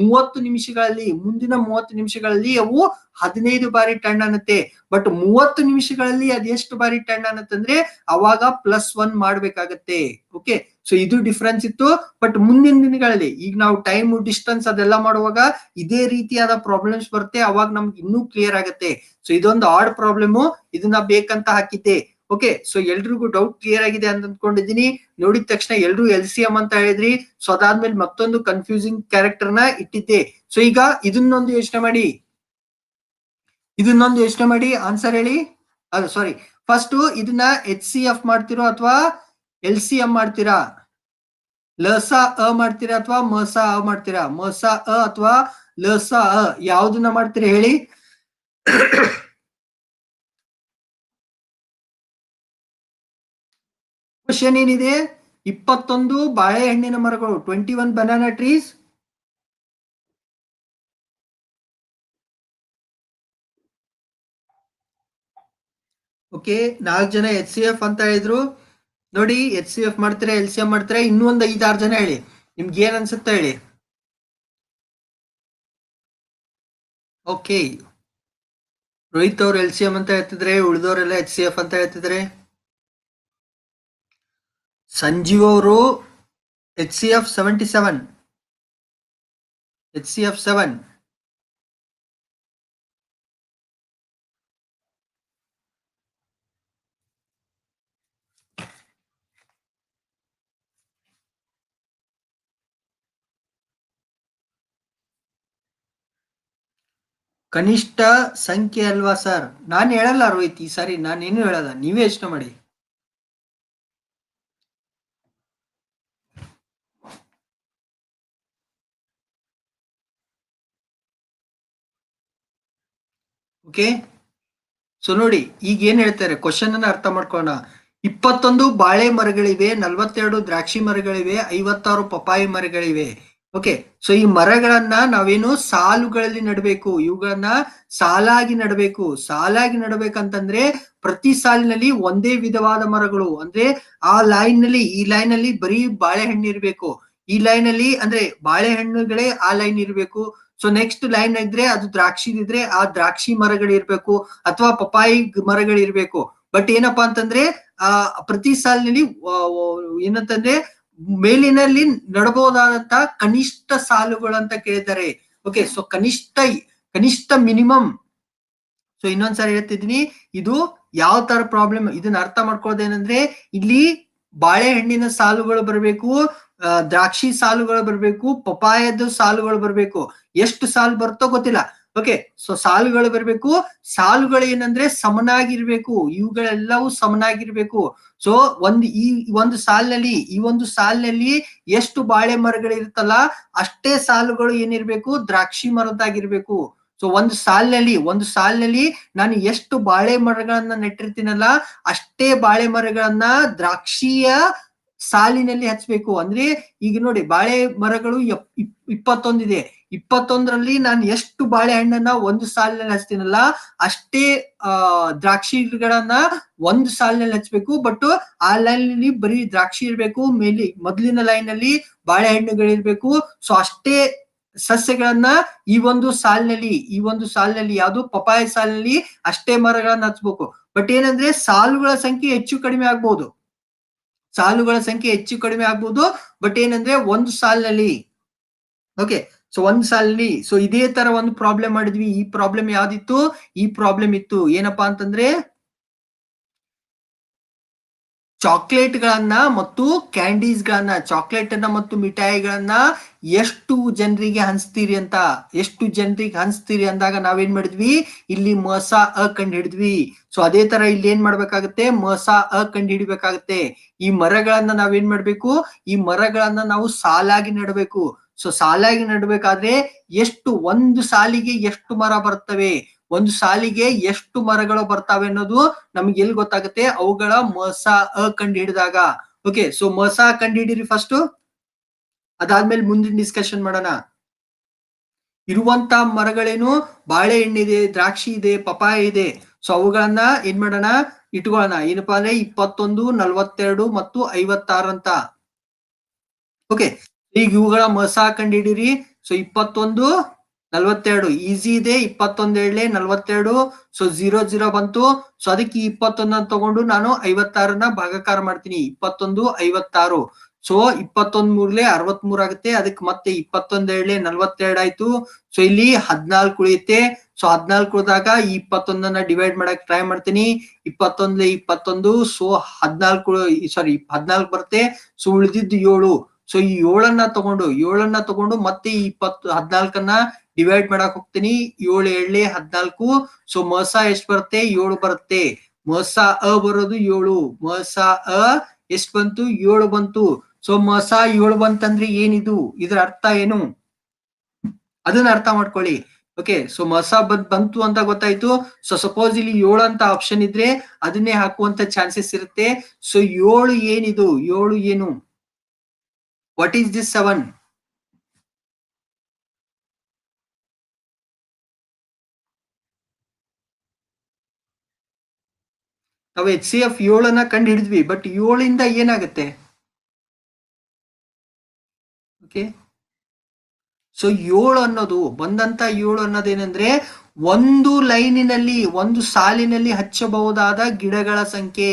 ಮೂವತ್ತು ನಿಮಿಷಗಳಲ್ಲಿ ಮುಂದಿನ ಮೂವತ್ತು ನಿಮಿಷಗಳಲ್ಲಿ ಅವು ಹದಿನೈದು ಬಾರಿ ಟರ್ನ್ ಅನ್ನತ್ತೆ ಬಟ್ ಮೂವತ್ತು ನಿಮಿಷಗಳಲ್ಲಿ ಎಷ್ಟು ಬಾರಿ ಟರ್ನ್ ಅನ್ನತ್ತಂದ್ರೆ ಅವಾಗ ಪ್ಲಸ್ ಒನ್ ಮಾಡ್ಬೇಕಾಗತ್ತೆ ಓಕೆ ಸೊ ಇದು ಡಿಫ್ರೆನ್ಸ್ ಇತ್ತು ಬಟ್ ಮುಂದಿನ ದಿನಗಳಲ್ಲಿ ಈಗ ನಾವು ಟೈಮ್ ಡಿಸ್ಟೆನ್ಸ್ ಅದೆಲ್ಲ ಮಾಡುವಾಗ ಇದೇ ರೀತಿಯಾದ ಪ್ರಾಬ್ಲಮ್ಸ್ ಬರುತ್ತೆ ಅವಾಗ ನಮ್ಗೆ ಇನ್ನೂ ಕ್ಲಿಯರ್ ಆಗುತ್ತೆ ಸೊ ಇದೊಂದು ಆಡ್ ಪ್ರಾಬ್ಲಮ್ ಇದನ್ನ ಬೇಕಂತ ಹಾಕಿದ್ದೆ ಓಕೆ ಸೊ ಎಲ್ರಿಗೂ ಡೌಟ್ ಕ್ಲಿಯರ್ ಆಗಿದೆ ಅಂತ ಅನ್ಕೊಂಡಿದೀನಿ ನೋಡಿದ ತಕ್ಷಣ ಎಲ್ರು ಎಲ್ ಸಿ ಎಂ ಅಂತ ಹೇಳಿದ್ರಿ ಸೊ ಅದಾದ್ಮೇಲೆ ಮತ್ತೊಂದು ಕನ್ಫ್ಯೂಸಿಂಗ್ ಕ್ಯಾರೆಕ್ಟರ್ ನ ಇಟ್ಟಿದ್ದೆ ಸೊ ಈಗ ಇದನ್ನೊಂದು ಯೋಚನೆ ಮಾಡಿ ಇದನ್ನೊಂದು ಯೋಚನೆ ಮಾಡಿ ಆನ್ಸರ್ ಹೇಳಿ ಸಾರಿ ಫಸ್ಟ್ ಇದನ್ನ ಎಚ್ ಸಿ ಎಫ್ ಮಾಡ್ತಿರೋ ಅಥವಾ ಎಲ್ ಸಿ ಎಂ ಮಾಡ್ತೀರಾ ಲಸ ಅ ಮಾಡ್ತೀರಾ ಅಥವಾ ಮಸ ಅ ಮಾಡ್ತೀರಾ ಮಸ ಅ ಅಥವಾ ಲಸ ಅ ಯಾವ್ದನ್ನ ಮಾಡ್ತೀರಾ ಹೇಳಿ ಕ್ವಶನ್ ಏನಿದೆ ಇಪ್ಪತ್ತೊಂದು ಬಾಳೆಹಣ್ಣಿನ ಮರಗಳು twenty one banana trees okay ನಾಲ್ಕು ಜನ ಎಚ್ ಸಿ ಎಫ್ ಅಂತ ಹೇಳಿದ್ರು ನೋಡಿ ಎಚ್ ಸಿ ಎಫ್ ಮಾಡ್ತಾರೆ ಎಲ್ ಸಿ ಎಂ ಮಾಡ್ತಾರೆ ಇನ್ನೂ ಐದಾರು ಜನ ಹೇಳಿ ನಿಮ್ಗೆ ಏನ್ ಅನ್ಸುತ್ತ ಹೇಳಿ ಓಕೆ ರೋಹಿತ್ ಅವ್ರು ಎಲ್ ಸಿ ಎಂ ಅಂತ ಹೇಳ್ತಿದ್ರೆ ಉಳಿದವರೆಲ್ಲ ಎಚ್ ಸಿ ಎಫ್ ಅಂತ ಹೇಳ್ತಿದ್ರೆ ಸಂಜೀವ್ ಅವರು H C F seventy seven H C F seven ಕನಿಷ್ಠ ಸಂಖ್ಯೆ ಅಲ್ವಾ ಸರ್ ನಾನು ಹೇಳಲ್ಲ ರೋಹಿತ್ ಈ ಸಾರಿ ನಾನೇನು ಹೇಳಲ್ಲ ನೀವೇ ಯೋಚನೆ ಮಾಡಿ ಓಕೆ ಸೊ ನೋಡಿ ಈಗ ಏನ್ ಹೇಳ್ತಾರೆ ಕ್ವಶನ್ ಅನ್ನ ಅರ್ಥ ಮಾಡ್ಕೋಣ ಇಪ್ಪತ್ತೊಂದು ಬಾಳೆ ಮರಗಳಿವೆ ನಲ್ವತ್ತೆರಡು ದ್ರಾಕ್ಷಿ ಮರಗಳಿವೆ ಐವತ್ತಾರು ಪಪಾಯಿ ಮರಗಳಿವೆ ಓಕೆ ಸೊ ಈ ಮರಗಳನ್ನ ನಾವೇನು ಸಾಲುಗಳಲ್ಲಿ ನಡಬೇಕು ಇವುಗಳನ್ನ ಸಾಲಾಗಿ ನಡಬೇಕು ಸಾಲಾಗಿ ನಡಬೇಕಂತಂದ್ರೆ ಪ್ರತಿ ಸಾಲಿನಲ್ಲಿ ಒಂದೇ ವಿಧವಾದ ಮರಗಳು ಅಂದ್ರೆ ಆ ಲೈನ್ ನಲ್ಲಿ ಈ ಲೈನ್ ಅಲ್ಲಿ ಬರೀ ಬಾಳೆಹಣ್ಣು ಇರ್ಬೇಕು ಈ ಲೈನ್ ಅಲ್ಲಿ ಅಂದ್ರೆ ಬಾಳೆಹಣ್ಣುಗಳೇ ಆ ಲೈನ್ ಇರಬೇಕು ಸೊ ನೆಕ್ಸ್ಟ್ ಲೈನ್ ಇದ್ರೆ ಅದು ಇದ್ರೆ ಆ ದ್ರಾಕ್ಷಿ ಮರಗಳಿರ್ಬೇಕು ಅಥವಾ ಪಪಾಯಿ ಮರಗಳಿರ್ಬೇಕು ಬಟ್ ಏನಪ್ಪಾ ಅಂತಂದ್ರೆ ಆ ಪ್ರತಿ ಸಾಲಿನಲ್ಲಿ ಏನಂತಂದ್ರೆ ಮೇಲಿನಲ್ಲಿ ನಡಬಹುದಾದಂತ ಕನಿಷ್ಠ ಸಾಲುಗಳು ಅಂತ ಕೇಳಿದ್ದಾರೆ ಓಕೆ ಸೊ ಕನಿಷ್ಠ ಕನಿಷ್ಠ ಮಿನಿಮಮ್ ಸೊ ಇನ್ನೊಂದ್ಸರಿ ಹೇಳ್ತಿದ್ದೀನಿ ಇದು ಯಾವ ತರ ಪ್ರಾಬ್ಲಮ್ ಇದನ್ನ ಅರ್ಥ ಮಾಡ್ಕೊಳ್ಳೋದೇನಂದ್ರೆ ಇಲ್ಲಿ ಬಾಳೆಹಣ್ಣಿನ ಸಾಲುಗಳು ಬರಬೇಕು ದ್ರಾಕ್ಷಿ ಸಾಲುಗಳು ಬರಬೇಕು ಪಪಾಯದ ಸಾಲುಗಳು ಬರಬೇಕು ಎಷ್ಟು ಸಾಲು ಬರುತ್ತೋ ಗೊತ್ತಿಲ್ಲ ಓಕೆ ಸೊ ಸಾಲುಗಳು ಬರಬೇಕು ಸಾಲುಗಳು ಏನಂದ್ರೆ ಸಮನಾಗಿರ್ಬೇಕು ಇವುಗಳೆಲ್ಲವೂ ಸಮನಾಗಿರ್ಬೇಕು ಸೊ ಒಂದು ಈ ಒಂದು ಸಾಲಿನಲ್ಲಿ ಈ ಒಂದು ಸಾಲಿನಲ್ಲಿ ಎಷ್ಟು ಬಾಳೆ ಮರಗಳಿರುತ್ತಲ್ಲ ಅಷ್ಟೇ ಸಾಲುಗಳು ಏನಿರ್ಬೇಕು ದ್ರಾಕ್ಷಿ ಮರದಾಗಿರ್ಬೇಕು ಸೊ ಒಂದು ಸಾಲಿನಲ್ಲಿ ಒಂದು ಸಾಲಿನಲ್ಲಿ ನಾನು ಎಷ್ಟು ಬಾಳೆ ಮರಗಳನ್ನ ನೆಟ್ಟಿರ್ತೀನಲ್ಲ ಅಷ್ಟೇ ಬಾಳೆ ಮರಗಳನ್ನ ದ್ರಾಕ್ಷಿಯ ಸಾಲಿನಲ್ಲಿ ಹಚ್ಬೇಕು ಅಂದ್ರೆ ಈಗ ನೋಡಿ ಬಾಳೆ ಮರಗಳು ಇಪ್ಪತ್ತೊಂದಿದೆ ಇಪ್ಪತ್ತೊಂದರಲ್ಲಿ ನಾನು ಎಷ್ಟು ಬಾಳೆಹಣ್ಣನ್ನ ಒಂದು ಸಾಲಿನಲ್ಲಿ ಹಚ್ತೀನಲ್ಲ ಅಷ್ಟೇ ಆ ದ್ರಾಕ್ಷಿಗಳನ್ನ ಒಂದು ಸಾಲಿನಲ್ಲಿ ಹಚ್ಬೇಕು ಬಟ್ ಆ ಲೈನ್ ಬರೀ ದ್ರಾಕ್ಷಿ ಇರ್ಬೇಕು ಮೇಲೆ ಮೊದಲಿನ ಲೈನ್ ನಲ್ಲಿ ಬಾಳೆಹಣ್ಣುಗಳಿರ್ಬೇಕು ಸೊ ಅಷ್ಟೇ ಸಸ್ಯಗಳನ್ನ ಈ ಒಂದು ಸಾಲಿನಲ್ಲಿ ಈ ಒಂದು ಸಾಲಿನಲ್ಲಿ ಯಾವುದು ಪಪಾಯ ಸಾಲಿನಲ್ಲಿ ಅಷ್ಟೇ ಮರಗಳನ್ನ ಹಚ್ಬೇಕು ಬಟ್ ಏನಂದ್ರೆ ಸಾಲುಗಳ ಸಂಖ್ಯೆ ಹೆಚ್ಚು ಕಡಿಮೆ ಆಗ್ಬಹುದು ಸಾಲುಗಳ ಸಂಖ್ಯೆ ಹೆಚ್ಚು ಕಡಿಮೆ ಆಗ್ಬಹುದು ಬಟ್ ಏನಂದ್ರೆ ಒಂದು ಸಾಲಿನಲ್ಲಿ ಓಕೆ ಸೊ ಒಂದ್ಸಲಿ ಸೊ ಇದೇ ತರ ಒಂದು ಪ್ರಾಬ್ಲಮ್ ಮಾಡಿದ್ವಿ ಈ ಪ್ರಾಬ್ಲಮ್ ಯಾವ್ದಿತ್ತು ಈ ಪ್ರಾಬ್ಲಮ್ ಇತ್ತು ಏನಪ್ಪಾ ಅಂತಂದ್ರೆ ಚಾಕ್ಲೇಟ್ ಗಳನ್ನ ಮತ್ತು ಕ್ಯಾಂಡೀಸ್ ಗಳನ್ನ ಚಾಕ್ಲೇಟ್ ಅನ್ನ ಮತ್ತು ಮಿಠಾಯಿಗಳನ್ನ ಎಷ್ಟು ಜನರಿಗೆ ಹಂಚ್ತೀರಿ ಅಂತ ಎಷ್ಟು ಜನರಿಗೆ ಹಂಚ್ತೀರಿ ಅಂದಾಗ ನಾವೇನ್ ಮಾಡಿದ್ವಿ ಇಲ್ಲಿ ಮಸಾ ಅ ಕಂಡು ಹಿಡಿದ್ವಿ ಸೊ ಅದೇ ತರ ಇಲ್ಲಿ ಏನ್ ಮಾಡ್ಬೇಕಾಗತ್ತೆ ಮಸಾ ಅ ಕಂಡು ಹಿಡಿಬೇಕಾಗತ್ತೆ ಈ ಮರಗಳನ್ನ ನಾವೇನ್ ಮಾಡ್ಬೇಕು ಈ ಮರಗಳನ್ನ ನಾವು ಸಾಲಾಗಿ ನೆಡಬೇಕು ಸೊ ಸಾಲಾಗಿ ನಡ್ಬೇಕಾದ್ರೆ ಎಷ್ಟು ಒಂದು ಸಾಲಿಗೆ ಎಷ್ಟು ಮರ ಬರ್ತವೆ ಒಂದು ಸಾಲಿಗೆ ಎಷ್ಟು ಮರಗಳು ಬರ್ತಾವೆ ಅನ್ನೋದು ನಮ್ಗೆ ಎಲ್ಲಿ ಗೊತ್ತಾಗುತ್ತೆ ಅವುಗಳ ಮಸ ಅ ಕಂಡು ಹಿಡಿದಾಗ ಓಕೆ ಸೊ ಮಸ ಕಂಡು ಹಿಡೀರಿ ಫಸ್ಟ್ ಅದಾದ್ಮೇಲೆ ಮುಂದಿನ ಡಿಸ್ಕಷನ್ ಮಾಡೋಣ ಇರುವಂತ ಮರಗಳೇನು ಬಾಳೆಹಣ್ಣು ಇದೆ ದ್ರಾಕ್ಷಿ ಇದೆ ಪಪಾಯ ಇದೆ ಸೊ ಅವುಗಳನ್ನ ಏನ್ ಮಾಡೋಣ ಇಟ್ಕೊಳ್ಳೋಣ ಏನಪ್ಪಾ ಅಂದ್ರೆ ಇಪ್ಪತ್ತೊಂದು ನಲ್ವತ್ತೆರಡು ಮತ್ತು ಐವತ್ತಾರಂತ ಓಕೆ ಈಗ ಇವುಗಳ ಮಸ ಹಾಕೊಂಡು ಹಿಡೀರಿ ಸೊ ಇಪ್ಪತ್ತೊಂದು ನಲ್ವತ್ತೆರಡು ಈಸಿ ಇದೆ ಇಪ್ಪತ್ತೊಂದ್ ಹೇಳಿ ನಲ್ವತ್ತೆರಡು ಸೊ ಜೀರೋ ಜೀರೋ ಬಂತು ಸೊ ಅದಕ್ಕೆ ಈ ಇಪ್ಪತ್ತೊಂದನ್ನ ತಗೊಂಡು ನಾನು ಐವತ್ತಾರನ್ನ ಭಾಗಕಾರ ಮಾಡ್ತೀನಿ ಇಪ್ಪತ್ತೊಂದು ಐವತ್ತಾರು ಸೊ ಇಪ್ಪತ್ತೊಂದ್ ಮೂರ್ಲೆ ಅರವತ್ ಮೂರ್ ಆಗುತ್ತೆ ಅದಕ್ಕೆ ಮತ್ತೆ ಇಪ್ಪತ್ತೊಂದ್ ಹೇಳಿ ನಲ್ವತ್ತೆರಡು ಆಯ್ತು ಸೊ ಇಲ್ಲಿ ಹದಿನಾಲ್ಕು ಉಳಿಯುತ್ತೆ ಸೊ ಹದಿನಾಲ್ಕು ಉಳಿದಾಗ ಈ ಇಪ್ಪತ್ತೊಂದನ್ನ ಡಿವೈಡ್ ಮಾಡಕ್ ಟ್ರೈ ಮಾಡ್ತೀನಿ ಇಪ್ಪತ್ತೊಂದ್ಲೆ ಇಪ್ಪತ್ತೊಂದು ಸೊ ಹದಿನಾಲ್ಕು ಸಾರಿ ಹದಿನಾಲ್ಕು ಬರುತ್ತೆ ಸೊ ಉಳಿದಿದ್ದು ಏಳು ಸೊ ಈ ಏಳನ್ನ ತಗೊಂಡು ಏಳನ್ನ ತಗೊಂಡು ಮತ್ತೆ ಇಪ್ಪತ್ತು ಹದ್ನಾಲ್ಕನ್ನ ಡಿವೈಡ್ ಮಾಡಕ್ ಹೋಗ್ತೀನಿ ಏಳು ಏಳು ಹದಿನಾಲ್ಕು ಸೊ ಮಸ ಎಷ್ಟ್ ಬರುತ್ತೆ ಏಳು ಬರುತ್ತೆ ಮಸ ಅ ಬರೋದು ಏಳು ಮಸ ಅ ಎಷ್ಟ್ ಬಂತು ಏಳು ಬಂತು ಸೊ ಮಸ ಏಳು ಬಂತಂದ್ರೆ ಏನಿದು ಇದ್ರ ಅರ್ಥ ಏನು ಅದನ್ನ ಅರ್ಥ ಮಾಡ್ಕೊಳ್ಳಿ ಓಕೆ ಸೊ ಮಸ ಬಂತು ಅಂತ ಗೊತ್ತಾಯ್ತು ಸೊ ಸಪೋಸ್ ಇಲ್ಲಿ ಏಳು ಅಂತ ಆಪ್ಷನ್ ಇದ್ರೆ ಅದನ್ನೇ ಹಾಕುವಂತ ಚಾನ್ಸಸ್ ಇರುತ್ತೆ ಸೊ ಏಳು ಏನಿದು ಏಳು ಏನು What is this seven? ನಾವು ಎಚ್ ಸಿ ಎಫ್ ಏಳನ್ನ ಕಂಡು ಹಿಡಿದ್ವಿ ಬಟ್ ಏಳಿಂದ ಏನಾಗುತ್ತೆ ಓಕೆ ಸೊ ಏಳು ಅನ್ನೋದು ಬಂದಂತ ಏಳು ಅನ್ನೋದೇನೆಂದ್ರೆ ಒಂದು ಲೈನಿನಲ್ಲಿ ಒಂದು ಸಾಲಿನಲ್ಲಿ ಹಚ್ಚಬಹುದಾದ ಗಿಡಗಳ ಸಂಖ್ಯೆ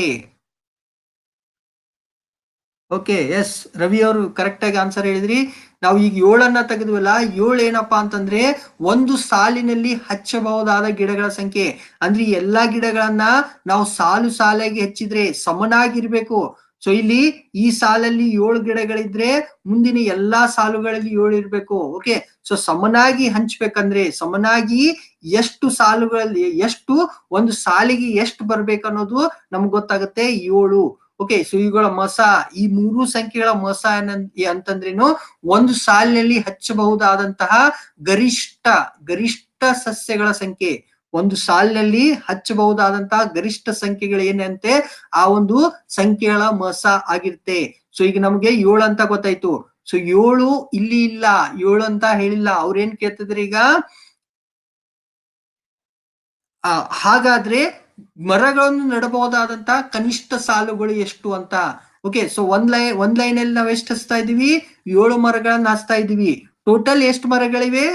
ಓಕೆ ಎಸ್ ರವಿ ಅವರು ಕರೆಕ್ಟ್ ಆಗಿ ಆನ್ಸರ್ ಹೇಳಿದ್ರಿ ನಾವು ಈಗ ಏಳನ್ನ ತೆಗೆದ್ವಲ್ಲ ಏಳು ಏನಪ್ಪಾ ಅಂತಂದ್ರೆ ಒಂದು ಸಾಲಿನಲ್ಲಿ ಹಚ್ಚಬಹುದಾದ ಗಿಡಗಳ ಸಂಖ್ಯೆ ಅಂದ್ರೆ ಎಲ್ಲಾ ಗಿಡಗಳನ್ನ ನಾವು ಸಾಲು ಸಾಲಾಗಿ ಹಚ್ಚಿದ್ರೆ ಸಮನಾಗಿರ್ಬೇಕು ಸೊ ಇಲ್ಲಿ ಈ ಸಾಲಲ್ಲಿ ಏಳು ಗಿಡಗಳಿದ್ರೆ ಮುಂದಿನ ಎಲ್ಲಾ ಸಾಲುಗಳಲ್ಲಿ ಏಳು ಇರ್ಬೇಕು ಓಕೆ ಸೊ ಸಮನಾಗಿ ಹಂಚ್ಬೇಕಂದ್ರೆ ಸಮನಾಗಿ ಎಷ್ಟು ಸಾಲುಗಳಲ್ಲಿ ಎಷ್ಟು ಒಂದು ಸಾಲಿಗೆ ಎಷ್ಟು ಬರ್ಬೇಕನ್ನೋದು ನಮ್ಗೆ ಗೊತ್ತಾಗುತ್ತೆ ಏಳು ಓಕೆ ಸೊ ಇವುಗಳ ಮಸ ಈ ಮೂರು ಸಂಖ್ಯೆಗಳ ಮಸ ಅಂತಂದ್ರೇನು ಒಂದು ಸಾಲಿನಲ್ಲಿ ಹಚ್ಚಬಹುದಾದಂತಹ ಗರಿಷ್ಠ ಗರಿಷ್ಠ ಸಸ್ಯಗಳ ಸಂಖ್ಯೆ ಒಂದು ಸಾಲಿನಲ್ಲಿ ಹಚ್ಚಬಹುದಾದಂತಹ ಗರಿಷ್ಠ ಸಂಖ್ಯೆಗಳು ಏನಂತೆ ಆ ಒಂದು ಸಂಖ್ಯೆಗಳ ಮಸ ಆಗಿರುತ್ತೆ ಸೊ ಈಗ ನಮ್ಗೆ ಏಳು ಅಂತ ಗೊತ್ತಾಯ್ತು ಸೊ ಏಳು ಇಲ್ಲಿ ಇಲ್ಲ ಏಳು ಅಂತ ಹೇಳಿಲ್ಲ ಅವ್ರೇನ್ ಕೇಳ್ತಿದ್ರೆ ಈಗ ಹಾಗಾದ್ರೆ ಮರಗಳನ್ನು ನೆಡಬಹುದಾದಂತಹ ಕನಿಷ್ಠ ಸಾಲುಗಳು ಎಷ್ಟು ಅಂತ ಓಕೆ ಸೊ ಒಂದ್ ಲೈನ್ ಒಂದ್ ಲೈನ್ ಅಲ್ಲಿ ನಾವು ಎಷ್ಟು ಹಚ್ತಾ ಇದೀವಿ ಏಳು ಮರಗಳನ್ನ ಹಚ್ತಾ ಇದೀವಿ ಟೋಟಲ್ ಎಷ್ಟು ಮರಗಳಿವೆ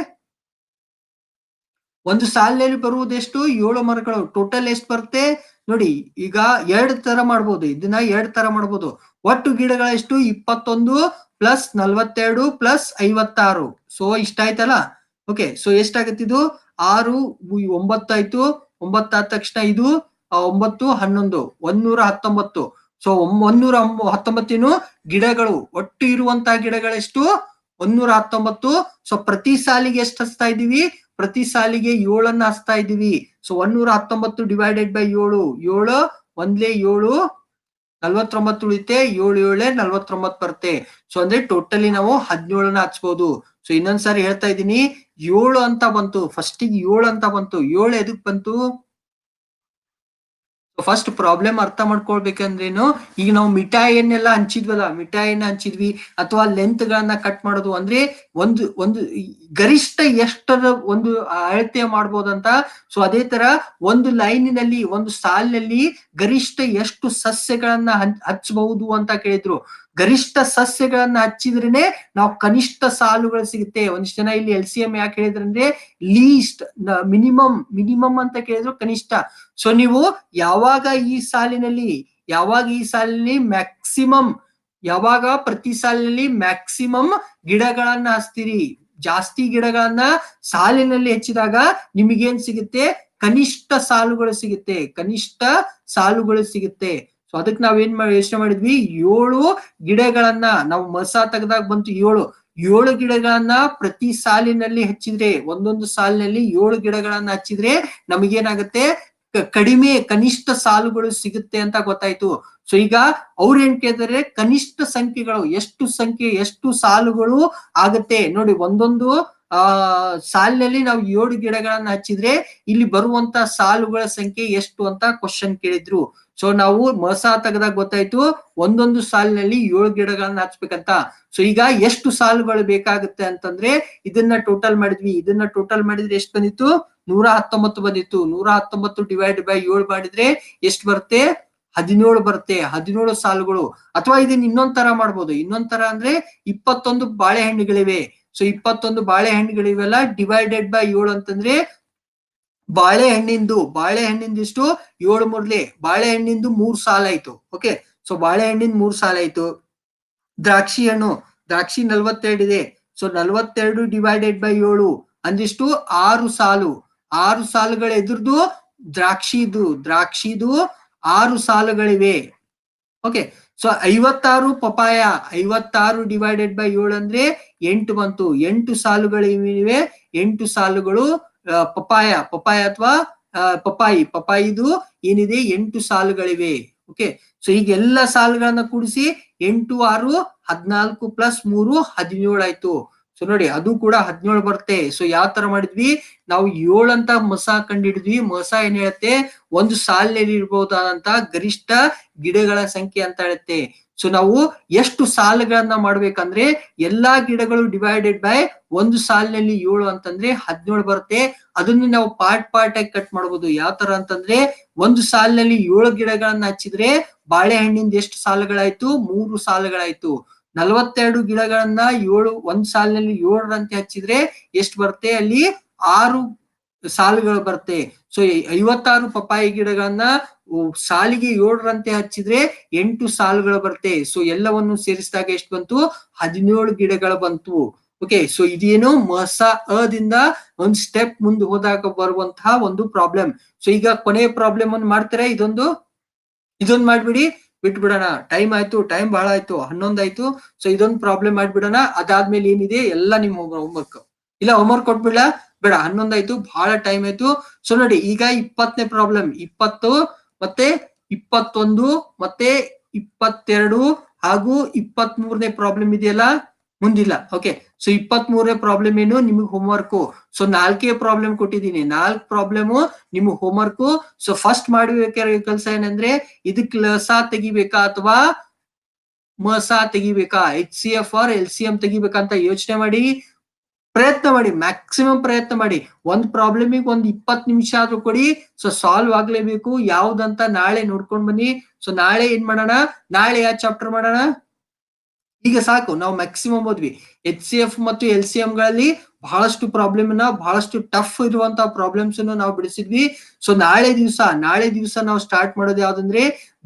ಒಂದು ಸಾಲಿನಲ್ಲಿ ಎಷ್ಟು ಏಳು ಮರಗಳು ಟೋಟಲ್ ಎಷ್ಟು ಬರುತ್ತೆ ನೋಡಿ ಈಗ ಎರಡ್ ತರ ಮಾಡ್ಬೋದು ಇದನ್ನ ಎರಡ್ ತರ ಮಾಡ್ಬೋದು ಒಟ್ಟು ಗಿಡಗಳ ಎಷ್ಟು ಇಪ್ಪತ್ತೊಂದು ಪ್ಲಸ್ ನಲ್ವತ್ತೆರಡು ಪ್ಲಸ್ ಐವತ್ತಾರು ಸೊ ಇಷ್ಟ ಆಯ್ತಲ್ಲ ಓಕೆ ಸೊ ಎಷ್ಟಾಗತ್ತಿದು ಆರು ಒಂಬತ್ತಾಯ್ತು ಒಂಬತ್ತಾದ ತಕ್ಷಣ ಇದು ಒಂಬತ್ತು ಹನ್ನೊಂದು ಒಂದೂರ ಹತ್ತೊಂಬತ್ತು ಸೊ ಒಂದೂರ ಹತ್ತೊಂಬತ್ತಿನ ಗಿಡಗಳು ಒಟ್ಟು ಇರುವಂತಹ ಗಿಡಗಳೆಷ್ಟು ಒಂದೂರ ಹತ್ತೊಂಬತ್ತು ಸೊ ಪ್ರತಿ ಸಾಲಿಗೆ ಎಷ್ಟು ಹಚ್ತಾ ಇದೀವಿ ಪ್ರತಿ ಸಾಲಿಗೆ ಏಳನ್ನ ಹಚ್ತಾ ಇದೀವಿ ಸೊ ಒಂದೂರ ಹತ್ತೊಂಬತ್ತು ಡಿವೈಡೆಡ್ ಬೈ ಏಳು ಏಳು ಒಂದ್ಲೇ ಏಳು ನಲ್ವತ್ತೊಂಬತ್ತು ಉಳಿತೆ ಏಳು ಏಳೆ ನಲ್ವತ್ತೊಂಬತ್ತು ಬರುತ್ತೆ ಸೊ ಅಂದ್ರೆ ಟೋಟಲಿ ನಾವು ಹದಿನೇಳನ್ನ ಹಚ್ಬೋದು ಸೊ ಇನ್ನೊಂದ್ಸಾರಿ ಹೇಳ್ತಾ ಇದ್ದೀನಿ ಏಳು ಅಂತ ಬಂತು ಫಸ್ಟಿಗೆ ಏಳು ಅಂತ ಬಂತು ಏಳು ಎದಕ್ ಬಂತು ಫಸ್ಟ್ ಪ್ರಾಬ್ಲಮ್ ಅರ್ಥ ಮಾಡ್ಕೊಳ್ಬೇಕಂದ್ರೇನು ಈಗ ನಾವು ಮಿಠಾಯಿಯನ್ನೆಲ್ಲ ಹಂಚಿದ್ವಲ್ಲ ಮಿಠಾಯಿನ ಹಂಚಿದ್ವಿ ಅಥವಾ ಲೆಂತ್ ಗಳನ್ನ ಕಟ್ ಮಾಡೋದು ಅಂದ್ರೆ ಒಂದು ಒಂದು ಗರಿಷ್ಠ ಎಷ್ಟರ ಒಂದು ಅಳತೆ ಮಾಡ್ಬೋದಂತ ಸೊ ಅದೇ ತರ ಒಂದು ಲೈನಿನಲ್ಲಿ ಒಂದು ಸಾಲಿನಲ್ಲಿ ಗರಿಷ್ಠ ಎಷ್ಟು ಸಸ್ಯಗಳನ್ನ ಹಚ್ಬಹುದು ಅಂತ ಕೇಳಿದ್ರು ಗರಿಷ್ಠ ಸಸ್ಯಗಳನ್ನ ಹಚ್ಚಿದ್ರೇನೆ ನಾವು ಕನಿಷ್ಠ ಸಾಲುಗಳು ಸಿಗುತ್ತೆ ಒಂದಿಷ್ಟು ಜನ ಇಲ್ಲಿ ಎಲ್ ಸಿ ಎಂ ಯಾಕೆ ಹೇಳಿದ್ರಂದ್ರೆ ಲೀಸ್ಟ್ ಮಿನಿಮಮ್ ಮಿನಿಮಮ್ ಅಂತ ಕೇಳಿದ್ರು ಕನಿಷ್ಠ ಸೊ ನೀವು ಯಾವಾಗ ಈ ಸಾಲಿನಲ್ಲಿ ಯಾವಾಗ ಈ ಸಾಲಿನಲ್ಲಿ ಮ್ಯಾಕ್ಸಿಮಮ್ ಯಾವಾಗ ಪ್ರತಿ ಸಾಲಿನಲ್ಲಿ ಮ್ಯಾಕ್ಸಿಮಮ್ ಗಿಡಗಳನ್ನ ಹಚ್ತೀರಿ ಜಾಸ್ತಿ ಗಿಡಗಳನ್ನ ಸಾಲಿನಲ್ಲಿ ಹೆಚ್ಚಿದಾಗ ನಿಮಗೇನ್ ಸಿಗುತ್ತೆ ಕನಿಷ್ಠ ಸಾಲುಗಳು ಸಿಗುತ್ತೆ ಕನಿಷ್ಠ ಸಾಲುಗಳು ಸಿಗುತ್ತೆ ಸೊ ಅದಕ್ಕೆ ಏನ್ ಮಾಡಿ ಯೋಚನೆ ಮಾಡಿದ್ವಿ ಏಳು ಗಿಡಗಳನ್ನ ನಾವು ಮಸ ತೆಗೆದಾಗ ಬಂತು ಏಳು ಏಳು ಗಿಡಗಳನ್ನ ಪ್ರತಿ ಸಾಲಿನಲ್ಲಿ ಹಚ್ಚಿದ್ರೆ ಒಂದೊಂದು ಸಾಲಿನಲ್ಲಿ ಏಳು ಗಿಡಗಳನ್ನ ಹಚ್ಚಿದ್ರೆ ನಮಗೇನಾಗುತ್ತೆ ಕಡಿಮೆ ಕನಿಷ್ಠ ಸಾಲುಗಳು ಸಿಗುತ್ತೆ ಅಂತ ಗೊತ್ತಾಯ್ತು ಸೊ ಈಗ ಅವ್ರ ಏನ್ ಕೇಳಿದ್ರೆ ಕನಿಷ್ಠ ಸಂಖ್ಯೆಗಳು ಎಷ್ಟು ಸಂಖ್ಯೆ ಎಷ್ಟು ಸಾಲುಗಳು ಆಗುತ್ತೆ ನೋಡಿ ಒಂದೊಂದು ಆ ಸಾಲಿನಲ್ಲಿ ನಾವು ಏಳು ಗಿಡಗಳನ್ನ ಹಚ್ಚಿದ್ರೆ ಇಲ್ಲಿ ಬರುವಂತ ಸಾಲುಗಳ ಸಂಖ್ಯೆ ಎಷ್ಟು ಅಂತ ಕ್ವಶನ್ ಕೇಳಿದ್ರು ಸೊ ನಾವು ಮಸ ತೆಗೆದಾಗ ಗೊತ್ತಾಯ್ತು ಒಂದೊಂದು ಸಾಲಿನಲ್ಲಿ ಏಳು ಗಿಡಗಳನ್ನ ಹಚ್ಬೇಕಂತ ಸೊ ಈಗ ಎಷ್ಟು ಸಾಲುಗಳು ಬೇಕಾಗುತ್ತೆ ಅಂತಂದ್ರೆ ಇದನ್ನ ಟೋಟಲ್ ಮಾಡಿದ್ವಿ ಇದನ್ನ ಟೋಟಲ್ ಮಾಡಿದ್ರೆ ಎಷ್ಟು ಬಂದಿತ್ತು ನೂರ ಹತ್ತೊಂಬತ್ತು ಬಂದಿತ್ತು ನೂರ ಹತ್ತೊಂಬತ್ತು ಡಿವೈಡ್ ಬೈ ಏಳು ಮಾಡಿದ್ರೆ ಎಷ್ಟು ಬರುತ್ತೆ ಹದಿನೇಳು ಬರುತ್ತೆ ಹದಿನೇಳು ಸಾಲುಗಳು ಅಥವಾ ಇದನ್ನ ಇನ್ನೊಂದ್ ತರ ಮಾಡ್ಬೋದು ಇನ್ನೊಂದ್ ತರ ಅಂದ್ರೆ ಇಪ್ಪತ್ತೊಂದು ಬಾಳೆಹಣ್ಣುಗಳಿವೆ ಸೊ ಇಪ್ಪತ್ತೊಂದು ಬಾಳೆಹಣ್ಣುಗಳಿವೆಲ್ಲ ಡಿವೈಡೆಡ್ ಬೈ ಏಳು ಅಂತಂದ್ರೆ ಬಾಳೆಹಣ್ಣಿಂದು ಬಾಳೆಹಣ್ಣಿಂದಿಷ್ಟು ಇಷ್ಟು ಏಳು ಮೂರ್ಲಿ ಬಾಳೆಹಣ್ಣಿಂದು ಮೂರ್ ಸಾಲ ಆಯ್ತು ಓಕೆ ಸೊ ಬಾಳೆಹಣ್ಣಿಂದ ಮೂರ್ ಸಾಲ ಆಯ್ತು ದ್ರಾಕ್ಷಿ ಹಣ್ಣು ದ್ರಾಕ್ಷಿ ನಲ್ವತ್ತೆರಡು ಇದೆ ಸೊ ನಲ್ವತ್ತೆರಡು ಡಿವೈಡೆಡ್ ಬೈ ಏಳು ಅಂದಿಷ್ಟು ಆರು ಸಾಲು ಆರು ಸಾಲುಗಳ ಎದುರ್ದು ದ್ರಾಕ್ಷಿದು ದ್ರಾಕ್ಷಿದು ಆರು ಸಾಲುಗಳಿವೆ ಓಕೆ ಸೊ ಐವತ್ತಾರು ಪಪಾಯ ಐವತ್ತಾರು ಡಿವೈಡೆಡ್ ಬೈ ಏಳು ಅಂದ್ರೆ ಎಂಟು ಬಂತು ಎಂಟು ಸಾಲುಗಳಿವೆ ಎಂಟು ಸಾಲುಗಳು ಪಪಾಯ ಪಪಾಯ ಅಥವಾ ಪಪಾಯಿ ಪಪಾಯಿದು ಏನಿದೆ ಎಂಟು ಸಾಲುಗಳಿವೆ ಓಕೆ ಸೊ ಈಗೆಲ್ಲಾ ಸಾಲುಗಳನ್ನ ಕೂಡಿಸಿ ಎಂಟು ಆರು ಹದಿನಾಲ್ಕು ಪ್ಲಸ್ ಮೂರು ಹದಿನೇಳು ಆಯ್ತು ಸೊ ನೋಡಿ ಅದು ಕೂಡ ಹದಿನೇಳು ಬರುತ್ತೆ ಸೊ ಯಾವ ತರ ಮಾಡಿದ್ವಿ ನಾವು ಏಳಂತ ಮಸ ಕಂಡಿಡಿದ್ವಿ ಮಸ ಏನ್ ಹೇಳುತ್ತೆ ಒಂದು ಸಾಲಿನಲ್ಲಿ ಇರಬಹುದಾದಂತಹ ಗರಿಷ್ಠ ಗಿಡಗಳ ಸಂಖ್ಯೆ ಅಂತ ಹೇಳುತ್ತೆ ಸೊ ನಾವು ಎಷ್ಟು ಸಾಲುಗಳನ್ನ ಮಾಡ್ಬೇಕಂದ್ರೆ ಎಲ್ಲಾ ಗಿಡಗಳು ಡಿವೈಡೆಡ್ ಬೈ ಒಂದು ಸಾಲಿನಲ್ಲಿ ಏಳು ಅಂತಂದ್ರೆ ಹದಿನೇಳು ಬರುತ್ತೆ ಅದನ್ನು ನಾವು ಪಾರ್ಟ್ ಪಾರ್ಟ್ ಆಗಿ ಕಟ್ ಮಾಡಬಹುದು ಯಾವ ತರ ಅಂತಂದ್ರೆ ಒಂದು ಸಾಲಿನಲ್ಲಿ ಏಳು ಗಿಡಗಳನ್ನ ಹಚ್ಚಿದ್ರೆ ಬಾಳೆಹಣ್ಣಿಂದ ಎಷ್ಟು ಸಾಲುಗಳಾಯ್ತು ಮೂರು ಸಾಲುಗಳಾಯ್ತು ನಲವತ್ತೆರಡು ಗಿಡಗಳನ್ನ ಏಳು ಒಂದ್ ಸಾಲಿನಲ್ಲಿ ಏಳರಂತೆ ಹಚ್ಚಿದ್ರೆ ಎಷ್ಟು ಬರುತ್ತೆ ಅಲ್ಲಿ ಆರು ಸಾಲುಗಳು ಬರುತ್ತೆ ಸೊ ಐವತ್ತಾರು ಪಪಾಯಿ ಗಿಡಗಳನ್ನ ಸಾಲಿಗೆ ಏಳರಂತೆ ಹಚ್ಚಿದ್ರೆ ಎಂಟು ಸಾಲುಗಳು ಬರುತ್ತೆ ಸೊ ಎಲ್ಲವನ್ನು ಸೇರಿಸಿದಾಗ ಎಷ್ಟು ಬಂತು ಹದಿನೇಳು ಗಿಡಗಳು ಬಂತು ಓಕೆ ಸೊ ಇದೇನು ಮಸ ಅದಿಂದ ಒಂದ್ ಸ್ಟೆಪ್ ಮುಂದೆ ಹೋದಾಗ ಬರುವಂತಹ ಒಂದು ಪ್ರಾಬ್ಲಮ್ ಸೊ ಈಗ ಕೊನೆಯ ಪ್ರಾಬ್ಲಮ್ ಅನ್ನು ಮಾಡ್ತಾರೆ ಇದೊಂದು ಇದೊಂದು ಮಾಡ್ಬಿಡಿ ಬಿಟ್ಬಿಡೋಣ ಟೈಮ್ ಆಯ್ತು ಟೈಮ್ ಬಹಳ ಆಯ್ತು ಹನ್ನೊಂದಾಯ್ತು ಸೊ ಇದೊಂದು ಪ್ರಾಬ್ಲಮ್ ಮಾಡ್ಬಿಡೋಣ ಅದಾದ್ಮೇಲೆ ಏನಿದೆ ಎಲ್ಲ ನಿಮ್ ಹೋಮ್ ವರ್ಕ್ ಇಲ್ಲ ಹೋಮ್ ವರ್ಕ್ ಕೊಟ್ಬಿಡ್ಲಾ ಬೇಡ ಹನ್ನೊಂದಾಯ್ತು ಬಹಳ ಟೈಮ್ ಆಯ್ತು ಸೊ ನೋಡಿ ಈಗ ಇಪ್ಪತ್ತನೇ ಪ್ರಾಬ್ಲಮ್ ಇಪ್ಪತ್ತು ಮತ್ತೆ ಇಪ್ಪತ್ತೊಂದು ಮತ್ತೆ ಇಪ್ಪತ್ತೆರಡು ಹಾಗೂ ಇಪ್ಪತ್ ಮೂರನೇ ಪ್ರಾಬ್ಲಮ್ ಇದೆಯಲ್ಲ ಮುಂದಿಲ್ಲ ಓಕೆ ಸೊ ಇಪ್ಪತ್ ಮೂರನೇ ಪ್ರಾಬ್ಲಮ್ ಏನು ನಿಮಗೆ ಹೋಮ್ವರ್ಕು ಸೊ ನಾಲ್ಕೇ ಪ್ರಾಬ್ಲಮ್ ಕೊಟ್ಟಿದ್ದೀನಿ ನಾಲ್ಕು ಪ್ರಾಬ್ಲಮ್ ನಿಮಗೆ ಹೋಮ್ವರ್ಕು ಸೊ ಫಸ್ಟ್ ಮಾಡಬೇಕಾದ ಕೆಲಸ ಏನಂದ್ರೆ ಇದಕ್ಕೆ ಲಸ ತೆಗಿಬೇಕಾ ಅಥವಾ ಮಸ ತೆಗಿಬೇಕಾ H C F or L C M ತೆಗಿಬೇಕಂತ ಯೋಚನೆ ಮಾಡಿ ಪ್ರಯತ್ನ ಮಾಡಿ ಮ್ಯಾಕ್ಸಿಮಮ್ ಪ್ರಯತ್ನ ಮಾಡಿ ಒಂದ್ ಪ್ರಾಬ್ಲಮಿಗೆ ಒಂದ್ ಇಪ್ಪತ್ ನಿಮಿಷ ಆದ್ರೂ ಕೊಡಿ ಸೊ ಸಾಲ್ವ್ ಆಗ್ಲೇಬೇಕು ಯಾವ್ದಂತ ನಾಳೆ ನೋಡ್ಕೊಂಡ್ ಬನ್ನಿ ಸೊ ನಾಳೆ ಏನ್ ಮಾಡೋಣ ನಾಳೆ ಯಾವ ಚಾಪ್ಟರ್ ಮಾಡೋಣ ಈಗ ಸಾಕು ನಾವು ಮ್ಯಾಕ್ಸಿಮಮ್ ಹೋದ್ವಿ ಎಚ್ ಸಿ ಎಫ್ ಮತ್ತು ಎಲ್ ಸಿ ಎಂ ಗಳಲ್ಲಿ ಬಹಳಷ್ಟು ಪ್ರಾಬ್ಲಮ್ ನ ಬಹಳಷ್ಟು ಟಫ್ ಇರುವಂತಹ ಪ್ರಾಬ್ಲಮ್ಸ್ ಅನ್ನು ನಾವು ಬಿಡಿಸಿದ್ವಿ ಸೊ ನಾಳೆ ದಿವಸ ನಾಳೆ ದಿವಸ ನಾವು ಸ್ಟಾರ್ಟ್ ಮಾಡೋದು ಯಾವ್ದಂದ್ರೆ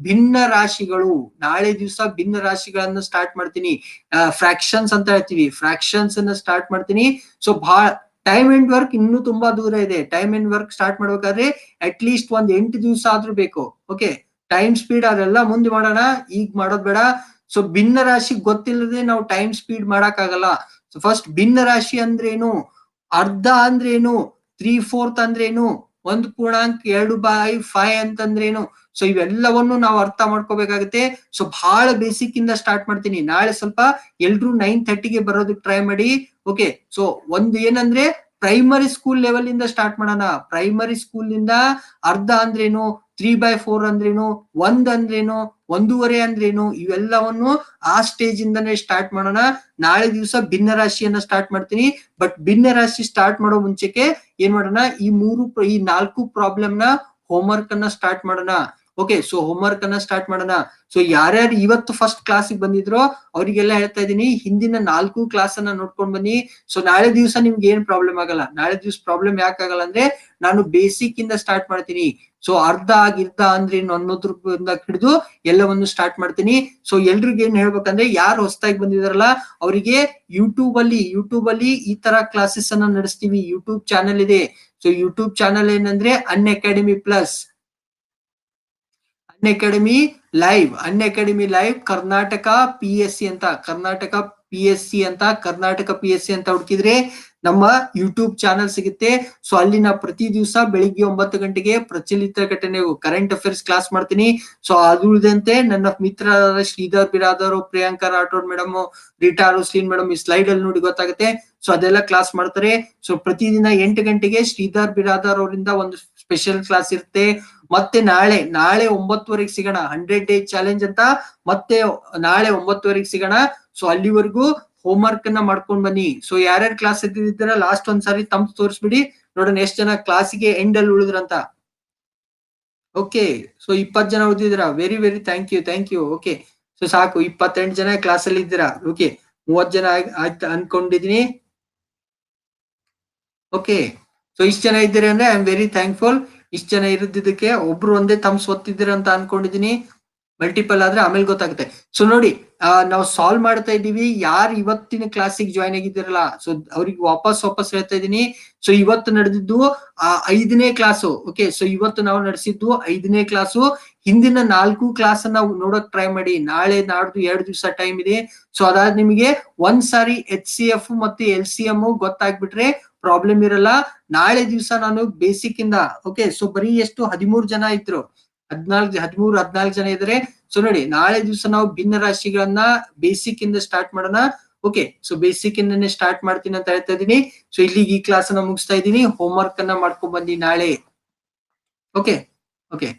ಭಿನ್ನ ರಾಶಿಗಳು ನಾಳೆ ದಿವಸ ಭಿನ್ನ ರಾಶಿಗಳನ್ನ ಸ್ಟಾರ್ಟ್ ಮಾಡ್ತೀನಿ ಫ್ರಾಕ್ಷನ್ಸ್ ಅಂತ ಹೇಳ್ತೀವಿ ಫ್ರಾಕ್ಷನ್ಸ್ ಅನ್ನ ಸ್ಟಾರ್ಟ್ ಮಾಡ್ತೀನಿ ಸೊ ಬಹಳ ಟೈಮ್ ಅಂಡ್ ವರ್ಕ್ ಇನ್ನೂ ತುಂಬಾ ದೂರ ಇದೆ ಟೈಮ್ ಅಂಡ್ ವರ್ಕ್ ಸ್ಟಾರ್ಟ್ ಮಾಡ್ಬೇಕಾದ್ರೆ ಅಟ್ ಲೀಸ್ಟ್ ಒಂದ್ ಎಂಟು ದಿವಸ ಆದ್ರೂ ಬೇಕು ಓಕೆ ಟೈಮ್ ಸ್ಪೀಡ್ ಅದೆಲ್ಲ ಮುಂದೆ ಮಾಡೋಣ ಈಗ ಮಾಡೋದ್ ಬೇಡ ಸೊ ಭಿನ್ನ ರಾಶಿ ಗೊತ್ತಿಲ್ಲದೆ ನಾವು ಟೈಮ್ ಸ್ಪೀಡ್ ಮಾಡಕ್ ಆಗಲ್ಲ ಫಸ್ಟ್ ಭಿನ್ನ ರಾಶಿ ಅಂದ್ರೇನು ಅರ್ಧ ಅಂದ್ರೇನು ತ್ರೀ ಫೋರ್ತ್ ಅಂದ್ರೇನು ಒಂದು ಪೂರ್ಣಾಂಕ ಎರಡು ಬೈ ಫೈ ಅಂತಂದ್ರೇನು ಸೊ ಇವೆಲ್ಲವನ್ನು ನಾವು ಅರ್ಥ ಮಾಡ್ಕೋಬೇಕಾಗತ್ತೆ ಸೊ ಬಹಳ ಬೇಸಿಕ್ ಇಂದ ಸ್ಟಾರ್ಟ್ ಮಾಡ್ತೀನಿ ನಾಳೆ ಸ್ವಲ್ಪ ಎಲ್ರು ನೈನ್ ಥರ್ಟಿಗೆ ಬರೋದಕ್ಕೆ ಟ್ರೈ ಮಾಡಿ ಓಕೆ ಸೊ ಒಂದು ಏನಂದ್ರೆ ಪ್ರೈಮರಿ ಸ್ಕೂಲ್ ಲೆವೆಲ್ ಇಂದ ಸ್ಟಾರ್ಟ್ ಮಾಡೋಣ ಪ್ರೈಮರಿ ಸ್ಕೂಲ್ ನಿಂದ ಅರ್ಧ ಅಂದ್ರೇನು ತ್ರೀ ಬೈ ಫೋರ್ ಅಂದ್ರೇನು ಒಂದ್ ಅಂದ್ರೇನು ಒಂದೂವರೆ ಅಂದ್ರೇನು ಇವೆಲ್ಲವನ್ನು ಆ ಸ್ಟೇಜ್ ಇಂದಾನೆ ಸ್ಟಾರ್ಟ್ ಮಾಡೋಣ ನಾಳೆ ದಿವಸ ಭಿನ್ನ ರಾಶಿಯನ್ನ ಸ್ಟಾರ್ಟ್ ಮಾಡ್ತೀನಿ ಬಟ್ ಭಿನ್ನ ರಾಶಿ ಸ್ಟಾರ್ಟ್ ಮಾಡೋ ಮುಂಚೆಗೆ ಏನ್ ಮಾಡೋಣ ಈ ಮೂರು ಈ ನಾಲ್ಕು ಪ್ರಾಬ್ಲಮ್ ನ ಹೋಮ್ವರ್ಕ್ ಅನ್ನ ಸ್ಟಾರ್ಟ್ ಮಾಡೋಣ ಓಕೆ ಸೊ ಹೋಮ್ವರ್ಕ್ ಅನ್ನ ಸ್ಟಾರ್ಟ್ ಮಾಡೋಣ ಸೊ ಯಾರ್ಯಾರು ಇವತ್ತು ಫಸ್ಟ್ ಕ್ಲಾಸಿಗೆ ಬಂದಿದ್ರು ಅವರಿಗೆಲ್ಲ ಹೇಳ್ತಾ ಇದೀನಿ ಹಿಂದಿನ ನಾಲ್ಕು ಕ್ಲಾಸ್ ಅನ್ನ ನೋಡ್ಕೊಂಡ್ ಬನ್ನಿ ಸೊ ನಾಳೆ ದಿವಸ ನಿಮ್ಗೆ ಏನ್ ಪ್ರಾಬ್ಲಮ್ ಆಗಲ್ಲ ನಾಳೆ ದಿವಸ ಪ್ರಾಬ್ಲಮ್ ಯಾಕಾಗಲ್ಲ ಅಂದ್ರೆ ನಾನು ಬೇಸಿಕ್ ಇಂದ ಸ್ಟಾರ್ಟ್ ಮಾಡ್ತೀನಿ ಸೊ ಅರ್ಧ ಆಗಿರ್ಧ ಅಂದ್ರೆ ಏನು ಅನ್ನೋದ್ರಿಂದ ಹಿಡಿದು ಎಲ್ಲವನ್ನು ಸ್ಟಾರ್ಟ್ ಮಾಡ್ತೀನಿ ಸೊ ಎಲ್ರಿಗೂ ಏನ್ ಹೇಳ್ಬೇಕಂದ್ರೆ ಯಾರು ಹೊಸದಾಗಿ ಬಂದಿದಾರಲ್ಲ ಅವರಿಗೆ ಯೂಟ್ಯೂಬ್ ಅಲ್ಲಿ ಯೂಟ್ಯೂಬ್ ಅಲ್ಲಿ ಈ ತರ ಕ್ಲಾಸಸ್ ಅನ್ನ ನಡೆಸ್ತೀವಿ ಯೂಟ್ಯೂಬ್ ಚಾನೆಲ್ ಇದೆ ಸೊ ಯೂಟ್ಯೂಬ್ ಚಾನಲ್ ಏನಂದ್ರೆ Unacademy plus Unacademy live Unacademy live Karnataka P ಅಂತ ಕರ್ನಾಟಕ ಪಿ ಸಿ ಅಂತ ಕರ್ನಾಟಕ ಪಿ ಅಂತ ಹುಡುಕಿದ್ರೆ ನಮ್ಮ ಯೂಟ್ಯೂಬ್ ಚಾನೆಲ್ ಸಿಗುತ್ತೆ ಸೊ ಅಲ್ಲಿ ನಾ ಪ್ರತಿ ದಿವಸ ಬೆಳಿಗ್ಗೆ ಒಂಬತ್ತು ಗಂಟೆಗೆ ಪ್ರಚಲಿತ ಘಟನೆ ಕರೆಂಟ್ ಅಫೇರ್ಸ್ ಕ್ಲಾಸ್ ಮಾಡ್ತೀನಿ ಸೊ ಅದು ಉಳಿದಂತೆ ನನ್ನ ಮಿತ್ರ Shridhar Biradar Priyanka Rathod madam Rita Roslin madam ಈ ಸ್ಲೈಡ್ ಅಲ್ಲಿ ನೋಡಿ ಗೊತ್ತಾಗುತ್ತೆ ಸೊ ಅದೆಲ್ಲ ಕ್ಲಾಸ್ ಮಾಡ್ತಾರೆ ಸೊ ಪ್ರತಿದಿನ ಎಂಟು ಗಂಟೆಗೆ ಶ್ರೀಧರ್ ಬಿರಾದರ್ ಅವರಿಂದ ಒಂದು ಸ್ಪೆಷಲ್ ಕ್ಲಾಸ್ ಇರುತ್ತೆ ಮತ್ತೆ ನಾಳೆ ನಾಳೆ ಒಂಬತ್ತುವರೆಗೆ ಸಿಗೋಣ ಹಂಡ್ರೆಡ್ ಡೇ ಚಾಲೆಂಜ್ ಅಂತ ಮತ್ತೆ ನಾಳೆ ಒಂಬತ್ತುವರೆಗೆ ಸಿಗೋಣ ಸೊ ಅಲ್ಲಿವರೆಗೂ ವರ್ಕ್ ಅನ್ನ ಮಾಡ್ಕೊಂಡ್ ಬನ್ನಿ ಸೊ ಯಾರ್ಯಾರ ಕ್ಲಾಸ್ ಇದ್ದಿದ್ದೀರ ಲಾಸ್ಟ್ ಒಂದ್ಸಾರಿ ತಂಪ್ ತೋರಿಸ್ಬಿಡಿ ನೋಡೋಣ ಎಷ್ಟ್ ಜನ ಕ್ಲಾಸಿಗೆ ಎಂಡ್ ಅಲ್ಲಿ ಉಳಿದ್ರಂತ ಓಕೆ ಸೊ ಇಪ್ಪತ್ ಜನ ಉಳಿದಿದ್ರ very very thank you thank you okay so ಸಾಕು ಇಪ್ಪತ್ತೆಂಟು ಜನ ಕ್ಲಾಸ್ ಅಲ್ಲಿ ಇದ್ದೀರಾ ಓಕೆ ಮೂವತ್ ಜನ ಆಯ್ತು ಅನ್ಕೊಂಡಿದೀನಿ ಓಕೆ ಸೊ ಇಷ್ಟ ಜನ ಇದ್ದೀರಿ ಅಂದ್ರೆ ಐ ಆಮ್ ವೆರಿ ಥ್ಯಾಂಕ್ಫುಲ್ ಇಷ್ಟ ಜನ ಇರೋದಿದ್ದಕ್ಕೆ ಒಬ್ರು ಒಂದೇ ತಮ್ಸ್ ಒತ್ತಿದ್ದೀರ ಅಂತ ಅನ್ಕೊಂಡಿದೀನಿ ಮಲ್ಟಿಪಲ್ ಆದ್ರೆ ಆಮೇಲೆ ಗೊತ್ತಾಗುತ್ತೆ ಸೊ ನೋಡಿ ನಾವು ಸಾಲ್ವ್ ಮಾಡ್ತಾ ಇದೀವಿ ಯಾರು ಇವತ್ತಿನ ಕ್ಲಾಸಿಗೆ ಜಾಯ್ನ್ ಆಗಿದ್ದೀರಲ್ಲ ಸೊ ಅವ್ರಿಗೆ ವಾಪಸ್ ವಾಪಸ್ ಹೇಳ್ತಾ ಇದೀನಿ ಸೊ ಇವತ್ತು ನಡೆದಿದ್ದು ಐದನೇ ಕ್ಲಾಸು ಓಕೆ ಸೊ ಇವತ್ತು ನಾವು ನಡೆಸಿದ್ದು ಐದನೇ ಕ್ಲಾಸು ಹಿಂದಿನ ನಾಲ್ಕು ಕ್ಲಾಸ್ ನಾವು ನೋಡಕ್ ಟ್ರೈ ಮಾಡಿ ನಾಳೆ ನಾಡ್ದು ಎರಡು ದಿವಸ ಟೈಮ್ ಇದೆ ಸೊ ಅದಾದ ನಿಮಗೆ ಒಂದ್ ಸಾರಿ ಎಚ್ ಸಿ ಎಫ್ ಮತ್ತು ಎಲ್ ಸಿ ಎಂ ಗೊತ್ತಾಗ್ಬಿಟ್ರೆ ಪ್ರಾಬ್ಲಮ್ ಇರಲ್ಲ ನಾಳೆ ದಿವಸ ನಾನು ಬೇಸಿಕ್ ಇಂದ ಓಕೆ ಸೊ ಬರೀ ಎಷ್ಟು ಹದಿಮೂರು ಜನ ಇದ್ರು ಹದಿನಾಲ್ಕು ಹದಿಮೂರು ಹದಿನಾಲ್ಕು ಜನ ಇದ್ದಾರೆ ಸೊ ನೋಡಿ ನಾಳೆ ದಿವಸ ನಾವು ಭಿನ್ನ ರಾಶಿಗಳನ್ನ ಬೇಸಿಕ್ ಇಂದ ಸ್ಟಾರ್ಟ್ ಮಾಡೋಣ ಓಕೆ ಸೊ ಬೇಸಿಕ್ ಇಂದನೇ ಸ್ಟಾರ್ಟ್ ಮಾಡ್ತೀನಿ ಅಂತ ಹೇಳ್ತಾ ಇದೀನಿ ಸೊ ಇಲ್ಲಿಗೆ ಈ ಕ್ಲಾಸ್ ಅನ್ನ ಮುಗಿಸ್ತಾ ಇದ್ದೀನಿ ಹೋಮ್ ವರ್ಕ್ ಅನ್ನ ಮಾಡ್ಕೊಂಡ್ ಬನ್ನಿ ನಾಳೆ ಓಕೆ ಓಕೆ